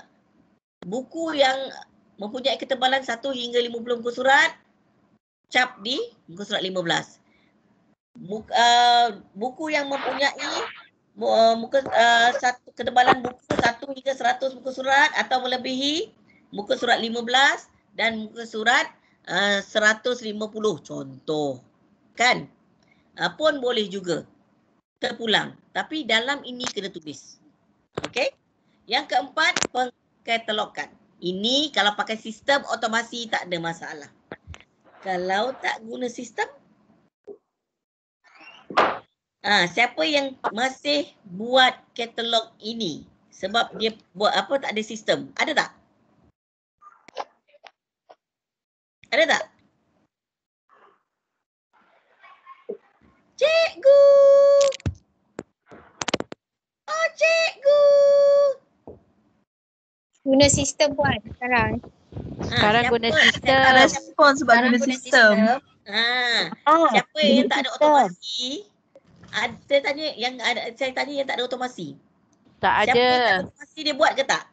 buku yang mempunyai ketebalan satu hingga lima puluh muka surat cap di muka surat lima belas. Buk, uh, buku yang mempunyai Eh, muka uh, satu kedebalan buku satu hingga seratus buku surat atau melebihi muka surat lima belas dan muka surat eh, seratus lima puluh contoh kan uh, pun boleh juga terpulang tapi dalam ini kena tulis okey yang keempat pengkatalogan ini kalau pakai sistem otomasi tak ada masalah kalau tak guna sistem Ah, siapa yang masih buat katalog ini? Sebab dia buat apa tak ada sistem. Ada tak? Ada tak? Cikgu! Oh, cikgu! Guna sistem buat sekarang. Ha, sekarang guna sistem. Siapa, siapa, siapa, siapa, sebab sekarang guna sistem. sistem. Ha, ah, siapa yang tak ada otomasi? ada, saya tanya yang ada saya tanya yang tak ada otomasi. Tak Siapa ada. Siapa otomasi dia buat ke tak?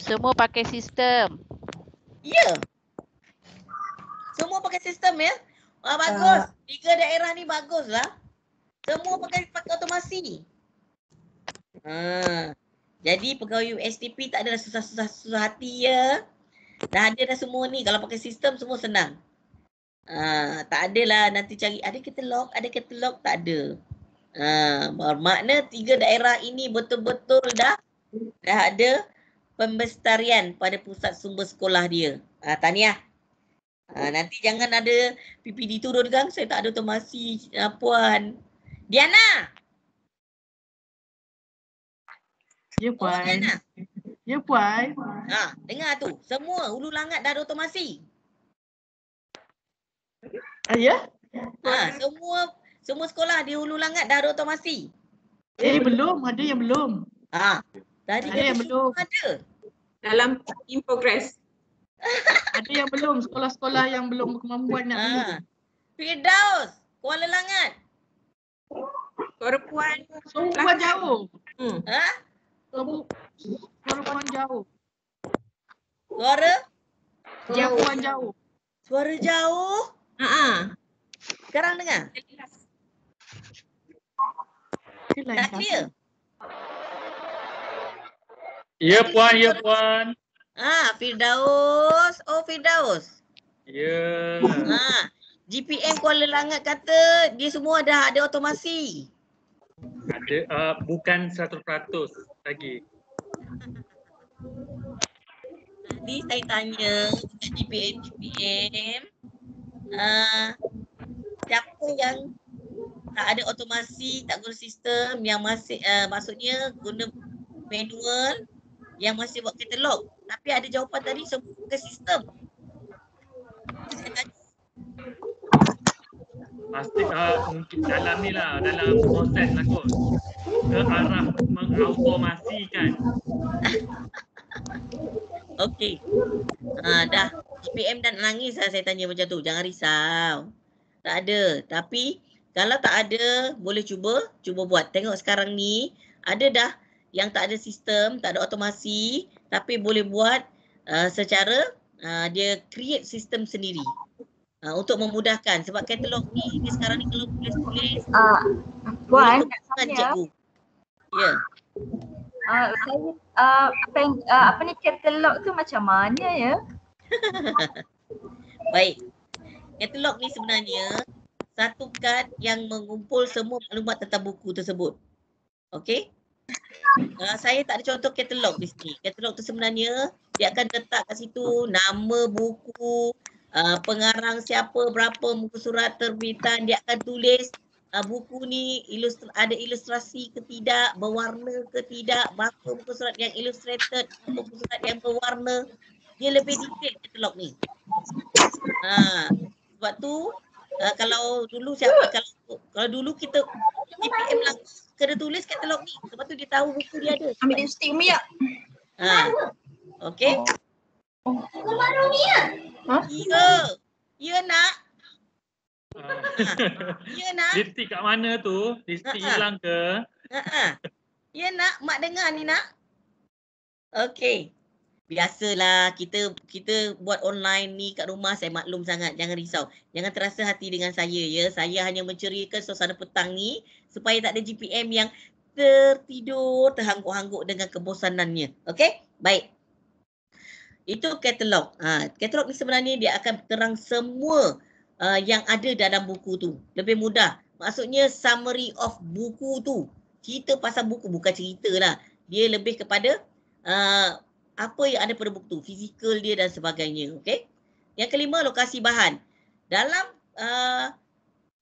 Semua pakai sistem. Ya. Yeah. Semua pakai sistem ya. Wah bagus. Uh. Tiga daerah ni bagus lah. Semua pakai pakai otomasi. Ha. Uh. Jadi pegawai USTP tak adalah susah-susah susah hati ya. Dah ada dah semua ni kalau pakai sistem semua senang. Ah, tak ada lah, nanti cari ada kita log, ada kita log tak ada. Ah, makna tiga daerah ini betul-betul dah dah ada pembestarian pada pusat sumber sekolah dia. Ah, tahniah. Ah, nanti jangan ada PPD turun kan, saya tak ada otomasi. ah, Puan. Diana! Ya oh, Puan. Ya Puan. Ha, dengar tu, semua ulu langat dah ada Tomasi. Ah, ya? Ha, semua semua sekolah di Hulu Langat dah ada otomasi. Eh, belum. Ada yang belum. Ha. Tadi ada yang belum. Ada. Dalam in progress. ada yang belum. Sekolah-sekolah yang belum kemampuan nak ha. Firdaus, Kuala Langat. Perempuan. Perempuan jauh. Hmm. Ha? Perempuan jauh. Suara? Perempuan jauh. Suara jauh? Ah, sekarang dengar. Tak clear. Ya puan, ya puan. Ah, Firdaus. Oh, Firdaus. Ya. Ah, ha, GPM Kuala Langat kata dia semua ada ada otomasi. Ada, uh, bukan 100% lagi. Tadi saya tanya GPM-GPM uh, siapa yang tak ada automasi, tak guna sistem yang masih uh, maksudnya guna manual yang masih buat katalog tapi ada jawapan tadi semua ke sistem. Pasti uh, mungkin dalam ni lah, dalam proses lah kot. Ke arah mengautomasikan. Okey. Ha, dah. PM dan nangis lah saya tanya macam tu. Jangan risau. Tak ada. Tapi kalau tak ada, boleh cuba. Cuba buat. Tengok sekarang ni. Ada dah yang tak ada sistem, tak ada automasi. Tapi boleh buat uh, secara uh, dia create sistem sendiri. Uh, untuk memudahkan. Sebab katalog ni, ni sekarang ni kalau tulis-tulis. Uh, Puan, kat sana. Ya. Yeah uh, saya uh, ah, pen, uh, ah, apa ni katalog tu macam mana ya? Baik. Katalog ni sebenarnya satu kad yang mengumpul semua maklumat tentang buku tersebut. Okey. Uh, saya tak ada contoh katalog di sini. Katalog tu sebenarnya dia akan letak kat situ nama buku, uh, pengarang siapa, berapa muka surat terbitan, dia akan tulis uh, buku ni ilustra- ada ilustrasi ke tidak, berwarna ke tidak, bahawa buku surat yang illustrated, buku surat yang berwarna. Dia lebih detail katalog ni. Ha. Sebab tu uh, kalau dulu siapa, kalau, kalau dulu kita GPM lah kena tulis katalog ni. Sebab tu dia tahu buku dia ada. Ambil dia stick ya. Ha. Okay. Oh. Oh. Ya. Ya nak. Ah. ya nak. Lipstick kat mana tu? Lipstick hilang ke? uh Ya nak, mak dengar ni nak. Okey. Biasalah kita kita buat online ni kat rumah saya maklum sangat. Jangan risau. Jangan terasa hati dengan saya ya. Saya hanya menceriakan suasana petang ni supaya tak ada GPM yang tertidur, terhangguk-hangguk dengan kebosanannya. Okey? Baik. Itu katalog. Ha, katalog ni sebenarnya dia akan terang semua uh, yang ada dalam buku tu. Lebih mudah. Maksudnya summary of buku tu. Cerita pasal buku bukan cerita lah. Dia lebih kepada uh, apa yang ada pada buku tu. Fizikal dia dan sebagainya. Okay? Yang kelima, lokasi bahan. Dalam uh,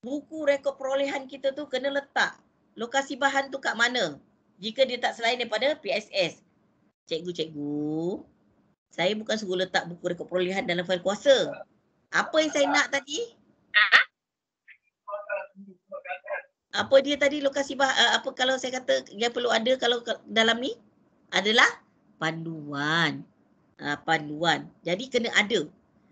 buku rekod perolehan kita tu kena letak lokasi bahan tu kat mana. Jika dia tak selain daripada PSS. Cikgu-cikgu, saya bukan suruh letak buku rekod perolehan dalam file kuasa. Apa yang saya nak tadi? Ha? Apa dia tadi lokasi bah eh, apa kalau saya kata yang perlu ada kalau dalam ni adalah panduan. Ha, panduan. Jadi kena ada.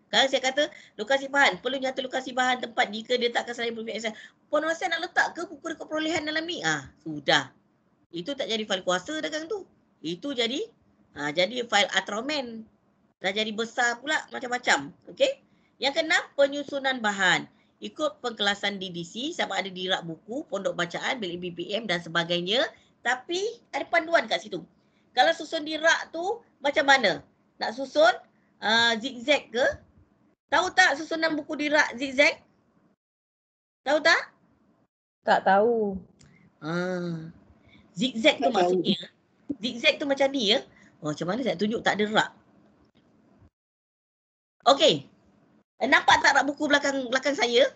Kalau saya kata lokasi bahan, perlu nyata lokasi bahan tempat jika dia tak kesalahan pemilik asal. Puan Rasyah nak letak ke buku rekod perolehan dalam ni? Ah, sudah. Itu tak jadi file kuasa dagang tu. Itu jadi ah, jadi file atromen. Dah jadi besar pula macam-macam. Okey? Yang keenam, penyusunan bahan. Ikut pengkelasan DDC sama ada di rak buku, pondok bacaan, bilik BBM dan sebagainya. Tapi ada panduan kat situ. Kalau susun di rak tu macam mana? Nak susun uh, zigzag ke? Tahu tak susunan buku di rak zigzag? Tahu tak? Tak tahu. Ah. Zigzag tak tu tahu. maksudnya. Zigzag tu macam ni ya. Oh, macam mana saya tunjuk tak ada rak? Okey, Eh, nampak tak rak buku belakang belakang saya?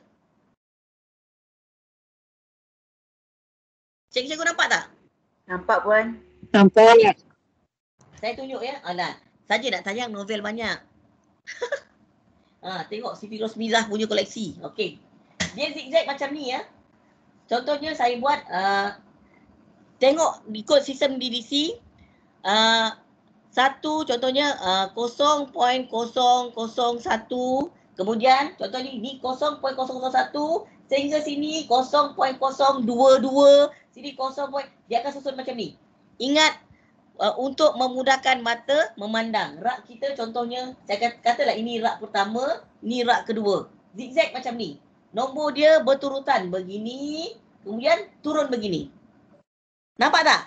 Cikgu-cikgu nampak tak? Nampak puan. Nampak. Ya. Saya tunjuk ya. Alah, saja nak tayang novel banyak. ah, ha, tengok Siti Rosmizah punya koleksi. Okey. Dia zigzag macam ni ya. Contohnya saya buat uh, tengok ikut sistem DDC uh, ah, satu contohnya uh, ah, 0.001 Kemudian contoh ni, ni 0.001 sehingga sini 0.022 sini 0. Dia akan susun macam ni. Ingat uh, untuk memudahkan mata memandang. Rak kita contohnya, saya katalah ini rak pertama, ni rak kedua. Zigzag macam ni. Nombor dia berturutan begini, kemudian turun begini. Nampak tak?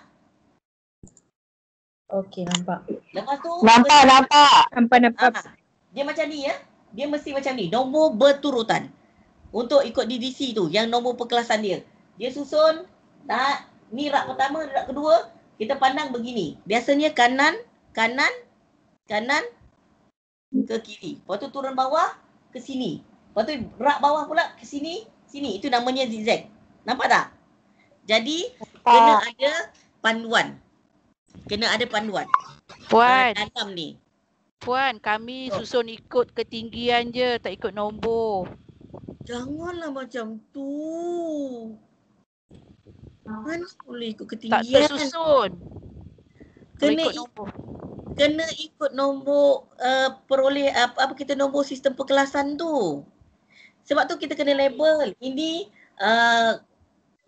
Okey, nampak. Lepas tu, nampak, nampak. Nampak, nampak. Ah, dia macam ni ya dia mesti macam ni nombor berturutan untuk ikut DDC tu yang nombor perkelasan dia dia susun tak ni rak pertama rak kedua kita pandang begini biasanya kanan kanan kanan ke kiri lepas tu turun bawah ke sini lepas tu rak bawah pula ke sini sini itu namanya zigzag nampak tak jadi kena ah. ada panduan kena ada panduan puan uh, dalam ni Puan, kami ah. susun ikut ketinggian je, tak ikut nombor. Janganlah macam tu. Mana boleh ikut ketinggian? Tak tersusun. Kena ikut nombor. Kena ikut nombor uh, peroleh eh, apa, apa kita nombor sistem perkelasan tu. Sebab tu kita kena label. Ini uh,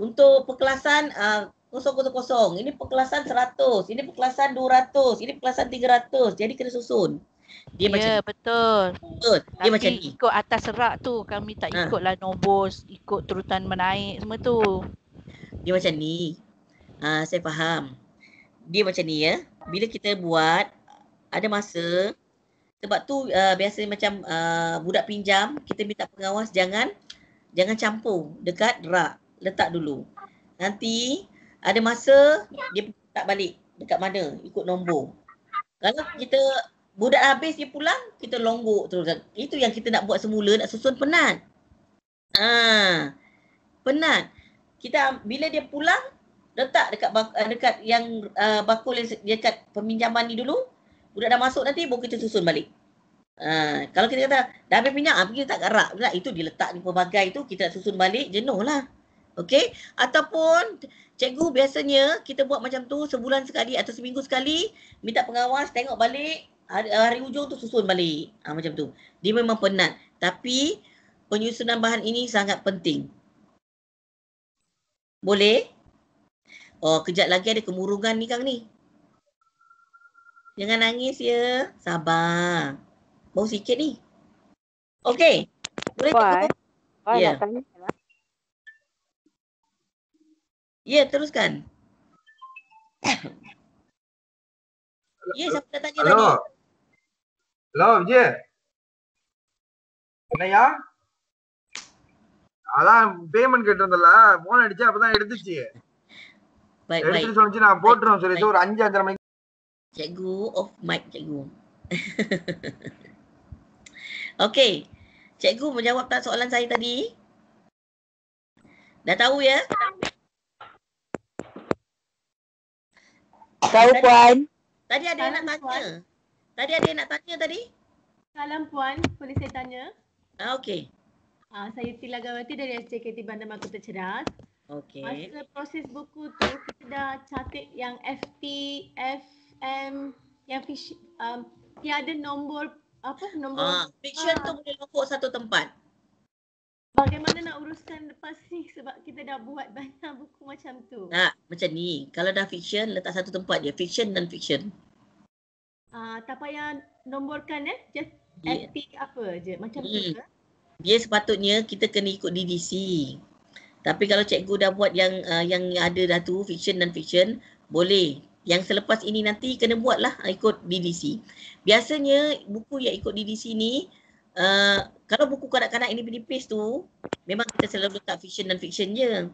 untuk perkelasan uh, 0.00. Ini perkelasan 100. Ini perkelasan 200. Ini perkelasan 300. Jadi kena susun. Dia ya, macam betul. Betul. Dia Tapi macam ni. ikut atas rak tu kami tak ha. ikutlah nombor ikut turutan menaik semua tu. Dia macam ni. Uh, saya faham. Dia macam ni ya. Bila kita buat ada masa sebab tu uh, biasa macam uh, budak pinjam kita minta pengawas jangan jangan campur dekat rak letak dulu. Nanti ada masa dia tak balik dekat mana ikut nombor kalau kita budak habis dia pulang kita longgok terus itu yang kita nak buat semula nak susun penat ah penat kita bila dia pulang letak dekat eh, dekat yang uh, bakul yang dekat peminjaman ni dulu budak dah masuk nanti baru kita susun balik Uh, kalau kita kata dah habis minyak, ah, pergi letak kat pula. Itu diletak di pelbagai tu, kita susun balik, jenuh lah. Okay, Ataupun cikgu biasanya kita buat macam tu sebulan sekali atau seminggu sekali minta pengawas tengok balik hari, hari ujung tu susun balik. Ha, macam tu. Dia memang penat. Tapi penyusunan bahan ini sangat penting. Boleh? Oh, kejap lagi ada kemurungan ni, Kang, ni. Jangan nangis, ya. Sabar. bau sikit, ni. okay Boleh, tak Ya. Yeah. Ya, teruskan. ya, siapa dah tanya Hello. tadi? Hello, je. Yeah. ya? Alah, payment kereta tu lah. Phone adik lah cik, apa-apa edit cik. Baik, baik. Edit cik, nak bot dong, sorry. Itu orang jangan jangan Cikgu, off mic, cikgu. okay. Cikgu menjawab tak soalan saya tadi? Dah tahu ya? tahu tadi, Tadi ada yang nak tanya. Tadi ada yang nak tanya tadi? Salam puan, boleh saya tanya? Ah okey. Ah saya Tilagawati dari SKT Bandar Mata Cerdas. Okay. Masa proses buku tu kita dah catat yang FT, FM, yang fish, um, tiada nombor apa nombor. Ah, fiction ah. tu boleh lompok satu tempat. Ah, bagaimana? uruskan lepas ni sebab kita dah buat banyak buku macam tu. Tak, macam ni. Kalau dah fiction, letak satu tempat dia. Fiction dan fiction. Ah, uh, tak payah nomborkan eh. Just yeah. FP apa je. Macam hmm. tu ke? Dia sepatutnya kita kena ikut DDC. Tapi kalau cikgu dah buat yang uh, yang ada dah tu, fiction dan fiction, boleh. Yang selepas ini nanti kena buatlah ah, ikut DDC. Biasanya buku yang ikut DDC ni, Eh, kalau buku kanak-kanak ini menipis tu memang kita selalu letak fiction dan fiction je.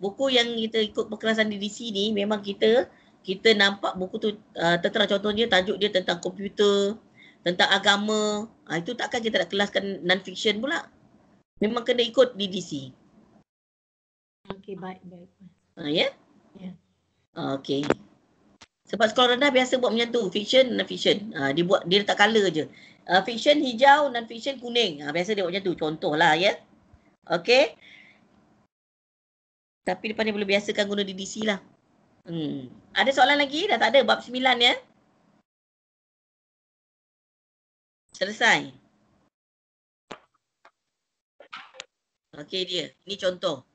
Buku yang kita ikut perkerasan di DC ni memang kita kita nampak buku tu uh, eh, tentang contohnya tajuk dia tentang komputer, tentang agama. Ha, itu takkan kita nak kelaskan non-fiction pula. Memang kena ikut di DC. Okay, baik. baik. Uh, ya? Yeah? Ya. Yeah. Okay. Sebab skor rendah biasa buat macam tu. Fiction, non-fiction. Ha, dia buat, dia letak color je. Uh, fiction hijau, dan fiction kuning. Ha, biasa dia buat macam tu. Contoh lah, ya. Yeah? Okay. Tapi depan ni boleh biasakan guna DDC lah. Hmm. Ada soalan lagi? Dah tak ada. Bab 9, ya. Selesai. Okay, dia. Ini contoh.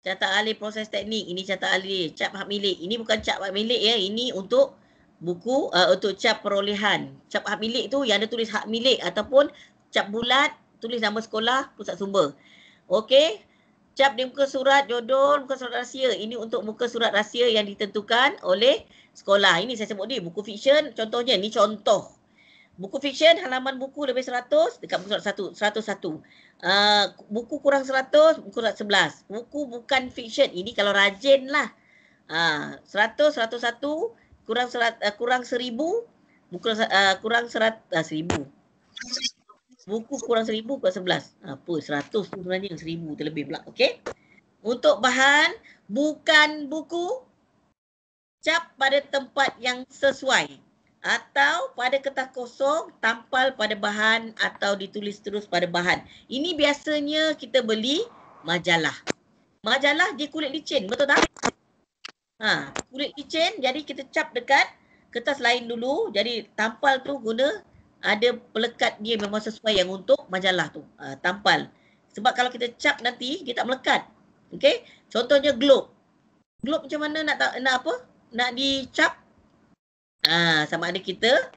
Catat alih proses teknik. Ini catat alih cap hak milik. Ini bukan cap hak milik ya. Ini untuk buku uh, untuk cap perolehan. Cap hak milik tu yang ada tulis hak milik ataupun cap bulat tulis nama sekolah pusat sumber. Okey. Cap di muka surat jodoh muka surat rahsia. Ini untuk muka surat rahsia yang ditentukan oleh sekolah. Ini saya sebut ni buku fiksyen. contohnya. Ni contoh buku fiction halaman buku lebih 100 dekat buku 101 101 uh, buku kurang 100 buku 111 buku bukan fiction ini kalau rajin lah uh, 100 101 kurang serat, uh, kurang 1000 buku uh, kurang 100 uh, 1000 buku kurang 1000 kurang 11 apa 100 tu sebenarnya 1000 terlebih pula Okay. untuk bahan bukan buku cap pada tempat yang sesuai atau pada kertas kosong tampal pada bahan atau ditulis terus pada bahan. Ini biasanya kita beli majalah. Majalah di kulit licin, betul tak? Ha, kulit licin jadi kita cap dekat kertas lain dulu. Jadi tampal tu guna ada pelekat dia memang sesuai yang untuk majalah tu. Ha, tampal. Sebab kalau kita cap nanti dia tak melekat. Okey? Contohnya globe. Globe macam mana nak nak apa? Nak dicap Ha, sama ada kita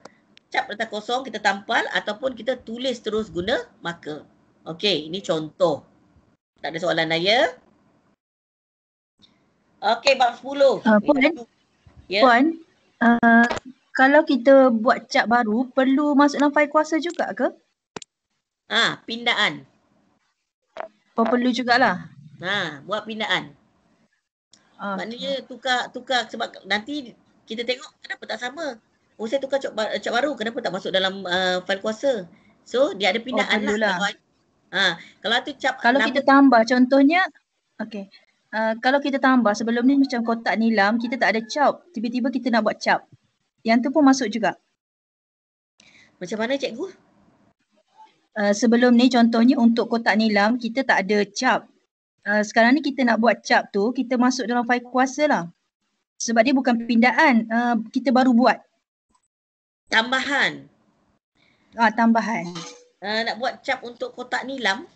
cap letak kosong, kita tampal ataupun kita tulis terus guna marker. Okey, ini contoh. Tak ada soalan dah ya? Okey, bab 10. Uh, ah, puan, yeah. puan uh, kalau kita buat cap baru, perlu masuk dalam fail kuasa juga ke? Ha, pindaan. Oh, perlu jugalah. Ha, buat pindaan. Okay. Ah, Maknanya tukar, tukar sebab nanti kita tengok kenapa tak sama. Oh saya tukar cap, eh, cap baru kenapa tak masuk dalam uh, eh, fail kuasa. So dia ada pindahan oh, lah. Ha, kalau tu cap Kalau kita tambah contohnya okey. Uh, eh, kalau kita tambah sebelum ni macam kotak nilam kita tak ada cap. Tiba-tiba kita nak buat cap. Yang tu pun masuk juga. Macam mana cikgu? Uh, sebelum ni contohnya untuk kotak nilam kita tak ada cap. Uh, sekarang ni kita nak buat cap tu kita masuk dalam file kuasa lah sebab dia bukan pindaan uh, kita baru buat tambahan ah tambahan uh, nak buat cap untuk kotak nilam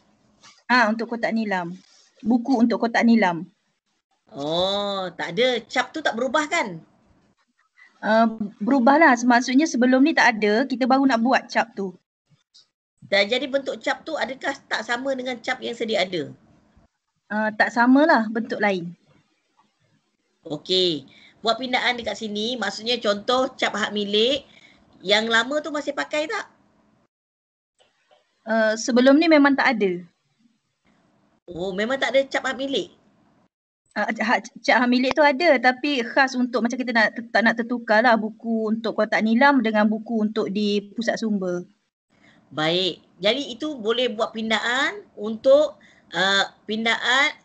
ah untuk kotak nilam buku untuk kotak nilam oh tak ada cap tu tak berubah kan uh, berubahlah maksudnya sebelum ni tak ada kita baru nak buat cap tu dan jadi bentuk cap tu adakah tak sama dengan cap yang sedia ada? Uh, tak samalah bentuk lain. Okey. Buat pindaan dekat sini, maksudnya contoh cap hak milik yang lama tu masih pakai tak? Uh, sebelum ni memang tak ada. Oh, memang tak ada cap hak milik? Uh, cap hak milik tu ada tapi khas untuk macam kita nak, tak nak tertukarlah buku untuk kotak nilam dengan buku untuk di pusat sumber. Baik. Jadi itu boleh buat pindaan untuk uh, pindaan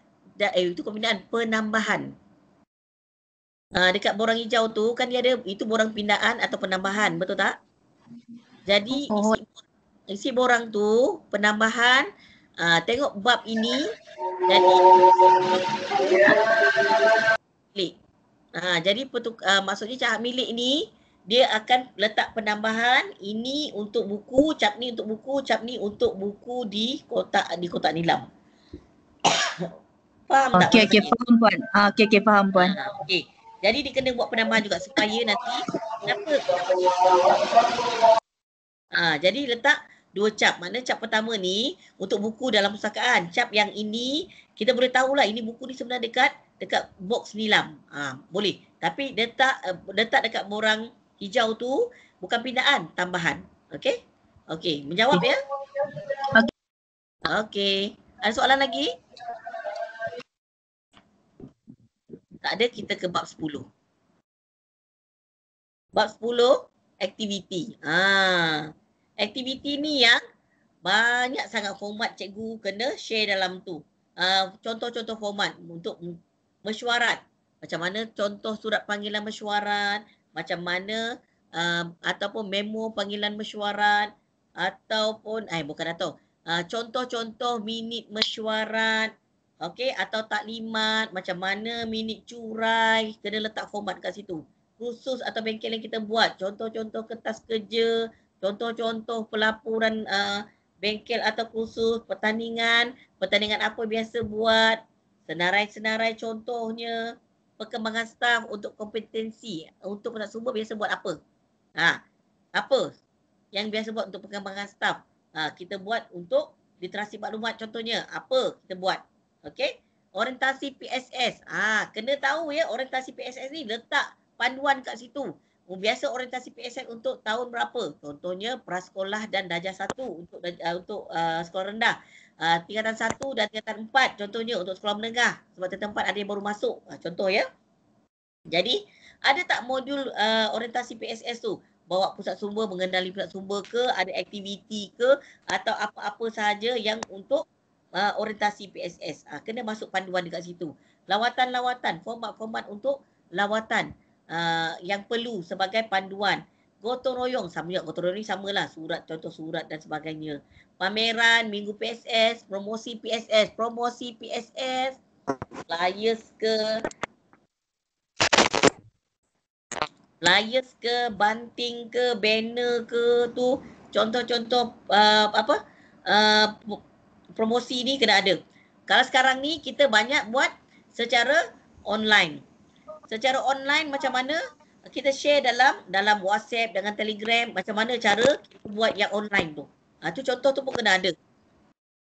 eh itu pindaan penambahan Uh, dekat borang hijau tu kan dia ada itu borang pindaan atau penambahan betul tak? Jadi oh. isi, isi borang tu penambahan uh, tengok bab ini dan milik. Uh, jadi petuk, uh, maksudnya cahak milik ni dia akan letak penambahan ini untuk buku, cap ni untuk buku, cap ni untuk buku di kotak di kotak nilam. faham okay, tak? Ah, okey okey faham puan. Uh, okey okey faham puan. Uh, okey. Jadi dia kena buat penambahan juga supaya nanti kenapa? Ha, jadi letak dua cap. Mana cap pertama ni untuk buku dalam pusakaan. Cap yang ini kita boleh tahulah ini buku ni sebenarnya dekat dekat box nilam. Ha, boleh. Tapi letak eh, letak dekat borang hijau tu bukan pindaan, tambahan. Okey? Okey, menjawab ya? Okey. Okey. Ada soalan lagi? tak ada kita ke bab 10. Bab 10 aktiviti. Ha. Aktiviti ni yang banyak sangat format cikgu kena share dalam tu. Ha, contoh-contoh format untuk mesyuarat. Macam mana contoh surat panggilan mesyuarat, macam mana uh, ataupun memo panggilan mesyuarat ataupun eh bukan atau uh, contoh-contoh minit mesyuarat Okay, atau taklimat macam mana minit curai kena letak format kat situ. Khusus atau bengkel yang kita buat. Contoh-contoh kertas kerja, contoh-contoh pelaporan uh, bengkel atau khusus pertandingan, pertandingan apa biasa buat, senarai-senarai contohnya, perkembangan staff untuk kompetensi, untuk pusat sumber biasa buat apa? Ha, apa yang biasa buat untuk perkembangan staff? Ha, kita buat untuk literasi maklumat contohnya, apa kita buat? Okay, Orientasi PSS. Ah, ha, kena tahu ya orientasi PSS ni letak panduan kat situ. Oh, biasa orientasi PSS untuk tahun berapa? Contohnya prasekolah dan darjah satu untuk uh, untuk uh, sekolah rendah. Uh, tingkatan satu dan tingkatan empat contohnya untuk sekolah menengah sebab tempat ada yang baru masuk. Uh, contoh ya. Jadi ada tak modul uh, orientasi PSS tu? Bawa pusat sumber, mengendali pusat sumber ke, ada aktiviti ke atau apa-apa sahaja yang untuk uh, orientasi PSS. Uh, ah, kena masuk panduan dekat situ. Lawatan-lawatan, format-format untuk lawatan uh, yang perlu sebagai panduan. Gotong royong, sama juga gotong royong ni samalah. Surat, contoh surat dan sebagainya. Pameran, minggu PSS, promosi PSS, promosi PSS, layers ke... layers ke, banting ke, banner ke tu. Contoh-contoh uh, apa? Uh, promosi ni kena ada. Kalau sekarang ni kita banyak buat secara online. Secara online macam mana? Kita share dalam dalam WhatsApp dengan Telegram macam mana cara kita buat yang online tu. Ha, tu contoh tu pun kena ada.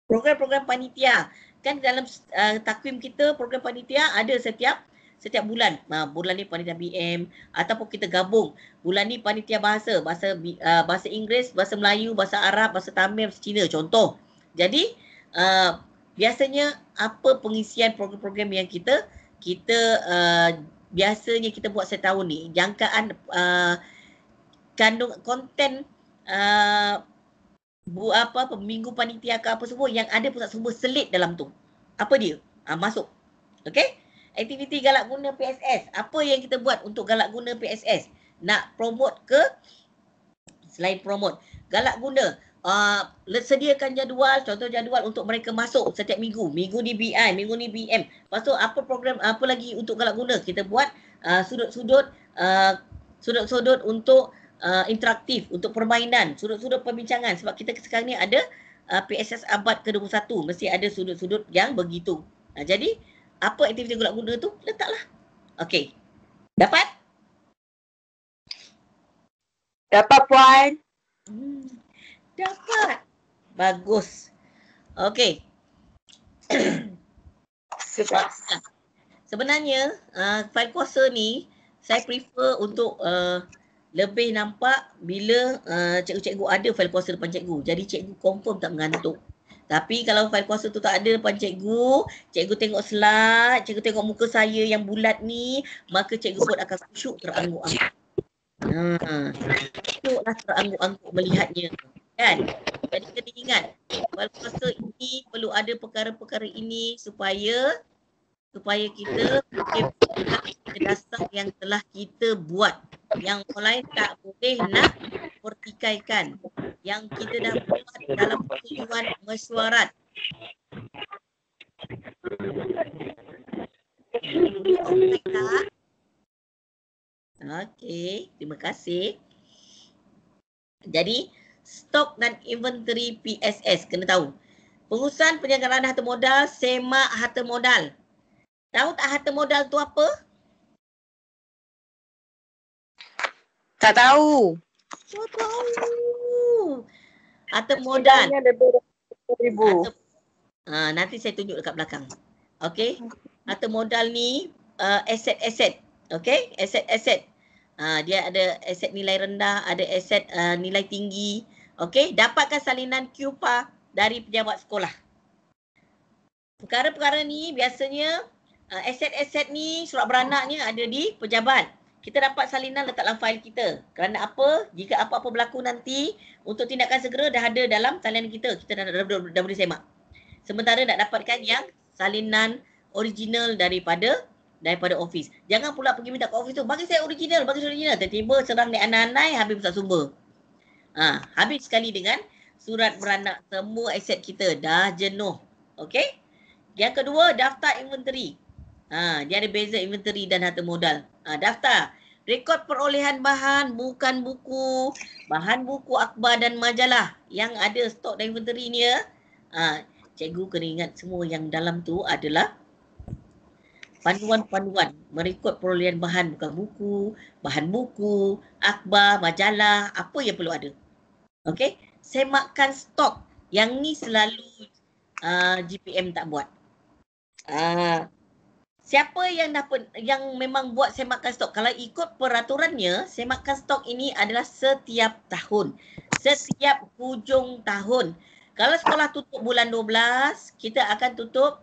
Program-program panitia. Kan dalam uh, takwim kita program panitia ada setiap setiap bulan. Ha, bulan ni panitia BM ataupun kita gabung. Bulan ni panitia bahasa. Bahasa uh, bahasa Inggeris, bahasa Melayu, bahasa Arab, bahasa Tamil, bahasa Cina contoh. Jadi uh, biasanya apa pengisian program-program yang kita kita uh, biasanya kita buat setahun ni jangkaan uh, kandung konten uh, bu apa peminggu panitia ke apa semua yang ada pusat sumber selit dalam tu apa dia uh, masuk okey aktiviti galak guna PSS apa yang kita buat untuk galak guna PSS nak promote ke selain promote galak guna uh, sediakan jadual, contoh jadual untuk mereka masuk setiap minggu. Minggu ni BI, minggu ni BM. Lepas tu apa program, apa lagi untuk galak guna? Kita buat ah, sudut-sudut, uh, sudut-sudut untuk uh, interaktif, untuk permainan, sudut-sudut perbincangan. Sebab kita sekarang ni ada uh, PSS abad ke-21. Mesti ada sudut-sudut yang begitu. Uh, jadi, apa aktiviti galak guna tu? Letaklah. Okey. Dapat? Dapat, Puan. Hmm. Dapat. Bagus. Okey. Sebenarnya, uh, file kuasa ni saya prefer untuk uh, lebih nampak bila uh, cikgu-cikgu uh, ada file kuasa depan cikgu. Jadi cikgu confirm tak mengantuk. Tapi kalau file kuasa tu tak ada depan cikgu, cikgu tengok slide, cikgu tengok muka saya yang bulat ni, maka cikgu pun akan kusyuk teranggu-anggu. Hmm. Ya. Kusyuklah teranggu-anggu melihatnya. Kan? Jadi kena ingat puasa ini perlu ada perkara-perkara ini supaya supaya kita ke dasar yang telah kita buat yang mulai tak boleh nak pertikaikan yang kita dah buat dalam tujuan mesyuarat. Okey, terima kasih. Jadi stok dan inventory PSS. Kena tahu. Pengurusan penyelenggaraan harta modal, semak harta modal. Tahu tak harta modal tu apa? Tak tahu. Tak tahu. Harta modal. Harta, uh, nanti saya tunjuk dekat belakang. Okay. Harta modal ni aset-aset. Uh, okay. Aset-aset. Uh, dia ada aset nilai rendah, ada aset uh, nilai tinggi. Okey, dapatkan salinan QPA dari pejabat sekolah. Perkara-perkara ni biasanya uh, aset-aset uh, ni surat beranak ni ada di pejabat. Kita dapat salinan letak dalam fail kita. Kerana apa? Jika apa-apa berlaku nanti untuk tindakan segera dah ada dalam salinan kita. Kita dah, dah, dah, dah, dah boleh semak. Sementara nak dapatkan yang salinan original daripada daripada office. Jangan pula pergi minta ke office tu. Bagi saya original, bagi saya original. Tiba-tiba serang ni anak-anak habis pusat sumber. Ha, habis sekali dengan surat beranak semua aset kita dah jenuh. Okey? Yang kedua, daftar inventory. Ha, dia ada beza inventory dan harta modal. Ha, daftar. Rekod perolehan bahan bukan buku. Bahan buku akbar dan majalah yang ada stok dan inventory ni ya. Ha, cikgu kena ingat semua yang dalam tu adalah panduan-panduan merekod perolehan bahan bukan buku, bahan buku, akbar, majalah, apa yang perlu ada. Okay. Semakkan stok. Yang ni selalu uh, GPM tak buat. Uh, siapa yang dah yang memang buat semakkan stok? Kalau ikut peraturannya, semakkan stok ini adalah setiap tahun. Setiap hujung tahun. Kalau sekolah tutup bulan 12, kita akan tutup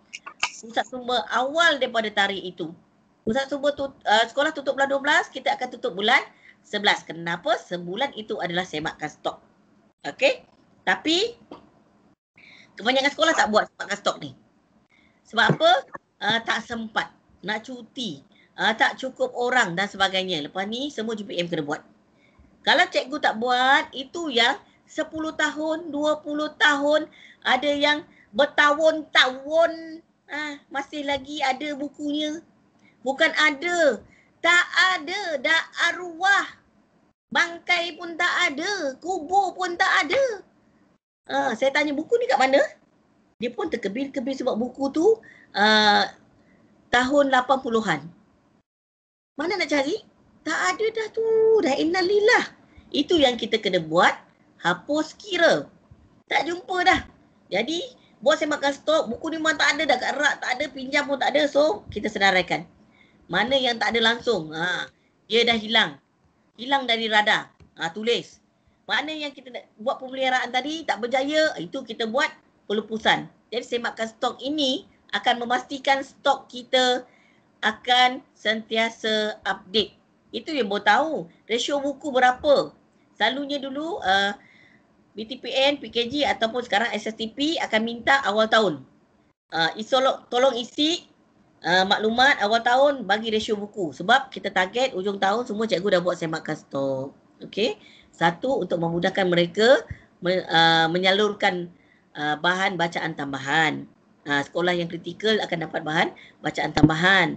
pusat sumber awal daripada tarikh itu. Pusat sumber tu, uh, sekolah tutup bulan 12, kita akan tutup bulan 11. Kenapa? Sebulan itu adalah semakkan stok. Okay, Tapi kebanyakan sekolah tak buat sebabkan stok ni. Sebab apa? Uh, tak sempat. Nak cuti. Uh, tak cukup orang dan sebagainya. Lepas ni semua GPM kena buat. Kalau cikgu tak buat, itu yang 10 tahun, 20 tahun, ada yang bertahun-tahun ah, masih lagi ada bukunya. Bukan ada. Tak ada. Dah arwah. Bangkai pun tak ada. Kubur pun tak ada. Ha, saya tanya buku ni kat mana? Dia pun terkebir-kebir sebab buku tu uh, tahun 80-an. Mana nak cari? Tak ada dah tu. Dah innalillah. Itu yang kita kena buat. Hapus kira. Tak jumpa dah. Jadi, buat saya makan stok. Buku ni memang tak ada dah. Kat rak tak ada. Pinjam pun tak ada. So, kita senaraikan. Mana yang tak ada langsung. Ha, dia dah hilang hilang dari radar. Ha, tulis. Mana yang kita nak buat pemeliharaan tadi tak berjaya, itu kita buat pelupusan. Jadi semakkan stok ini akan memastikan stok kita akan sentiasa update. Itu yang boleh tahu. Resio buku berapa. Selalunya dulu uh, ah, BTPN, PKG ataupun sekarang SSTP akan minta awal tahun. Uh, ah, isolo, tolong isi uh, maklumat awal tahun bagi ratio buku sebab kita target ujung tahun semua cikgu dah buat semak stok. Okey. Satu untuk memudahkan mereka men, uh, ah, menyalurkan uh, bahan bacaan tambahan. Uh, sekolah yang kritikal akan dapat bahan bacaan tambahan.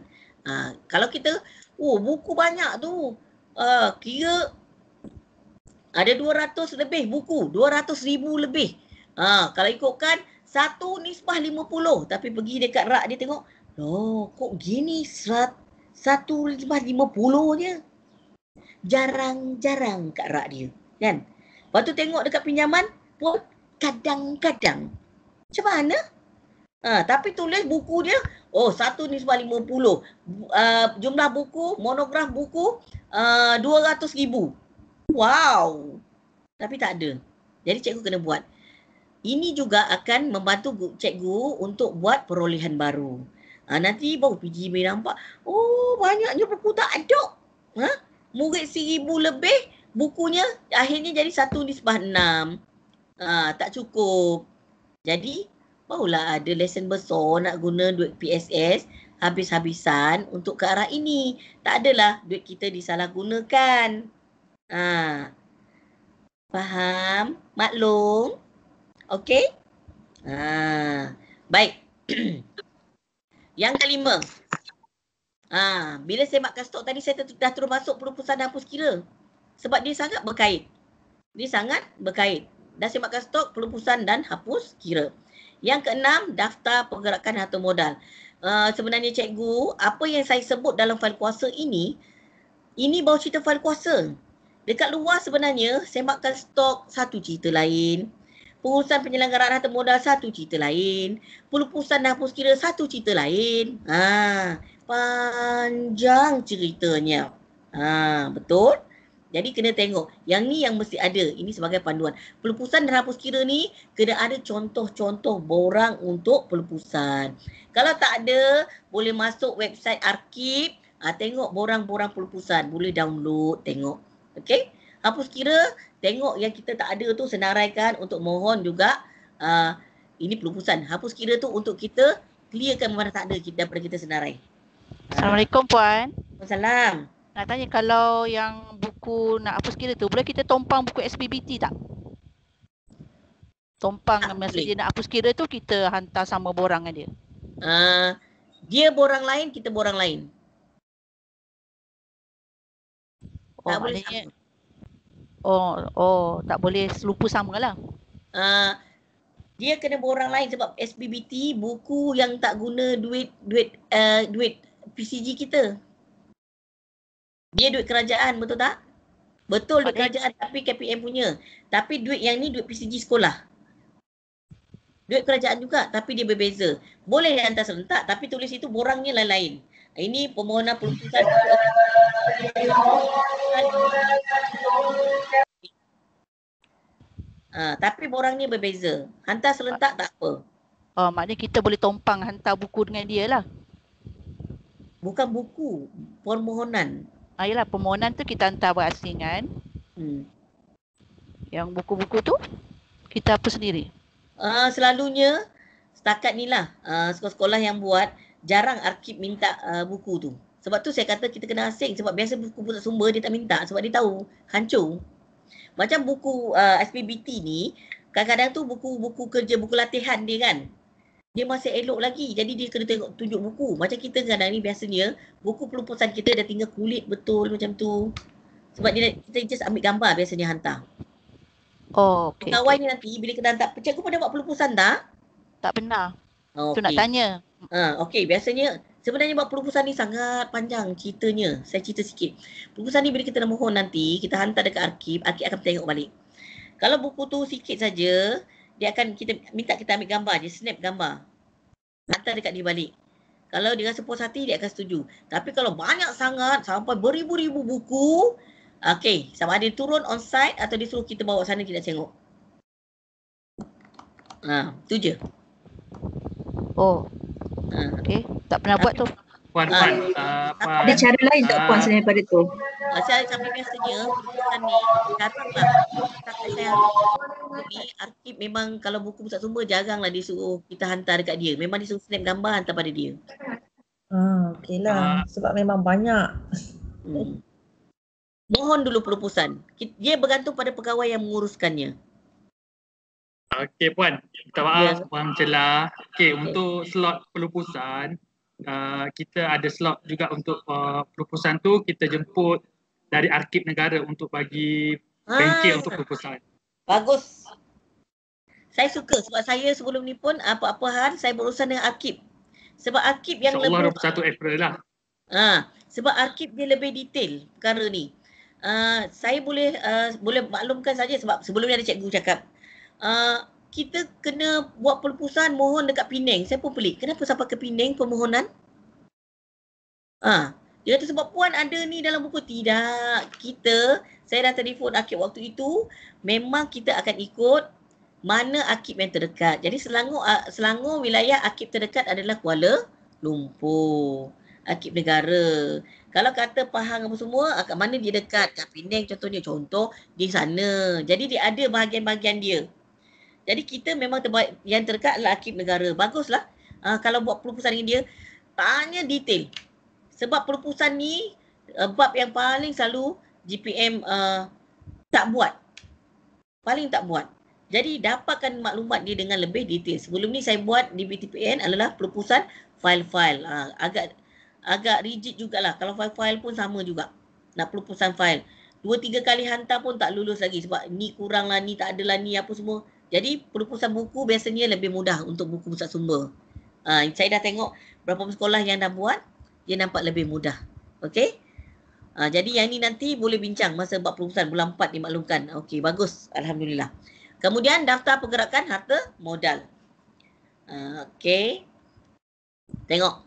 Uh, kalau kita oh buku banyak tu. Uh, kira ada 200 lebih buku, ribu lebih. Uh, kalau ikutkan satu nisbah 50 tapi pergi dekat rak dia tengok Loh, kok gini serat satu lima lima puluh je? Jarang-jarang kat rak dia. Kan? Lepas tu tengok dekat pinjaman pun kadang-kadang. Macam mana? Ha, tapi tulis buku dia, oh satu ni sebab lima puluh. Ah, jumlah buku, monograf buku, ah, dua ratus ribu. Wow! Tapi tak ada. Jadi cikgu kena buat. Ini juga akan membantu cikgu untuk buat perolehan baru. Ha, nanti baru PG boleh nampak. Oh, banyaknya buku tak ada. Ha? Murid seribu lebih, bukunya akhirnya jadi satu di sebah enam. Ha, tak cukup. Jadi, barulah ada lesen besar nak guna duit PSS habis-habisan untuk ke arah ini. Tak adalah duit kita disalahgunakan. Ha. Faham? Maklum? Okey? Ha. Baik. Yang kelima. Ha, bila saya makan stok tadi, saya dah terus masuk perumpusan dan hapus kira. Sebab dia sangat berkait. Dia sangat berkait. Dah saya makan stok, perumpusan dan hapus kira. Yang keenam, daftar pergerakan atau modal. Uh, sebenarnya cikgu, apa yang saya sebut dalam fail kuasa ini, ini baru cerita fail kuasa. Dekat luar sebenarnya, saya sembakkan stok satu cerita lain pengurusan penyelenggaraan harta modal satu cerita lain. Pengurusan dah pun sekira satu cerita lain. Ha, panjang ceritanya. Ha, betul? Jadi kena tengok. Yang ni yang mesti ada. Ini sebagai panduan. Pelupusan dan hapus kira ni kena ada contoh-contoh borang untuk pelupusan. Kalau tak ada, boleh masuk website arkib. Ha, tengok borang-borang pelupusan. Boleh download, tengok. Okay? Hapus kira tengok yang kita tak ada tu senaraikan untuk mohon juga uh, ini pelupusan. Hapus kira tu untuk kita clearkan mana tak ada kita, daripada kita senarai. Assalamualaikum Puan. Waalaikumsalam. Nak tanya kalau yang buku nak hapus kira tu boleh kita tompang buku SPBT tak? Tompang tak maksud boleh. dia nak hapus kira tu kita hantar sama borang dengan dia. Uh, dia borang lain, kita borang lain. Oh, tak boleh. Maknanya, Oh, oh, tak boleh selupa sama Ah uh, dia kena orang lain sebab SPBT buku yang tak guna duit duit uh, duit PCG kita. Dia duit kerajaan betul tak? Betul duit kerajaan tapi KPM punya. Tapi duit yang ni duit PCG sekolah. Duit kerajaan juga tapi dia berbeza. Boleh hantar serentak tapi tulis itu borangnya lain-lain. Ini permohonan perlukisan. Ha, tapi orang ni berbeza. Hantar selentak tak apa. Oh, maknanya kita boleh tompang hantar buku dengan dia lah. Bukan buku. Permohonan. Ah, ha, yelah, permohonan tu kita hantar berasingan. Hmm. Yang buku-buku tu kita apa sendiri? Uh, selalunya setakat ni lah uh, sekolah-sekolah yang buat jarang arkib minta uh, buku tu. Sebab tu saya kata kita kena asing sebab biasa buku pusat sumber dia tak minta sebab dia tahu hancur. Macam buku uh, SPBT ni kadang-kadang tu buku-buku kerja buku latihan dia kan. Dia masih elok lagi jadi dia kena tengok tunjuk buku. Macam kita kadang kadang ni biasanya buku pelupusan kita dah tinggal kulit betul macam tu. Sebab dia kita just ambil gambar biasanya hantar. Oh, okay. Kawan ni nanti bila kena hantar, cikgu pernah buat pelupusan tak? Tak pernah. Oh, okay. Tu nak tanya. Ha, okay, biasanya sebenarnya buat perumusan ni sangat panjang ceritanya. Saya cerita sikit. Perumusan ni bila kita dah mohon nanti, kita hantar dekat arkib, arkib akan tengok balik. Kalau buku tu sikit saja, dia akan kita minta kita ambil gambar je, snap gambar. Hantar dekat dia balik. Kalau dia rasa puas hati, dia akan setuju. Tapi kalau banyak sangat, sampai beribu-ribu buku, okay, sama ada turun on site atau dia suruh kita bawa sana, kita tengok. Ha, tu je. Oh, Hmm. Okey, tak pernah buat tu. Puan, puan, puan. Ah. Uh, puan. Ada cara lain tak uh, puan uh, selain daripada tu? Ah, saya macam biasanya, kan ni, datanglah. Kakak saya ni, Arkib memang kalau buku tak sumber, jaranglah dia suruh kita hantar dekat dia. Memang dia suruh snap gambar hantar pada dia. Hmm, ah, okay lah. Uh, Sebab memang banyak. Hmm. Mohon dulu perlupusan. Dia bergantung pada pegawai yang menguruskannya okay Puan. Minta maaf yeah. Puan celah. Okay, okay, untuk slot pelupusan, uh, kita ada slot juga untuk uh, pelupusan tu. Kita jemput dari arkib negara untuk bagi ah. bengkel untuk pelupusan. Bagus. Saya suka sebab saya sebelum ni pun apa-apa hal saya berurusan dengan arkib. Sebab arkib yang Insya lebih... Allah April lah. Ha, sebab arkib dia lebih detail perkara ni. Uh, saya boleh uh, boleh maklumkan saja sebab sebelum ni ada cikgu cakap Ah, kita kena buat perpusan mohon dekat Penang. Saya pun pelik. Kenapa sampai ke Penang permohonan? Ha. Dia kata sebab puan ada ni dalam buku. Tidak. Kita, saya dah telefon akib waktu itu, memang kita akan ikut mana akib yang terdekat. Jadi Selangor, ah, Selangor wilayah akib terdekat adalah Kuala Lumpur. Akib negara. Kalau kata Pahang apa semua, kat mana dia dekat? Kat Penang contohnya. Contoh di sana. Jadi dia ada bahagian-bahagian dia. Jadi kita memang terbaik yang terdekat adalah akib negara. Baguslah uh, kalau buat perpusan dengan dia. Tanya detail. Sebab perpusan ni uh, bab yang paling selalu GPM uh, eh, tak buat. Paling tak buat. Jadi dapatkan maklumat dia dengan lebih detail. Sebelum ni saya buat di BTPN adalah perpusan file-file. Uh, agak agak rigid jugalah. Kalau file-file pun sama juga. Nak perpusan file. Dua tiga kali hantar pun tak lulus lagi sebab ni kurang lah ni tak adalah, ni apa semua. Jadi perumusan buku biasanya lebih mudah untuk buku pusat sumber. Uh, saya dah tengok berapa sekolah yang dah buat, dia nampak lebih mudah. Okey? Uh, jadi yang ini nanti boleh bincang masa buat perumusan bulan 4 dimaklumkan. Okey, bagus. Alhamdulillah. Kemudian daftar pergerakan harta modal. Uh, Okey. Tengok.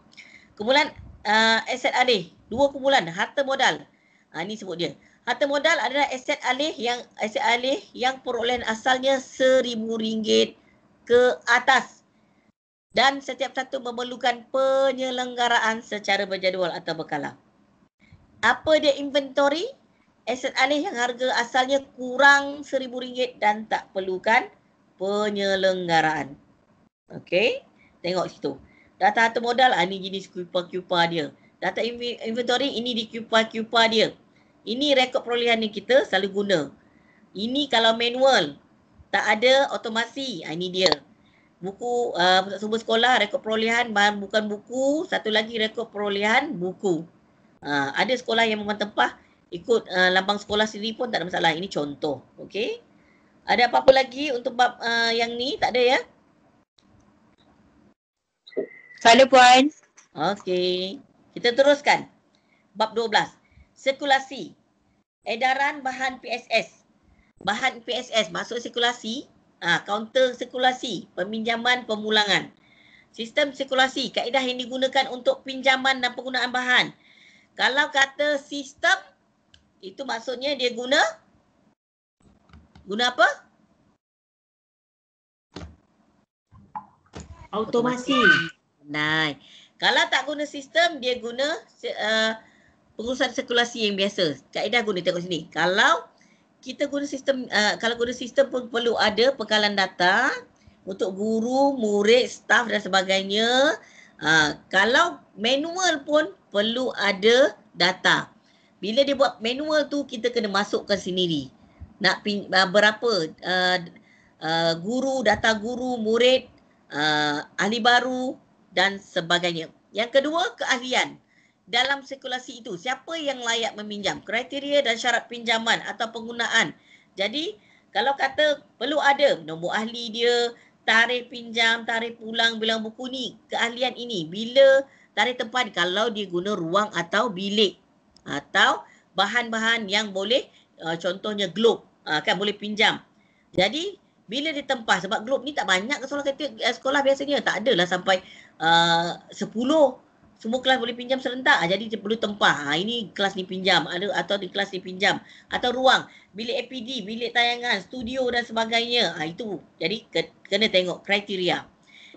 Kumpulan uh, aset alih. Dua kumpulan. Harta modal. Uh, ni sebut dia. Harta modal adalah aset alih yang aset alih yang perolehan asalnya rm ringgit ke atas dan setiap satu memerlukan penyelenggaraan secara berjadual atau berkala. Apa dia inventory? Aset alih yang harga asalnya kurang rm ringgit dan tak perlukan penyelenggaraan. Okey, tengok situ. Data harta modal ini ah, jenis kupa-kupa dia. Data inventory ini di kupa-kupa dia. Ini rekod perolehan yang kita selalu guna. Ini kalau manual, tak ada otomasi. Ha, ini dia. Buku uh, sumber sekolah, rekod perolehan bukan buku. Satu lagi rekod perolehan, buku. Uh, ada sekolah yang memang tempah ikut uh, lambang sekolah sendiri pun tak ada masalah. Ini contoh. Okay? Ada apa-apa lagi untuk bab uh, yang ni? Tak ada ya? Tak ada Puan. Okay. Kita teruskan. Bab 12. Sirkulasi edaran bahan PSS. Bahan PSS masuk sirkulasi, ah, kaunter sirkulasi, peminjaman pemulangan. Sistem sirkulasi, kaedah yang digunakan untuk pinjaman dan penggunaan bahan. Kalau kata sistem, itu maksudnya dia guna guna apa? Automasi. Nah, kalau tak guna sistem, dia guna uh, pengurusan sirkulasi yang biasa. Kaedah guna tengok sini. Kalau kita guna sistem uh, kalau guna sistem pun perlu ada pekalan data untuk guru, murid, staff dan sebagainya. Uh, kalau manual pun perlu ada data. Bila dia buat manual tu kita kena masukkan sendiri. Nak uh, berapa uh, uh, guru, data guru, murid, uh, ahli baru dan sebagainya. Yang kedua keahlian dalam sirkulasi itu. Siapa yang layak meminjam? Kriteria dan syarat pinjaman atau penggunaan. Jadi, kalau kata perlu ada nombor ahli dia, tarikh pinjam, tarikh pulang, bilang buku ni, keahlian ini, bila tarikh tempat kalau dia guna ruang atau bilik atau bahan-bahan yang boleh uh, contohnya globe uh, kan boleh pinjam. Jadi bila ditempah sebab globe ni tak banyak ke sekolah eh, sekolah biasanya tak adalah sampai uh, semua kelas boleh pinjam serentak. Ah, jadi dia perlu tempah. Ha, ini kelas dipinjam ada atau di kelas dipinjam atau ruang, bilik APD, bilik tayangan, studio dan sebagainya. Ha, itu. Jadi ke, kena tengok kriteria.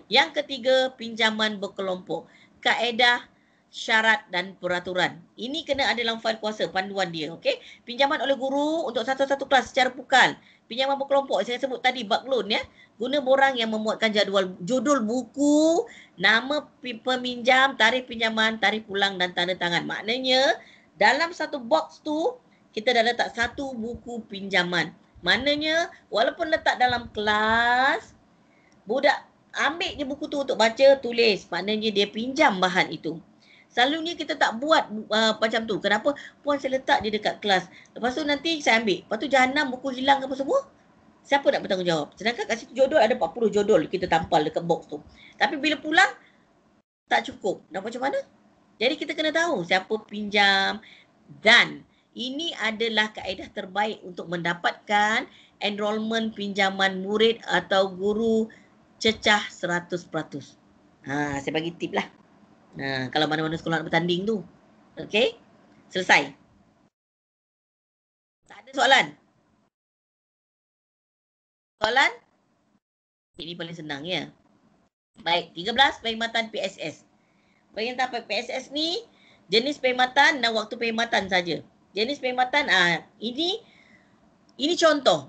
Yang ketiga, pinjaman berkelompok. Kaedah, syarat dan peraturan. Ini kena ada dalam fail kuasa panduan dia, okay? Pinjaman oleh guru untuk satu-satu kelas secara pukal. Pinjaman berkelompok saya sebut tadi bab loan ya. Guna borang yang memuatkan jadual judul buku nama peminjam, tarikh pinjaman, tarikh pulang dan tanda tangan. Maknanya dalam satu box tu kita dah letak satu buku pinjaman. Maknanya walaupun letak dalam kelas budak ambil je buku tu untuk baca, tulis. Maknanya dia pinjam bahan itu. Selalunya kita tak buat uh, macam tu. Kenapa? Puan saya letak je dekat kelas. Lepas tu nanti saya ambil. Lepas tu jahanam buku hilang apa semua siapa nak bertanggungjawab? Sedangkan kat situ jodoh ada 40 jodoh kita tampal dekat box tu. Tapi bila pulang, tak cukup. Nak macam mana? Jadi kita kena tahu siapa pinjam dan ini adalah kaedah terbaik untuk mendapatkan enrolment pinjaman murid atau guru cecah 100%. Ha, saya bagi tip lah. Ha, kalau mana-mana sekolah nak bertanding tu. Okay? Selesai. Tak ada soalan? soalan? Ini paling senang ya. Baik, 13 perkhidmatan PSS. Perkhidmatan PSS ni jenis perkhidmatan dan waktu perkhidmatan saja. Jenis perkhidmatan ah ini ini contoh.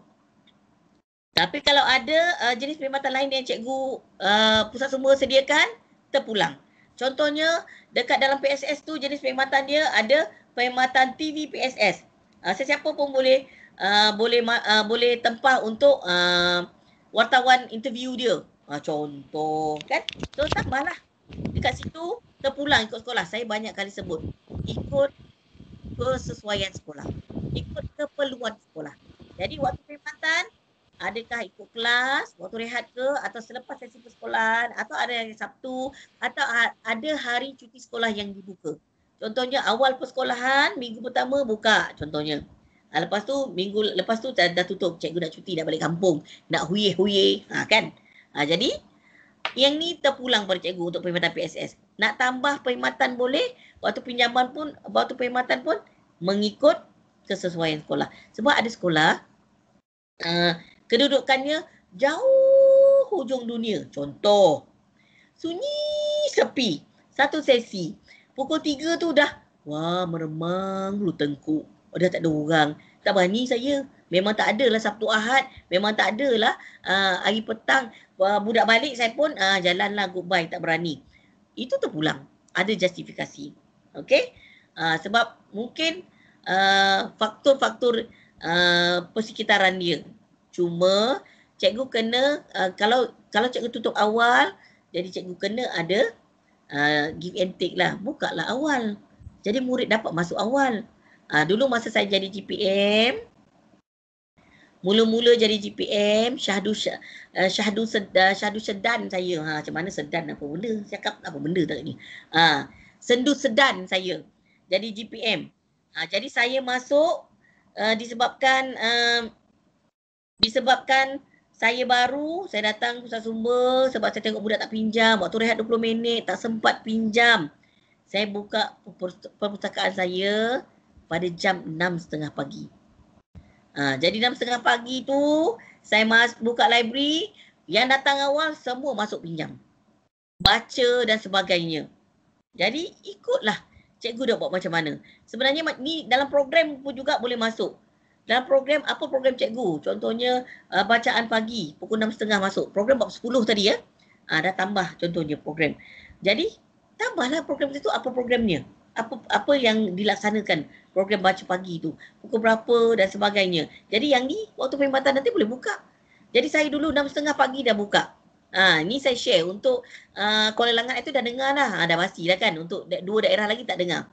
Tapi kalau ada uh, jenis perkhidmatan lain yang cikgu uh, pusat semua sediakan, terpulang. Contohnya dekat dalam PSS tu jenis perkhidmatan dia ada perkhidmatan TV PSS. Uh, ah, sesiapa pun boleh boleh uh, boleh uh, tempah untuk uh, wartawan interview dia. Uh, contoh kan? So tambahlah. Dekat situ terpulang ikut sekolah. Saya banyak kali sebut. Ikut kesesuaian sekolah. Ikut keperluan sekolah. Jadi waktu perkhidmatan, adakah ikut kelas, waktu rehat ke, atau selepas sesi persekolahan, atau ada hari Sabtu, atau ha-, ada hari cuti sekolah yang dibuka. Contohnya awal persekolahan, minggu pertama buka contohnya. Ha, lepas tu minggu lepas tu dah, dah tutup cikgu dah cuti dah balik kampung nak huye huye, ha, ah, kan ha, jadi yang ni terpulang pada cikgu untuk perkhidmatan PSS nak tambah perkhidmatan boleh waktu pinjaman pun waktu perkhidmatan pun mengikut kesesuaian sekolah sebab ada sekolah uh, kedudukannya jauh hujung dunia contoh sunyi sepi satu sesi pukul tiga tu dah wah meremang lu tengkuk oh, dah tak ada orang. Tak berani saya. Memang tak adalah Sabtu Ahad. Memang tak adalah uh, ah, hari petang. Uh, budak balik saya pun uh, ah, jalanlah goodbye. Tak berani. Itu tu pulang. Ada justifikasi. Okay? Uh, sebab mungkin faktor-faktor uh, persekitaran dia. Cuma cikgu kena, uh, kalau kalau cikgu tutup awal, jadi cikgu kena ada uh, give and take lah. Buka lah awal. Jadi murid dapat masuk awal. Ha, dulu masa saya jadi GPM, mula-mula jadi GPM, syahdu, eh, syahdu, syahdu, eh, syahdu sedan saya. Ha, macam mana sedan apa benda? Cakap lah apa benda tak ni? Ha, sendu sedan saya jadi GPM. Ha, jadi saya masuk uh, disebabkan uh, disebabkan saya baru, saya datang pusat sumber sebab saya tengok budak tak pinjam. Waktu rehat 20 minit, tak sempat pinjam. Saya buka perpustakaan saya pada jam 6.30 pagi. Ha, jadi 6.30 pagi tu saya mas buka library, yang datang awal semua masuk pinjam. Baca dan sebagainya. Jadi ikutlah cikgu dah buat macam mana. Sebenarnya ni dalam program pun juga boleh masuk. Dalam program, apa program cikgu? Contohnya uh, bacaan pagi pukul 6.30 masuk. Program bab 10 tadi ya. Ha, dah tambah contohnya program. Jadi tambahlah program itu apa programnya apa apa yang dilaksanakan program baca pagi itu, pukul berapa dan sebagainya jadi yang ni waktu perkhidmatan nanti boleh buka jadi saya dulu 6.30 pagi dah buka ha, ni saya share untuk uh, Kuala Langat itu dah dengar lah ha, dah pasti lah kan untuk dua daerah lagi tak dengar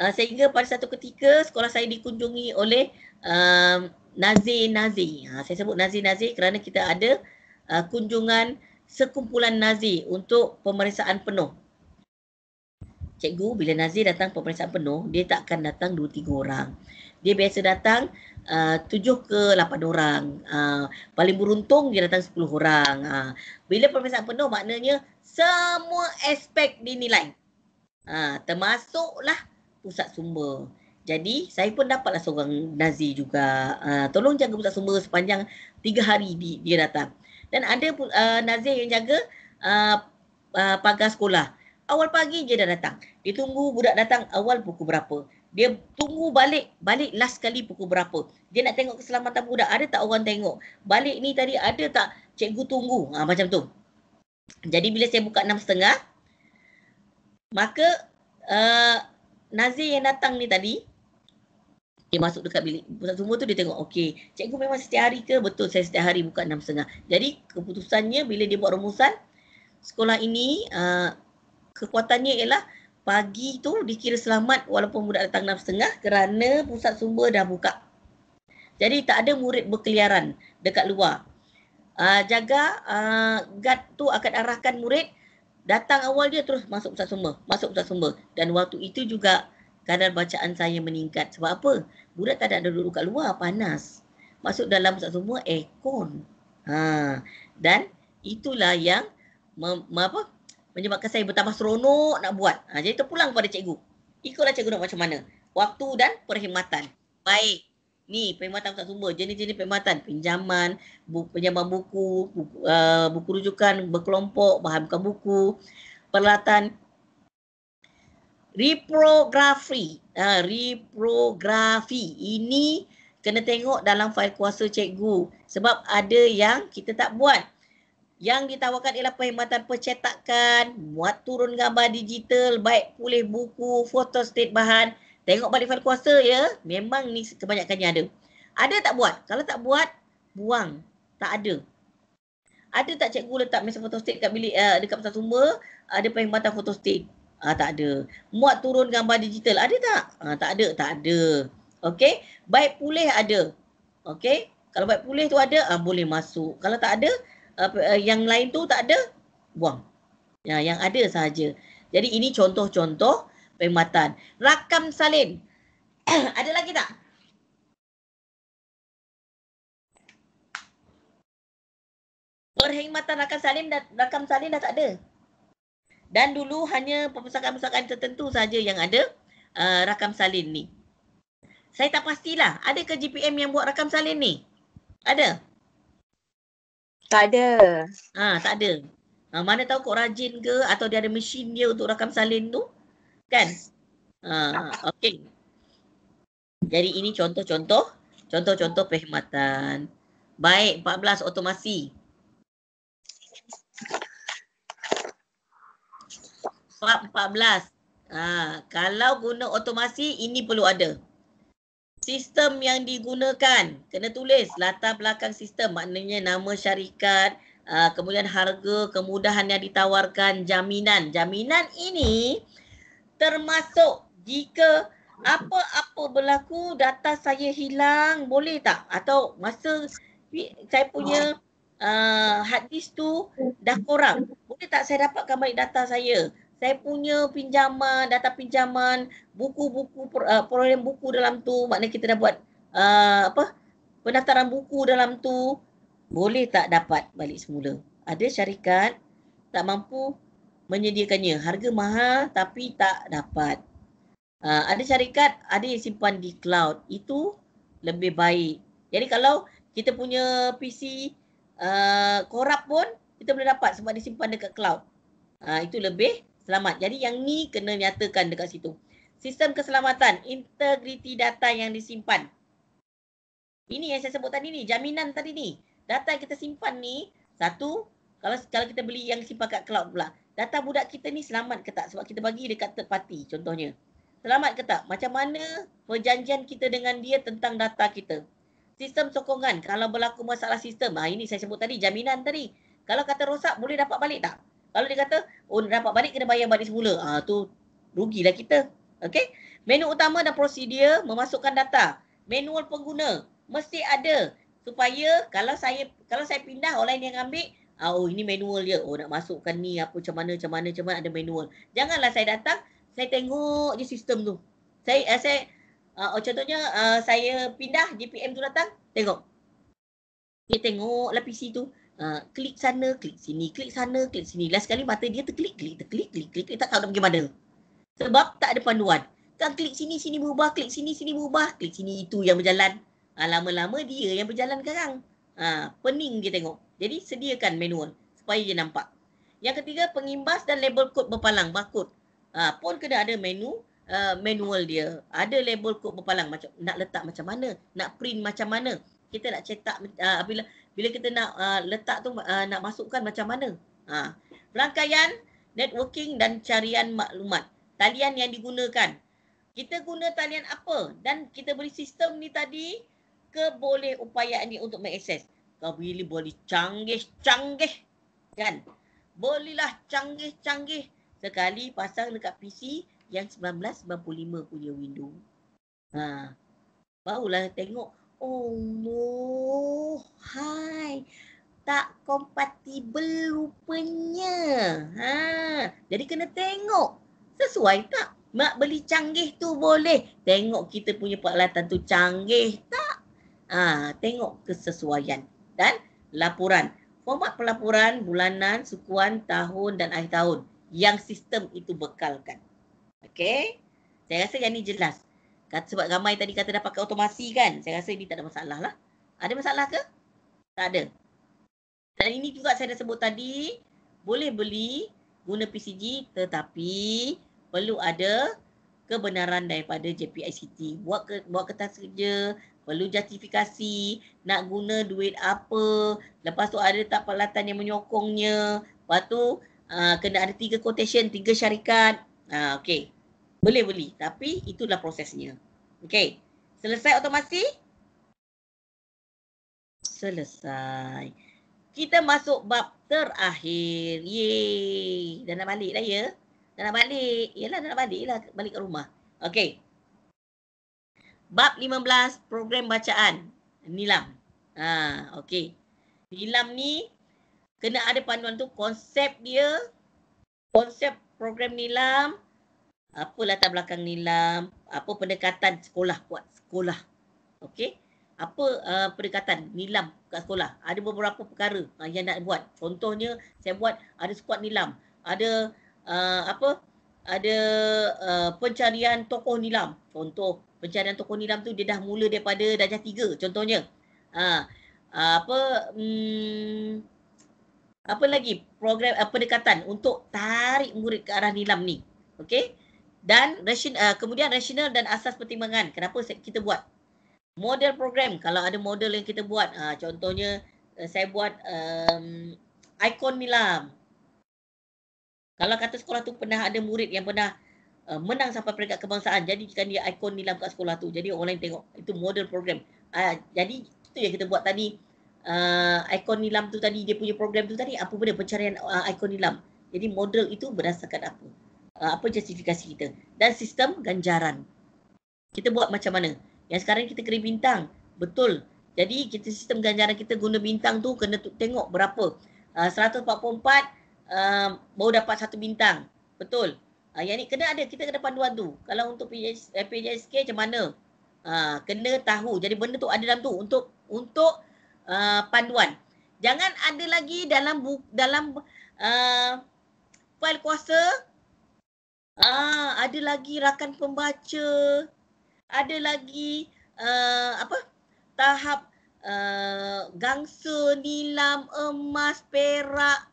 uh, sehingga pada satu ketika sekolah saya dikunjungi oleh uh, Nazir Nazir ha, saya sebut Nazir Nazir kerana kita ada uh, kunjungan sekumpulan nazi untuk pemeriksaan penuh cikgu bila Nazir datang pemeriksaan penuh, dia tak akan datang 2-3 orang. Dia biasa datang uh, 7 ke 8 orang. Uh, paling beruntung dia datang 10 orang. Uh, bila pemeriksaan penuh maknanya semua aspek dinilai. Uh, termasuklah pusat sumber. Jadi saya pun dapatlah seorang Nazir juga. Uh, tolong jaga pusat sumber sepanjang 3 hari di, dia datang. Dan ada uh, Nazir yang jaga uh, uh, pagar sekolah awal pagi je dah datang. Dia tunggu budak datang awal pukul berapa. Dia tunggu balik, balik last kali pukul berapa. Dia nak tengok keselamatan budak. Ada tak orang tengok? Balik ni tadi ada tak cikgu tunggu? Ha, macam tu. Jadi bila saya buka enam setengah, maka uh, Nazir yang datang ni tadi, dia masuk dekat bilik. Pusat semua tu dia tengok, okey, cikgu memang setiap hari ke? Betul, saya setiap hari buka enam setengah. Jadi keputusannya bila dia buat rumusan, sekolah ini uh, kekuatannya ialah pagi tu dikira selamat walaupun budak datang enam setengah kerana pusat sumber dah buka. Jadi tak ada murid berkeliaran dekat luar. Uh, jaga uh, guard tu akan arahkan murid datang awal dia terus masuk pusat sumber, masuk pusat sumber. Dan waktu itu juga kadar bacaan saya meningkat. Sebab apa? Budak tak ada duduk dekat luar, panas. Masuk dalam pusat sumber, aircon. Ha. Dan itulah yang apa? menyebabkan saya bertambah seronok nak buat. Ha, jadi terpulang kepada cikgu. Ikutlah cikgu nak macam mana. Waktu dan perkhidmatan. Baik. Ni perkhidmatan Ustaz Sumber. Jenis-jenis perkhidmatan. Pinjaman, bu- pinjaman buku, buku, uh, buku rujukan berkelompok, bahan bukan buku, peralatan. Reprografi. Uh, reprografi. Ini kena tengok dalam fail kuasa cikgu. Sebab ada yang kita tak buat. Yang ditawarkan ialah perkhidmatan percetakan, muat turun gambar digital, baik pulih buku, foto state bahan. Tengok balik file kuasa ya. Memang ni kebanyakannya ada. Ada tak buat? Kalau tak buat, buang. Tak ada. Ada tak cikgu letak mesin foto state kat bilik, uh, dekat pusat sumber? Ada perkhidmatan foto state? Uh, tak ada. Muat turun gambar digital? Ada tak? Uh, tak ada. Tak ada. Okey. Baik pulih ada. Okey. Kalau baik pulih tu ada, uh, boleh masuk. Kalau tak ada, uh, yang lain tu tak ada buang ya yang ada sahaja jadi ini contoh-contoh perkhidmatan rakam salin ada lagi tak perkhidmatan rakam salin dan rakam salin dah tak ada dan dulu hanya perpustakaan-perpustakaan tertentu saja yang ada uh, rakam salin ni. Saya tak pastilah. Ada ke GPM yang buat rakam salin ni? Ada? Tak ada. Ah, ha, tak ada. Ha, mana tahu kok rajin ke atau dia ada mesin dia untuk rakam salin tu? Kan? Ha, okey. Jadi ini contoh-contoh contoh-contoh perkhidmatan. Baik, 14 otomasi. Pak 14. Ha, kalau guna otomasi ini perlu ada sistem yang digunakan. Kena tulis latar belakang sistem maknanya nama syarikat, uh, kemudian harga, kemudahan yang ditawarkan, jaminan. Jaminan ini termasuk jika apa-apa berlaku, data saya hilang, boleh tak? Atau masa saya punya uh, hard disk tu dah korang boleh tak saya dapatkan balik data saya? saya punya pinjaman, data pinjaman, buku-buku, uh, program buku dalam tu, maknanya kita dah buat uh, apa pendaftaran buku dalam tu, boleh tak dapat balik semula? Ada syarikat tak mampu menyediakannya. Harga mahal tapi tak dapat. Uh, ada syarikat, ada yang simpan di cloud. Itu lebih baik. Jadi kalau kita punya PC uh, korap pun, kita boleh dapat sebab dia simpan dekat cloud. Uh, itu lebih selamat. Jadi yang ni kena nyatakan dekat situ. Sistem keselamatan, integriti data yang disimpan. Ini yang saya sebut tadi ni, jaminan tadi ni. Data yang kita simpan ni, satu, kalau kalau kita beli yang simpan kat cloud pula, data budak kita ni selamat ke tak? Sebab kita bagi dekat third party contohnya. Selamat ke tak? Macam mana perjanjian kita dengan dia tentang data kita? Sistem sokongan, kalau berlaku masalah sistem, ha, ini saya sebut tadi, jaminan tadi. Kalau kata rosak, boleh dapat balik tak? Kalau dia kata, oh dapat balik kena bayar balik semula. ah tu rugilah kita. Okay. Menu utama dan prosedur memasukkan data. Manual pengguna mesti ada supaya kalau saya kalau saya pindah online yang ambil ah, oh ini manual dia oh nak masukkan ni apa macam mana macam mana macam mana ada manual janganlah saya datang saya tengok je sistem tu saya eh, saya uh, contohnya uh, saya pindah GPM tu datang tengok dia tengok lah PC tu Ah, klik sana, klik sini, klik sana, klik sini. Last sekali mata dia terklik, klik, terklik, klik, klik. Dia tak tahu nak pergi mana. Sebab tak ada panduan. Kan klik sini, sini berubah, klik sini, sini berubah, klik sini itu yang berjalan. Ha, lama-lama dia yang berjalan sekarang. Ha, pening dia tengok. Jadi sediakan manual supaya dia nampak. Yang ketiga, pengimbas dan label kod berpalang, barcode. Ha, pun kena ada menu uh, manual dia. Ada label kod berpalang macam nak letak macam mana, nak print macam mana. Kita nak cetak uh, apabila bila kita nak uh, letak tu uh, nak masukkan macam mana ha rangkaian networking dan carian maklumat talian yang digunakan kita guna talian apa dan kita beri sistem ni tadi ke boleh upaya ni untuk mengakses kau bila boleh canggih-canggih kan bolehlah canggih-canggih sekali pasang dekat PC yang 1995 punya window ha barulah tengok Allah, oh, hai. Tak kompatibel rupanya. Ha. Jadi kena tengok. Sesuai tak? Mak beli canggih tu boleh. Tengok kita punya peralatan tu canggih tak? Ha. Tengok kesesuaian. Dan laporan. Format pelaporan bulanan, sukuan, tahun dan akhir tahun. Yang sistem itu bekalkan. Okey? Saya rasa yang ni jelas. Kata sebab ramai tadi kata dah pakai automasi kan. Saya rasa ini tak ada masalah lah. Ada masalah ke? Tak ada. Dan ini juga saya dah sebut tadi. Boleh beli guna PCG tetapi perlu ada kebenaran daripada JPICT. Buat, ke, buat kertas kerja, perlu justifikasi, nak guna duit apa, lepas tu ada tak peralatan yang menyokongnya, lepas tu uh, kena ada tiga quotation, tiga syarikat. Uh, ah, okay. Boleh beli. Tapi itulah prosesnya. Okey. Selesai otomasi? Selesai. Kita masuk bab terakhir. Yeay. Dah nak balik dah ya. Dah nak balik. Yalah dah nak balik lah. Balik ke rumah. Okey. Bab 15 program bacaan. Nilam. Ha, Okey. Nilam ni kena ada panduan tu konsep dia. Konsep program nilam apa latar belakang nilam, apa pendekatan sekolah buat sekolah. okay? Apa uh, pendekatan nilam kat sekolah? Ada beberapa perkara uh, yang nak buat. Contohnya saya buat ada skuad nilam, ada uh, apa? Ada uh, pencarian tokoh nilam. Contoh pencarian tokoh nilam tu dia dah mula daripada darjah tiga. contohnya. Uh, uh, apa um, apa lagi program uh, pendekatan untuk tarik murid ke arah nilam ni. Okey dan rasion, uh, kemudian rasional dan asas pertimbangan kenapa kita buat model program kalau ada model yang kita buat uh, contohnya uh, saya buat um, ikon milam kalau kata sekolah tu pernah ada murid yang pernah uh, menang sampai peringkat kebangsaan jadi kan dia ikon milam kat sekolah tu jadi orang lain tengok itu model program uh, jadi itu yang kita buat tadi uh, ikon nilam tu tadi dia punya program tu tadi apa benda pencarian uh, ikon nilam jadi model itu berdasarkan apa uh, apa justifikasi kita dan sistem ganjaran. Kita buat macam mana? Yang sekarang kita kena bintang. Betul. Jadi kita sistem ganjaran kita guna bintang tu kena tengok berapa. Uh, 144 uh, baru dapat satu bintang. Betul. Uh, yang ni kena ada. Kita kena panduan tu. Kalau untuk PJS, eh, PJSK macam mana? Uh, kena tahu. Jadi benda tu ada dalam tu untuk untuk uh, panduan. Jangan ada lagi dalam bu, dalam uh, file kuasa Ah, ada lagi rakan pembaca. Ada lagi uh, apa? Tahap uh, gangsa, nilam, emas, perak.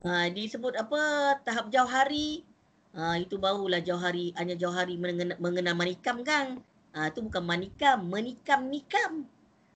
Uh, disebut apa? Tahap jauhari. Uh, itu barulah jauhari. Hanya jauhari mengenal manikam kan? Uh, ah, itu bukan manikam. Menikam-nikam.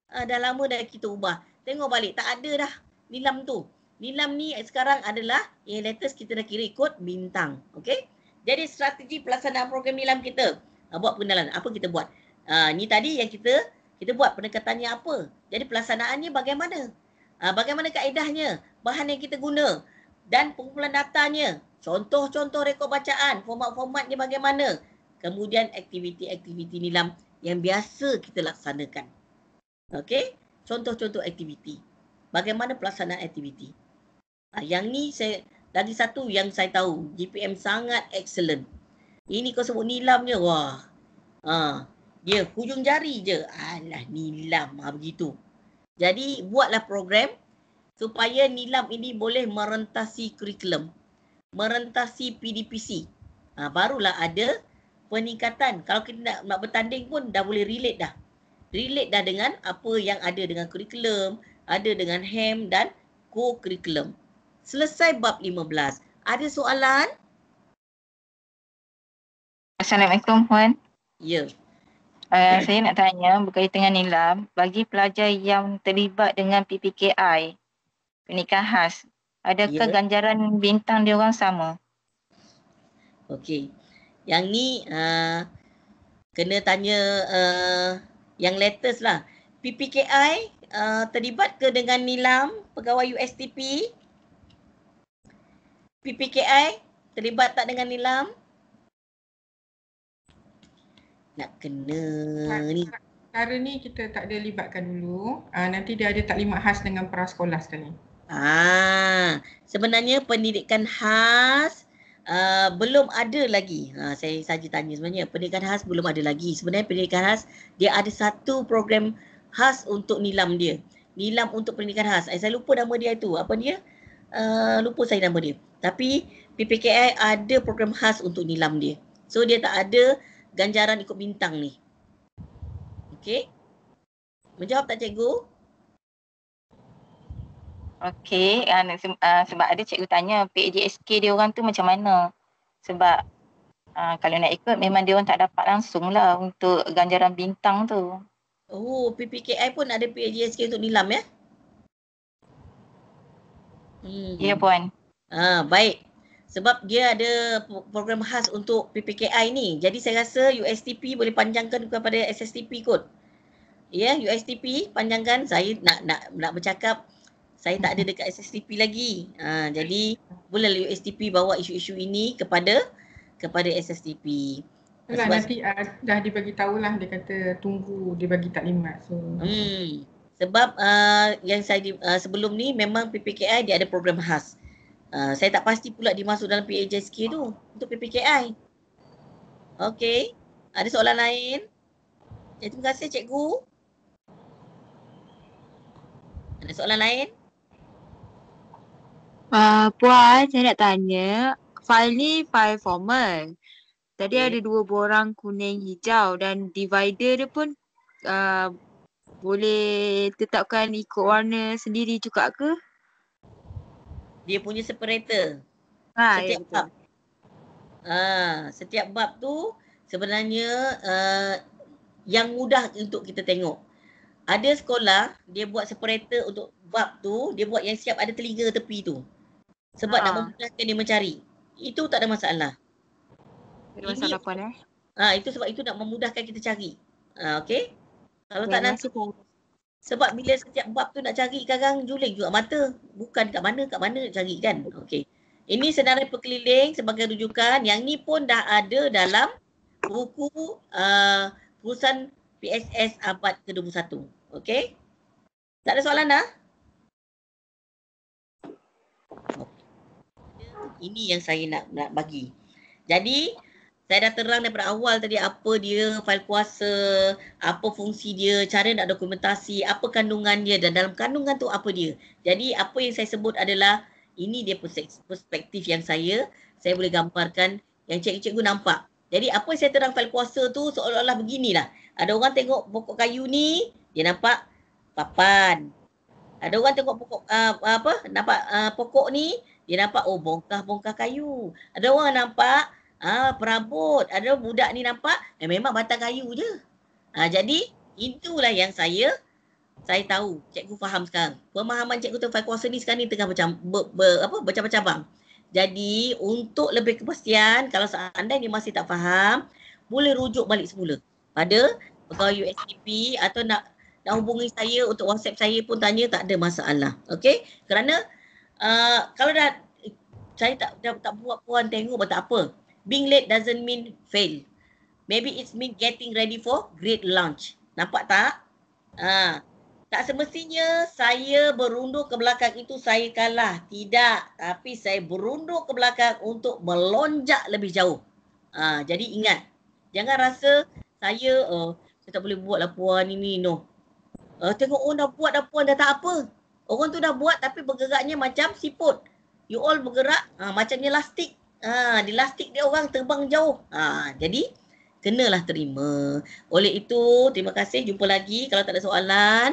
Uh, dah lama dah kita ubah. Tengok balik. Tak ada dah nilam tu. Lilam ni sekarang adalah A letters kita nak kira ikut bintang. Okay? Jadi strategi pelaksanaan program Lilam kita. Uh, buat pengenalan. Apa kita buat? Uh, ni tadi yang kita kita buat pendekatannya apa? Jadi pelaksanaannya bagaimana? Uh, bagaimana kaedahnya? Bahan yang kita guna? Dan pengumpulan datanya? Contoh-contoh rekod bacaan? Format-formatnya bagaimana? Kemudian aktiviti-aktiviti Lilam yang biasa kita laksanakan. Okay? Contoh-contoh aktiviti. Bagaimana pelaksanaan aktiviti? Ha, yang ni saya lagi satu yang saya tahu GPM sangat excellent. Ini kau sebut nilam je. Wah. Ha, dia hujung jari je. Alah nilam. Ha, begitu. Jadi buatlah program supaya nilam ini boleh merentasi kurikulum. Merentasi PDPC. Ha, barulah ada peningkatan. Kalau kita nak, nak bertanding pun dah boleh relate dah. Relate dah dengan apa yang ada dengan kurikulum, ada dengan HEM dan co kurikulum selesai bab 15. Ada soalan? Assalamualaikum Puan. Ya. Uh, saya nak tanya berkaitan dengan nilam bagi pelajar yang terlibat dengan PPKI pernikahan khas adakah ya. ganjaran bintang dia orang sama? Okey. Yang ni uh, kena tanya uh, yang latest lah. PPKI uh, terlibat ke dengan nilam pegawai USTP? PPKI terlibat tak dengan Nilam? Nak kena tak, ni. Cara ni kita tak ada libatkan dulu. Uh, nanti dia ada taklimat khas dengan prasekolah sekali. Ah, sebenarnya pendidikan khas Uh, belum ada lagi. Ha, saya saja tanya sebenarnya. Pendidikan khas belum ada lagi. Sebenarnya pendidikan khas dia ada satu program khas untuk nilam dia. Nilam untuk pendidikan khas. Eh, saya, lupa nama dia itu. Apa dia? Uh, lupa saya nama dia. Tapi PPKI ada program khas untuk nilam dia. So dia tak ada ganjaran ikut bintang ni. Okay. Menjawab tak cikgu? Okay. Uh, ah, ah, sebab ada cikgu tanya PAJSK dia orang tu macam mana? Sebab uh, kalau nak ikut memang dia orang tak dapat langsung lah untuk ganjaran bintang tu. Oh PPKI pun ada PAJSK untuk nilam ya? Hmm. Ya yeah, puan. Ha, baik. Sebab dia ada program khas untuk PPKI ni. Jadi saya rasa USTP boleh panjangkan kepada SSTP kot. Ya, yeah, USTP panjangkan. Saya nak nak nak bercakap saya tak ada dekat SSTP lagi. Ha, jadi boleh USTP bawa isu-isu ini kepada kepada SSTP. Yalah, sebab nanti uh, dah dibagi lah. dia kata tunggu dia bagi taklimat. So hmm. sebab uh, yang saya uh, sebelum ni memang PPKI dia ada program khas. Ah, saya tak pasti pula dia dalam PAJSK tu untuk PPKI. Okey. Ada soalan lain? Ya, terima kasih cikgu. Ada soalan lain? Uh, Puan, saya nak tanya. File ni file formal. Tadi okay. ada dua borang kuning hijau dan divider dia pun uh, boleh tetapkan ikut warna sendiri juga ke? dia punya separator. Ha, ah, ya, setiap ya, bab. Ha, setiap bab tu sebenarnya uh, yang mudah untuk kita tengok. Ada sekolah, dia buat separator untuk bab tu, dia buat yang siap ada telinga tepi tu. Sebab ha. nak memudahkan dia mencari. Itu tak ada masalah. Ada masalah apa ni? Eh? Ha, itu sebab itu nak memudahkan kita cari. Ha, okay? Kalau ya, tak nanti. Masih... Sebab bila setiap bab tu nak cari sekarang juling juga mata. Bukan kat mana, kat mana nak cari kan. Okey. Ini senarai perkeliling sebagai rujukan. Yang ni pun dah ada dalam buku uh, perusahaan PSS abad ke-21. Okey. Tak ada soalan dah? Ini yang saya nak, nak bagi. Jadi saya dah terang daripada awal tadi apa dia fail kuasa, apa fungsi dia, cara nak dokumentasi, apa kandungan dia dan dalam kandungan tu apa dia. Jadi apa yang saya sebut adalah ini dia perspektif yang saya saya boleh gambarkan yang cikgu-cikgu nampak. Jadi apa yang saya terang fail kuasa tu seolah-olah beginilah. Ada orang tengok pokok kayu ni, dia nampak papan. Ada orang tengok pokok uh, apa? Nampak uh, pokok ni, dia nampak oh bongkah-bongkah kayu. Ada orang nampak ah ha, perabot ada budak ni nampak eh, memang batang kayu je ah jadi itulah yang saya saya tahu cikgu faham sekarang pemahaman cikgu tentang kuasa ni sekarang ni tengah macam ber, ber, apa bercabang-cabang jadi untuk lebih kepastian kalau seandainya masih tak faham boleh rujuk balik semula pada pegawai USDP atau nak nak hubungi saya untuk WhatsApp saya pun tanya tak ada masalah. Okey? Kerana uh, kalau dah saya tak dah, tak buat puan tengok pun tak apa being late doesn't mean fail. Maybe it's mean getting ready for great launch. Nampak tak? Ha. Tak semestinya saya berundur ke belakang itu saya kalah. Tidak. Tapi saya berundur ke belakang untuk melonjak lebih jauh. Ha. Jadi ingat. Jangan rasa saya, uh, saya tak boleh buat laporan ini. No. Uh, tengok orang oh, dah buat laporan puan dah tak apa. Orang tu dah buat tapi bergeraknya macam siput. You all bergerak uh, macam elastik. Ha, di lastik dia orang terbang jauh. Ha, jadi, kenalah terima. Oleh itu, terima kasih. Jumpa lagi. Kalau tak ada soalan,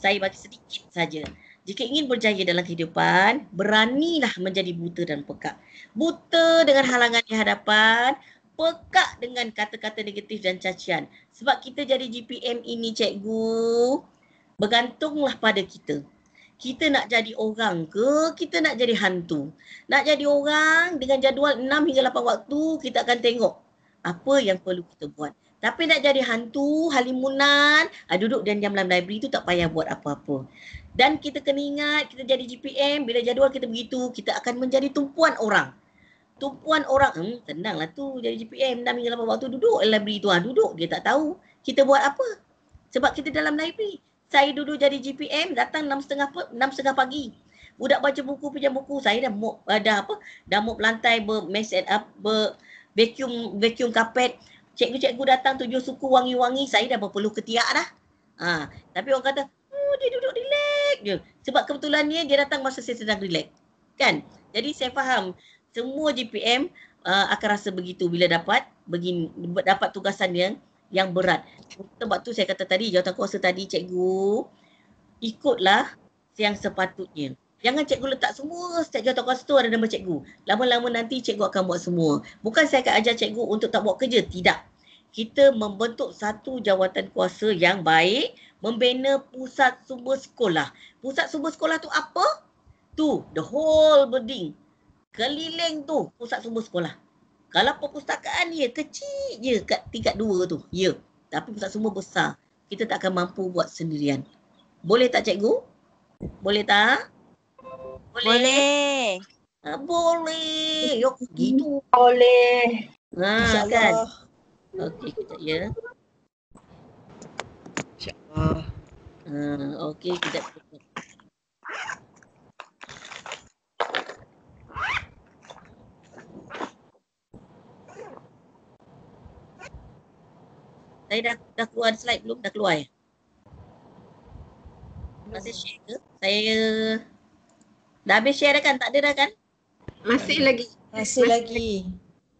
saya bagi sedikit saja. Jika ingin berjaya dalam kehidupan, beranilah menjadi buta dan pekak. Buta dengan halangan di hadapan, pekak dengan kata-kata negatif dan cacian. Sebab kita jadi GPM ini, cikgu, bergantunglah pada kita kita nak jadi orang ke kita nak jadi hantu nak jadi orang dengan jadual 6 hingga 8 waktu kita akan tengok apa yang perlu kita buat tapi nak jadi hantu halimunan ah, duduk dan jam dalam library tu tak payah buat apa-apa dan kita kena ingat kita jadi GPM bila jadual kita begitu kita akan menjadi tumpuan orang tumpuan orang hmm, tenanglah tu jadi GPM 6 hingga 8 waktu duduk library tu ha, duduk dia tak tahu kita buat apa sebab kita dalam library saya dulu jadi GPM datang 6.30 6.30 pagi. Budak baca buku pinjam buku saya dah mop ada eh, apa? Dah mop lantai ber mess eh, and up ber vacuum vacuum carpet. Cikgu-cikgu datang tujuh suku wangi-wangi saya dah berpeluh ketiak dah. Ha, tapi orang kata, oh, dia duduk relax je. Sebab kebetulannya dia datang masa saya sedang relax. Kan? Jadi saya faham semua GPM uh, eh, akan rasa begitu bila dapat begini dapat tugasan yang yang berat. Sebab tu saya kata tadi, jawatan kuasa tadi cikgu, ikutlah yang sepatutnya. Jangan cikgu letak semua setiap jawatan kuasa tu ada nama cikgu. Lama-lama nanti cikgu akan buat semua. Bukan saya akan ajar cikgu untuk tak buat kerja. Tidak. Kita membentuk satu jawatan kuasa yang baik, membina pusat sumber sekolah. Pusat sumber sekolah tu apa? Tu, the whole building. Keliling tu pusat sumber sekolah. Kalau perpustakaan ya kecil je kat tingkat dua tu. Ya. Tapi pusat semua besar. Kita tak akan mampu buat sendirian. Boleh tak cikgu? Boleh tak? Boleh. Boleh. Ah, ha, boleh. Yo, gitu. Boleh. Ha, kan? Okey, kita ya. InsyaAllah. Ha, okay, kita. Saya dah, dah keluar slide belum? Dah keluar ya? Masih share ke? Saya dah habis share dah kan? Tak ada dah kan? Masih lagi. Masih, lagi.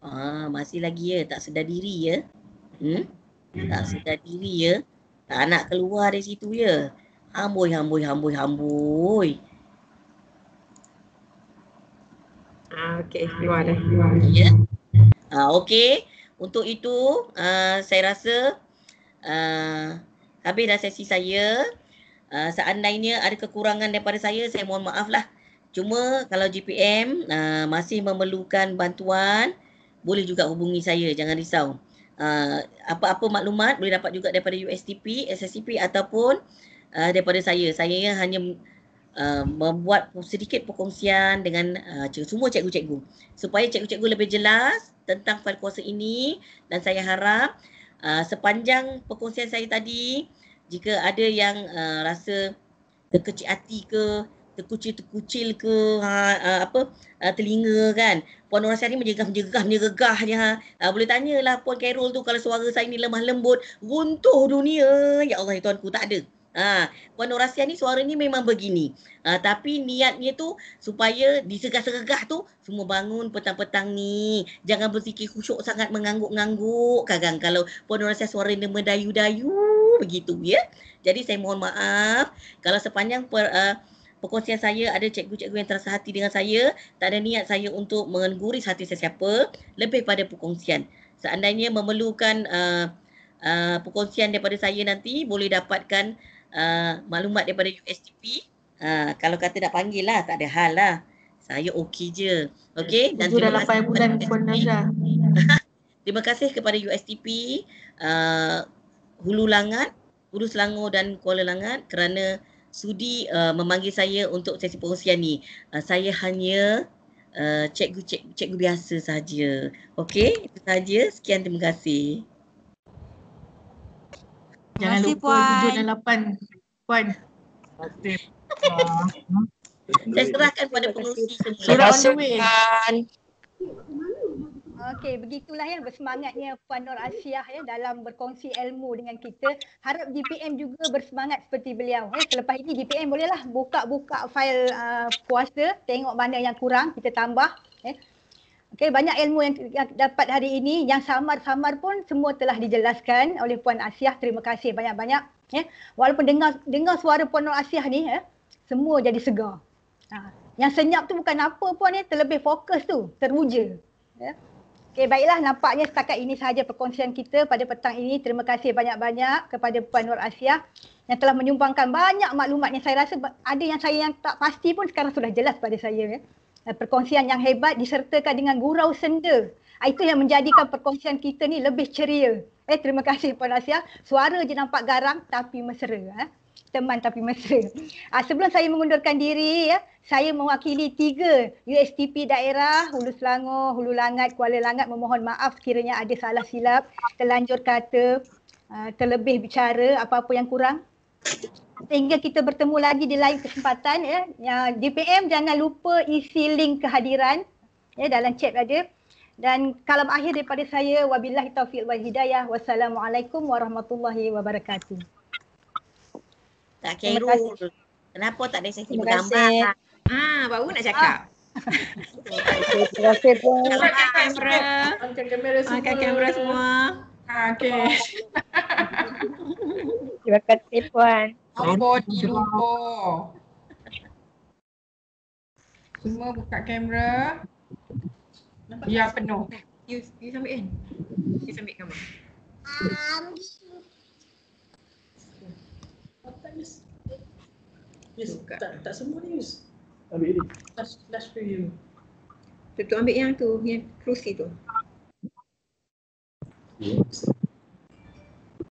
Ah, masih lagi ya. Tak sedar diri ya. Hmm? Tak sedar diri ya. Tak nak keluar dari situ ya. Hamboi, hamboi, hamboi, hamboi. Ah, okay. Keluar dah. Keluar. Ya. Ah, okay untuk itu uh, saya rasa uh, habis dah sesi saya uh, seandainya ada kekurangan daripada saya saya mohon maaf lah cuma kalau GPM uh, masih memerlukan bantuan boleh juga hubungi saya jangan risau uh, apa-apa maklumat boleh dapat juga daripada USTP, SSCP ataupun uh, daripada saya saya hanya Uh, membuat sedikit perkongsian dengan uh, cik, semua cikgu-cikgu supaya cikgu-cikgu lebih jelas tentang file kuasa ini dan saya harap uh, sepanjang perkongsian saya tadi jika ada yang uh, rasa terkecil hati ke terkucil-terkucil ke ha, uh, apa uh, telinga kan Puan Nur Asyari menjegah-menjegah menjegah je ha. Uh, boleh tanyalah Puan Carol tu kalau suara saya ni lemah lembut runtuh dunia ya Allah ya Tuhan ku tak ada Ha, Puan Orasia ni suara ni memang begini. Ha, tapi niatnya tu supaya disegah-segah tu semua bangun petang-petang ni. Jangan berzikir khusyuk sangat mengangguk-ngangguk kadang kalau Puan Orasia suara ni medayu dayu begitu ya. Jadi saya mohon maaf kalau sepanjang per, uh, perkongsian saya ada cikgu-cikgu yang terasa hati dengan saya, tak ada niat saya untuk mengguris hati sesiapa lebih pada perkongsian. Seandainya memerlukan uh, uh, perkongsian daripada saya nanti boleh dapatkan Ah, maklumat daripada USDP uh, ah, kalau kata nak panggil lah tak ada hal lah saya okey je okey dan sudah 8 bulan pun terima kasih kepada USDP uh, ah, Hulu Langat Hulu Selangor dan Kuala Langat kerana sudi uh, memanggil saya untuk sesi pengusian ni uh, saya hanya uh, cikgu, cikgu cikgu biasa saja okey itu saja sekian terima kasih Jangan Masih, lupa Puan. 7 dan 8 Puan Terima kasih Saya serahkan pada pengurusi Terima kasih Puan Okey, begitulah ya bersemangatnya Puan Nur Asiah ya dalam berkongsi ilmu dengan kita. Harap GPM juga bersemangat seperti beliau. Ya, selepas ini GPM bolehlah buka-buka fail uh, puasa, tengok mana yang kurang, kita tambah. Ya. Okay, banyak ilmu yang, dapat hari ini yang samar-samar pun semua telah dijelaskan oleh Puan Asiah. Terima kasih banyak-banyak. Ya. Walaupun dengar dengar suara Puan Nur Asiah ni, ya, semua jadi segar. Ha. Yang senyap tu bukan apa pun ya, terlebih fokus tu, teruja. Ya. Okay, baiklah, nampaknya setakat ini sahaja perkongsian kita pada petang ini. Terima kasih banyak-banyak kepada Puan Nur Asiah yang telah menyumbangkan banyak maklumat yang saya rasa ada yang saya yang tak pasti pun sekarang sudah jelas pada saya. Ya. Eh, perkongsian yang hebat disertakan dengan gurau senda. Ah, itu yang menjadikan perkongsian kita ni lebih ceria. Eh terima kasih Puan Asia. Suara je nampak garang tapi mesra. Eh? Teman tapi mesra. Ah, sebelum saya mengundurkan diri, ya, saya mewakili tiga USTP daerah Hulu Selangor, Hulu Langat, Kuala Langat memohon maaf sekiranya ada salah silap, terlanjur kata, ah, terlebih bicara, apa-apa yang kurang sehingga kita bertemu lagi di lain kesempatan ya. Ya DPM jangan lupa isi link kehadiran ya dalam chat ada. Dan kalam akhir daripada saya wabillahi taufiq wal hidayah. Wassalamualaikum warahmatullahi wabarakatuh. Tak kira. Kenapa tak ada sesi bergambar? Ah, baru nak cakap. Ah. Terima kasih pun. Terima kasih kamera. Terima kasih kamera semua. Ah, okay. Terima kasih pun. Lupa ni, lupa. Semua buka kamera. Nampak ya, penuh. You, you sambil kan? You sambil kamu. Um. Yes, tak, tak semua ni Ambil ini. Last, last for you. Tentu ambil yang tu, yang kerusi tu. Yes.